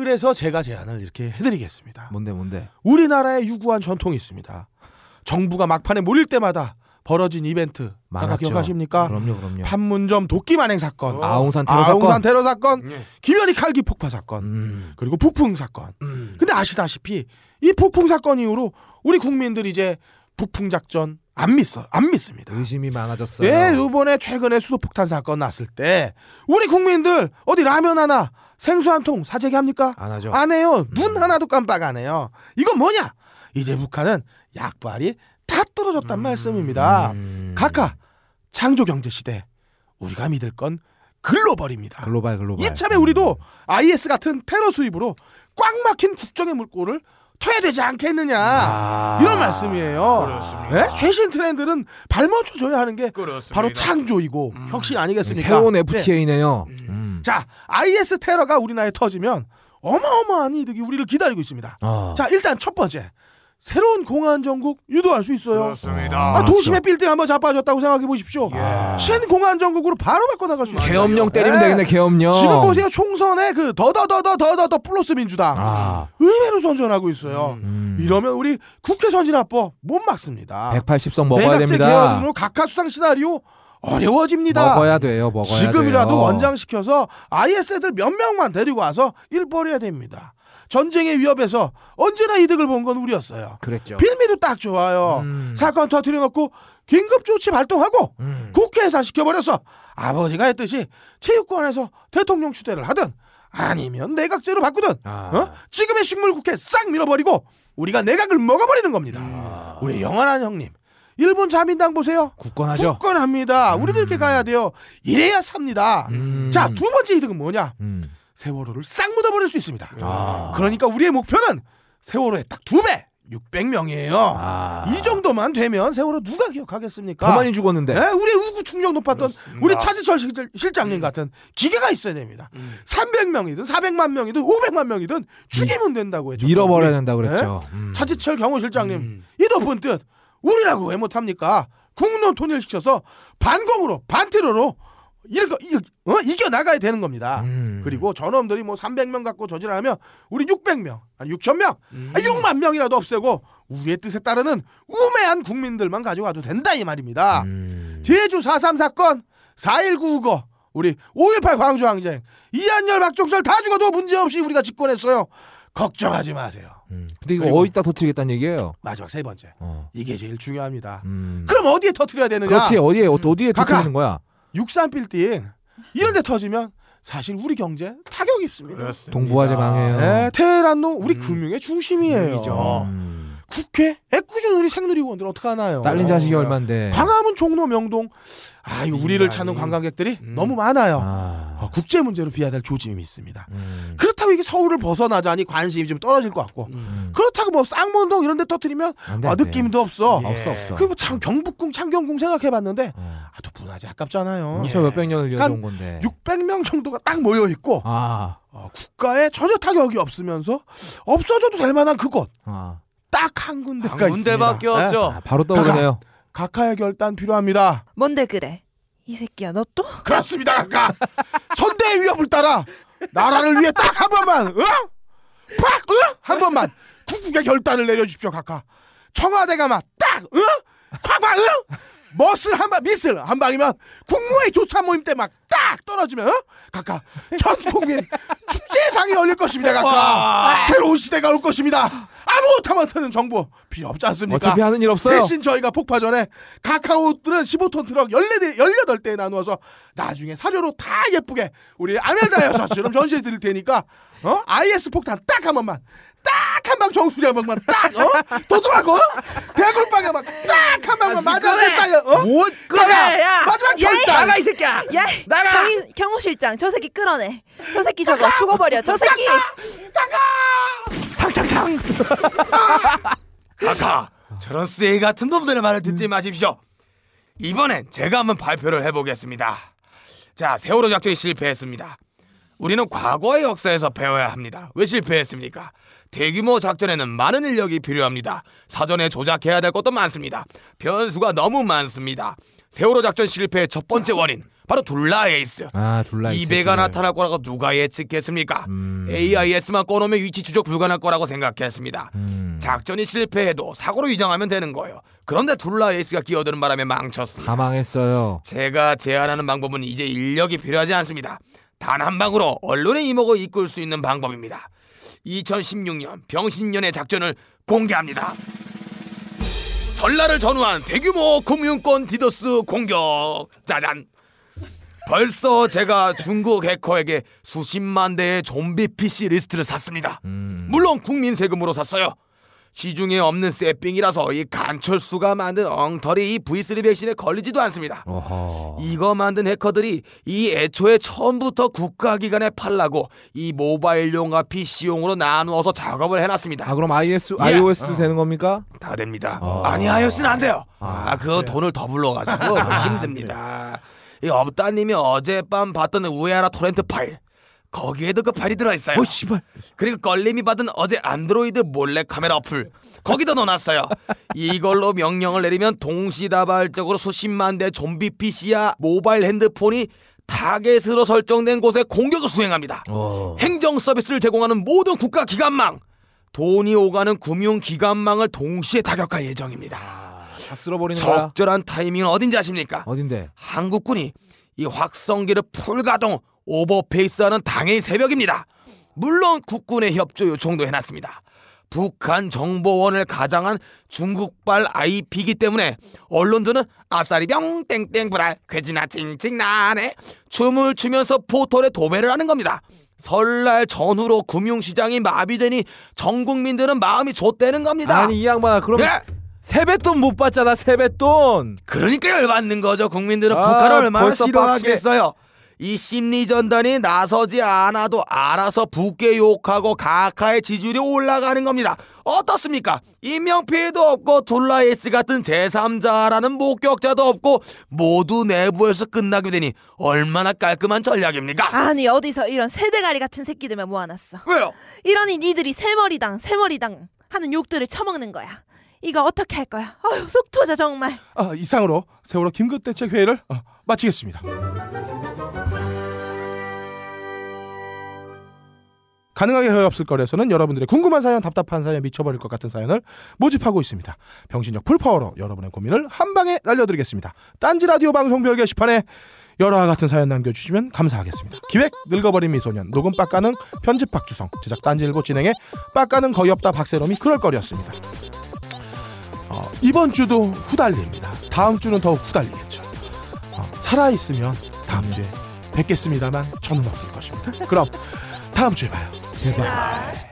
그래서 제가 제안을 이렇게 해드리겠습니다. 뭔데 뭔데? 우리나라에 유구한 전통이 있습니다. 정부가 막판에 몰릴 때마다 벌어진 이벤트 많았죠. 기억하십니까? 그럼요, 그럼요. 판문점 도끼 만행 사건, 어. 아웅산 테러 사건, 아웅산 테러 사건, 음. 김현희 칼기 폭파 사건, 음. 그리고 북풍 사건. 음. 근데 아시다시피 이 북풍 사건 이후로 우리 국민들이 이제 북풍 작전 안 믿어 안 믿습니다. 의심이 많아졌어요. 예, 이번에 최근에 수소폭탄 사건 났을 때 우리 국민들 어디 라면 하나, 생수 한 통 사재기 합니까? 안 하죠. 안 해요. 음. 하나도 깜빡 안 해요. 이건 뭐냐? 이제 북한은 약발이 다 떨어졌단 음. 말씀입니다. 음. 각하 창조 경제 시대 우리가 믿을 건 글로벌입니다. 글로벌 글로벌. 이참에 우리도 IS 음. 같은 테러 수입으로 꽉 막힌 국정의 물꼬를 터야 되지 않겠느냐 아~ 이런 말씀이에요. 그렇습니다. 네? 최신 트렌드는 발맞춰 줘야 하는 게 그렇습니다. 바로 창조이고 음. 혁신 아니겠습니까? 새로운 네. FTA네요. 네. 음. 자, IS 테러가 우리나라에 터지면 어마어마한 이득이 우리를 기다리고 있습니다. 어. 자, 일단 첫 번째 새로운 공안 정국 유도할 수 있어요. 그렇습니다. 아, 도심의 빌딩 한번 자빠졌다고 생각해 보십시오. 예. 신공안 전국으로 바로 바꿔 나갈 수 있어요. 계엄령 예. 때리면 네. 되겠네. 계엄령. 지금 보세요. 총선에 그 더더더더 더더 플러스 민주당 아. 의외로 선전하고 있어요. 음, 음. 이러면 우리 국회 선진화법 못 막습니다. 180석 먹어야 됩니다. 내각제 으로 각하 수상 시나리오 어려워집니다. 먹어야 돼요. 먹어야 지금이라도 돼요. 원장시켜서 IS 애들 몇 명만 데리고 와서 일벌해야 됩니다. 전쟁의 위협에서 언제나 이득을 본 건 우리였어요. 그랬죠. 빌미도 딱 좋아요. 음. 사건 터뜨려놓고 긴급조치 발동하고 음. 국회 해산시켜버려서 아버지가 했듯이 체육관에서 대통령 추대를 하든 아니면 내각제로 바꾸든 아. 어? 지금의 식물국회 싹 밀어버리고 우리가 내각을 먹어버리는 겁니다. 아. 우리 영원한 형님 일본 자민당 보세요. 굳건하죠. 굳건합니다. 우리들께 음. 가야 돼요. 이래야 삽니다. 음. 자두 번째 이득은 뭐냐? 음. 세월호를 싹 묻어버릴 수 있습니다. 아. 그러니까 우리의 목표는 세월호의 딱두 배. 600명이에요. 아. 이 정도만 되면 세월호 누가 기억하겠습니까? 더 많이 죽었는데. 네, 우리 우구 충격 높았던 그렇습니다. 우리 차지철 실장, 님 음. 같은 기계가 있어야 됩니다. 음. 300명이든 400만 명이든 500만 명이든 죽이면 된다고 했죠. 잃어버려야 된다고 네? 그랬죠. 네? 음. 차지철 경호실장님 음. 이 높은 뜻 우리라고 왜 못합니까? 국론 통일시켜서 반공으로 반테러로 이렇게 어? 이겨 나가야 되는 겁니다. 음. 그리고 전놈들이뭐 300명 갖고 저질하면 우리 600명, 아니 6천 명, 음. 6만 명이라도 없애고 우리의 뜻에 따르는 우매한 국민들만 가져가도 된다 이 말입니다. 음. 제주 4.3 사건, 4.19 우거, 우리 5.18 광주항쟁, 이한열, 박종철 다 죽어도 문제없이 우리가 집권했어요. 걱정하지 마세요. 음. 근데 이거 어디다 터트리겠다는 얘기예요? 마지막 세 번째. 어. 이게 제일 중요합니다. 음. 그럼 어디에 터트려야 되느냐? 그렇지 어디에 어, 어디에 터트리는 거야? 6 3 빌딩 이런 데 터지면 사실 우리 경제 타격 입습니다. 그렇습니다. 동부화재 망해요. 네, 테헤란도 우리 음. 금융의 중심이에요. 음. 국회 애꿎은 우리 생누리원들 어떻게 하나요? 딸린 자식이 어. 얼마인데. 광화문 종로 명동 아, 우리를 찾는 관광객들이 음. 너무 많아요. 아. 어, 국제 문제로 비하될 조짐이 있습니다. 음. 그렇다 어, 이게 서울을 벗어나자니 관심이 좀 떨어질 것 같고 음. 그렇다고 뭐 쌍문동 이런 데 터트리면 안 돼, 안 아, 느낌도 돼. 없어. 예. 없어 없어. 그리고 뭐 참 경북궁 창경궁 생각해봤는데 어. 아또 문화재 아깝잖아요. 음, 이서 몇백 년을 예. 이어온 건데 600명 정도가 딱 모여 있고 아. 어, 국가에 전혀 타격이 없으면서 없어져도 될 만한 그곳 아. 딱한 군데가 한 군데밖에 있습니다. 없죠. 네. 바로 떠오르네요. 각하, 의 결단 필요합니다. 뭔데 그래? 이 새끼야 너 또? 그렇습니다 각하. 선대의 위협을 따라 나라를 위해 딱 한 번만, 어? 팍, 어? 한 번만 국국의 결단을 내려주십시오, 각하. 청와대가 막 딱, 어? 팍팍, 어? 머슬 한 방, 미슬 한 방이면 국무회의 조차 모임 때 막 딱 떨어지면 어? 각하 전 국민 국제상이 열릴 것입니다, 각하. 새로운 시대가 올 것입니다. 아무것도 못하는 정부 필요 없지 않습니까? 어차피 하는 일 없어요. 대신 저희가 폭파전에 카카오들은 15톤 트럭 14대, 18대에 나누어서 나중에 사료로 다 예쁘게 우리 아멜다 여사처럼 전시해 드릴 테니까 어? IS 폭탄 딱 한 번만 딱한방 정수리 한 방만 딱 어? 도드라고 대굴방에 막딱 한 방만 맞아 어? 그래. 됐어요 어? 끌어 야 마지막 절단 나가 이 새끼야 야 나가 경위, 경호실장 저 새끼 끌어내 저 새끼 저거 죽어버려 저 새끼 나가 탕탕탕 아까 저런 쓰레기 같은 놈들의 말을 듣지 마십시오 이번엔 제가 한번 발표를 해보겠습니다 자 세월호 작전이 실패했습니다 우리는 과거의 역사에서 배워야 합니다. 왜 실패했습니까? 대규모 작전에는 많은 인력이 필요합니다. 사전에 조작해야 될 것도 많습니다. 변수가 너무 많습니다. 세월호 작전 실패의 첫 번째 원인 바로 둘라에이스. 아, 둘라에이스. 이배가 나타날 거라고 누가 예측했습니까? 음... AIS만 꺼놓으면 위치 추적 불가능할 거라고 생각했습니다. 음... 작전이 실패해도 사고로 위장하면 되는 거예요. 그런데 둘라에이스가 끼어드는 바람에 망쳤습니다. 다 망했어요. 제가 제안하는 방법은 이제 인력이 필요하지 않습니다. 단 한 방으로 언론의 이목을 이끌 수 있는 방법입니다. 2016년 병신년의 작전을 공개합니다. 설날을 전후한 대규모 금융권 디도스 공격. 짜잔. 벌써 제가 중국 해커에게 수십만 대의 좀비 PC 리스트를 샀습니다. 음. 물론 국민 세금으로 샀어요. 시중에 없는 세핑이라서 이 간철수가 만든 엉터리 이 V3 백신에 걸리지도 않습니다. 어허. 이거 만든 해커들이 이 애초에 처음부터 국가기관에 팔라고 이 모바일용과 PC용으로 나누어서 작업을 해놨습니다. 아 그럼 IS, 예. iOS도 어. 되는 겁니까? 다 됩니다. 어. 아니 iOS는 안 돼요. 아, 아 그거 돈을 더 불러가지고 힘듭니다. 네. 이 업다님이 어젯밤 봤던 우에하라 토렌트 파일 거기에도 그 발이 들어있어요. 어, 씨발. 그리고 걸림이 받은 어제 안드로이드 몰래 카메라 어플 거기다 넣어놨어요. 이걸로 명령을 내리면 동시다발적으로 수십만 대 좀비 PC야 모바일 핸드폰이 타겟으로 설정된 곳에 공격을 수행합니다. 오. 어. 행정 서비스를 제공하는 모든 국가 기관망, 돈이 오가는 금융 기관망을 동시에 타격할 예정입니다. 아, 다 쓸어버리는 적절한 거야. 타이밍은 어딘지 아십니까? 어딘데? 한국군이 이 확성기를 풀 가동 오버페이스하는 당의 새벽입니다. 물론 국군의 협조 요청도 해놨습니다. 북한 정보원을 가장한 중국발 IP이기 때문에 언론들은 아싸리 병 땡땡 불알 괴지나 칭칭 나네 춤을 추면서 포털에 도배를 하는 겁니다. 설날 전후로 금융시장이 마비되니 전 국민들은 마음이 좆되는 겁니다. 아니 이 양반아 그럼 예? 세뱃돈 못 받잖아 세뱃돈. 그러니까 열받는 거죠 국민들은 아, 북한을 얼마나 싫어하겠어요. 이 심리전단이 나서지 않아도 알아서 붓게 욕하고 가카의 지지율이 올라가는 겁니다. 어떻습니까? 인명피해도 없고 둘라이스 같은 제3자라는 목격자도 없고 모두 내부에서 끝나게 되니 얼마나 깔끔한 전략입니까? 아니 어디서 이런 새대가리 같은 새끼들만 모아놨어. 왜요? 이러니 니들이 새머리당 새머리당 하는 욕들을 처먹는 거야. 이거 어떻게 할 거야? 아유 속 터져 정말. 아, 이상으로 세월호 긴급대책회의를 어, 마치겠습니다. 가능하게 허 없을 거래에서는 여러분들의 궁금한 사연, 답답한 사연, 미쳐버릴 것 같은 사연을 모집하고 있습니다. 병신력 풀파워로 여러분의 고민을 한 방에 날려드리겠습니다. 딴지 라디오 방송 별 게시판에 여러와 같은 사연 남겨주시면 감사하겠습니다. 기획 늙어버린 미소년, 녹음 빡가능, 편집 박주성, 제작 딴지일보 진행의 빡가능 거의 없다 박세롬이 그럴 거리였습니다. 어, 이번 주도 후달립니다. 다음 주는 더 후달리겠죠. 어, 살아있으면 다음 주에 뵙겠습니다만 저는 없을 것입니다. 그럼 다음 주에 봐요. 제발.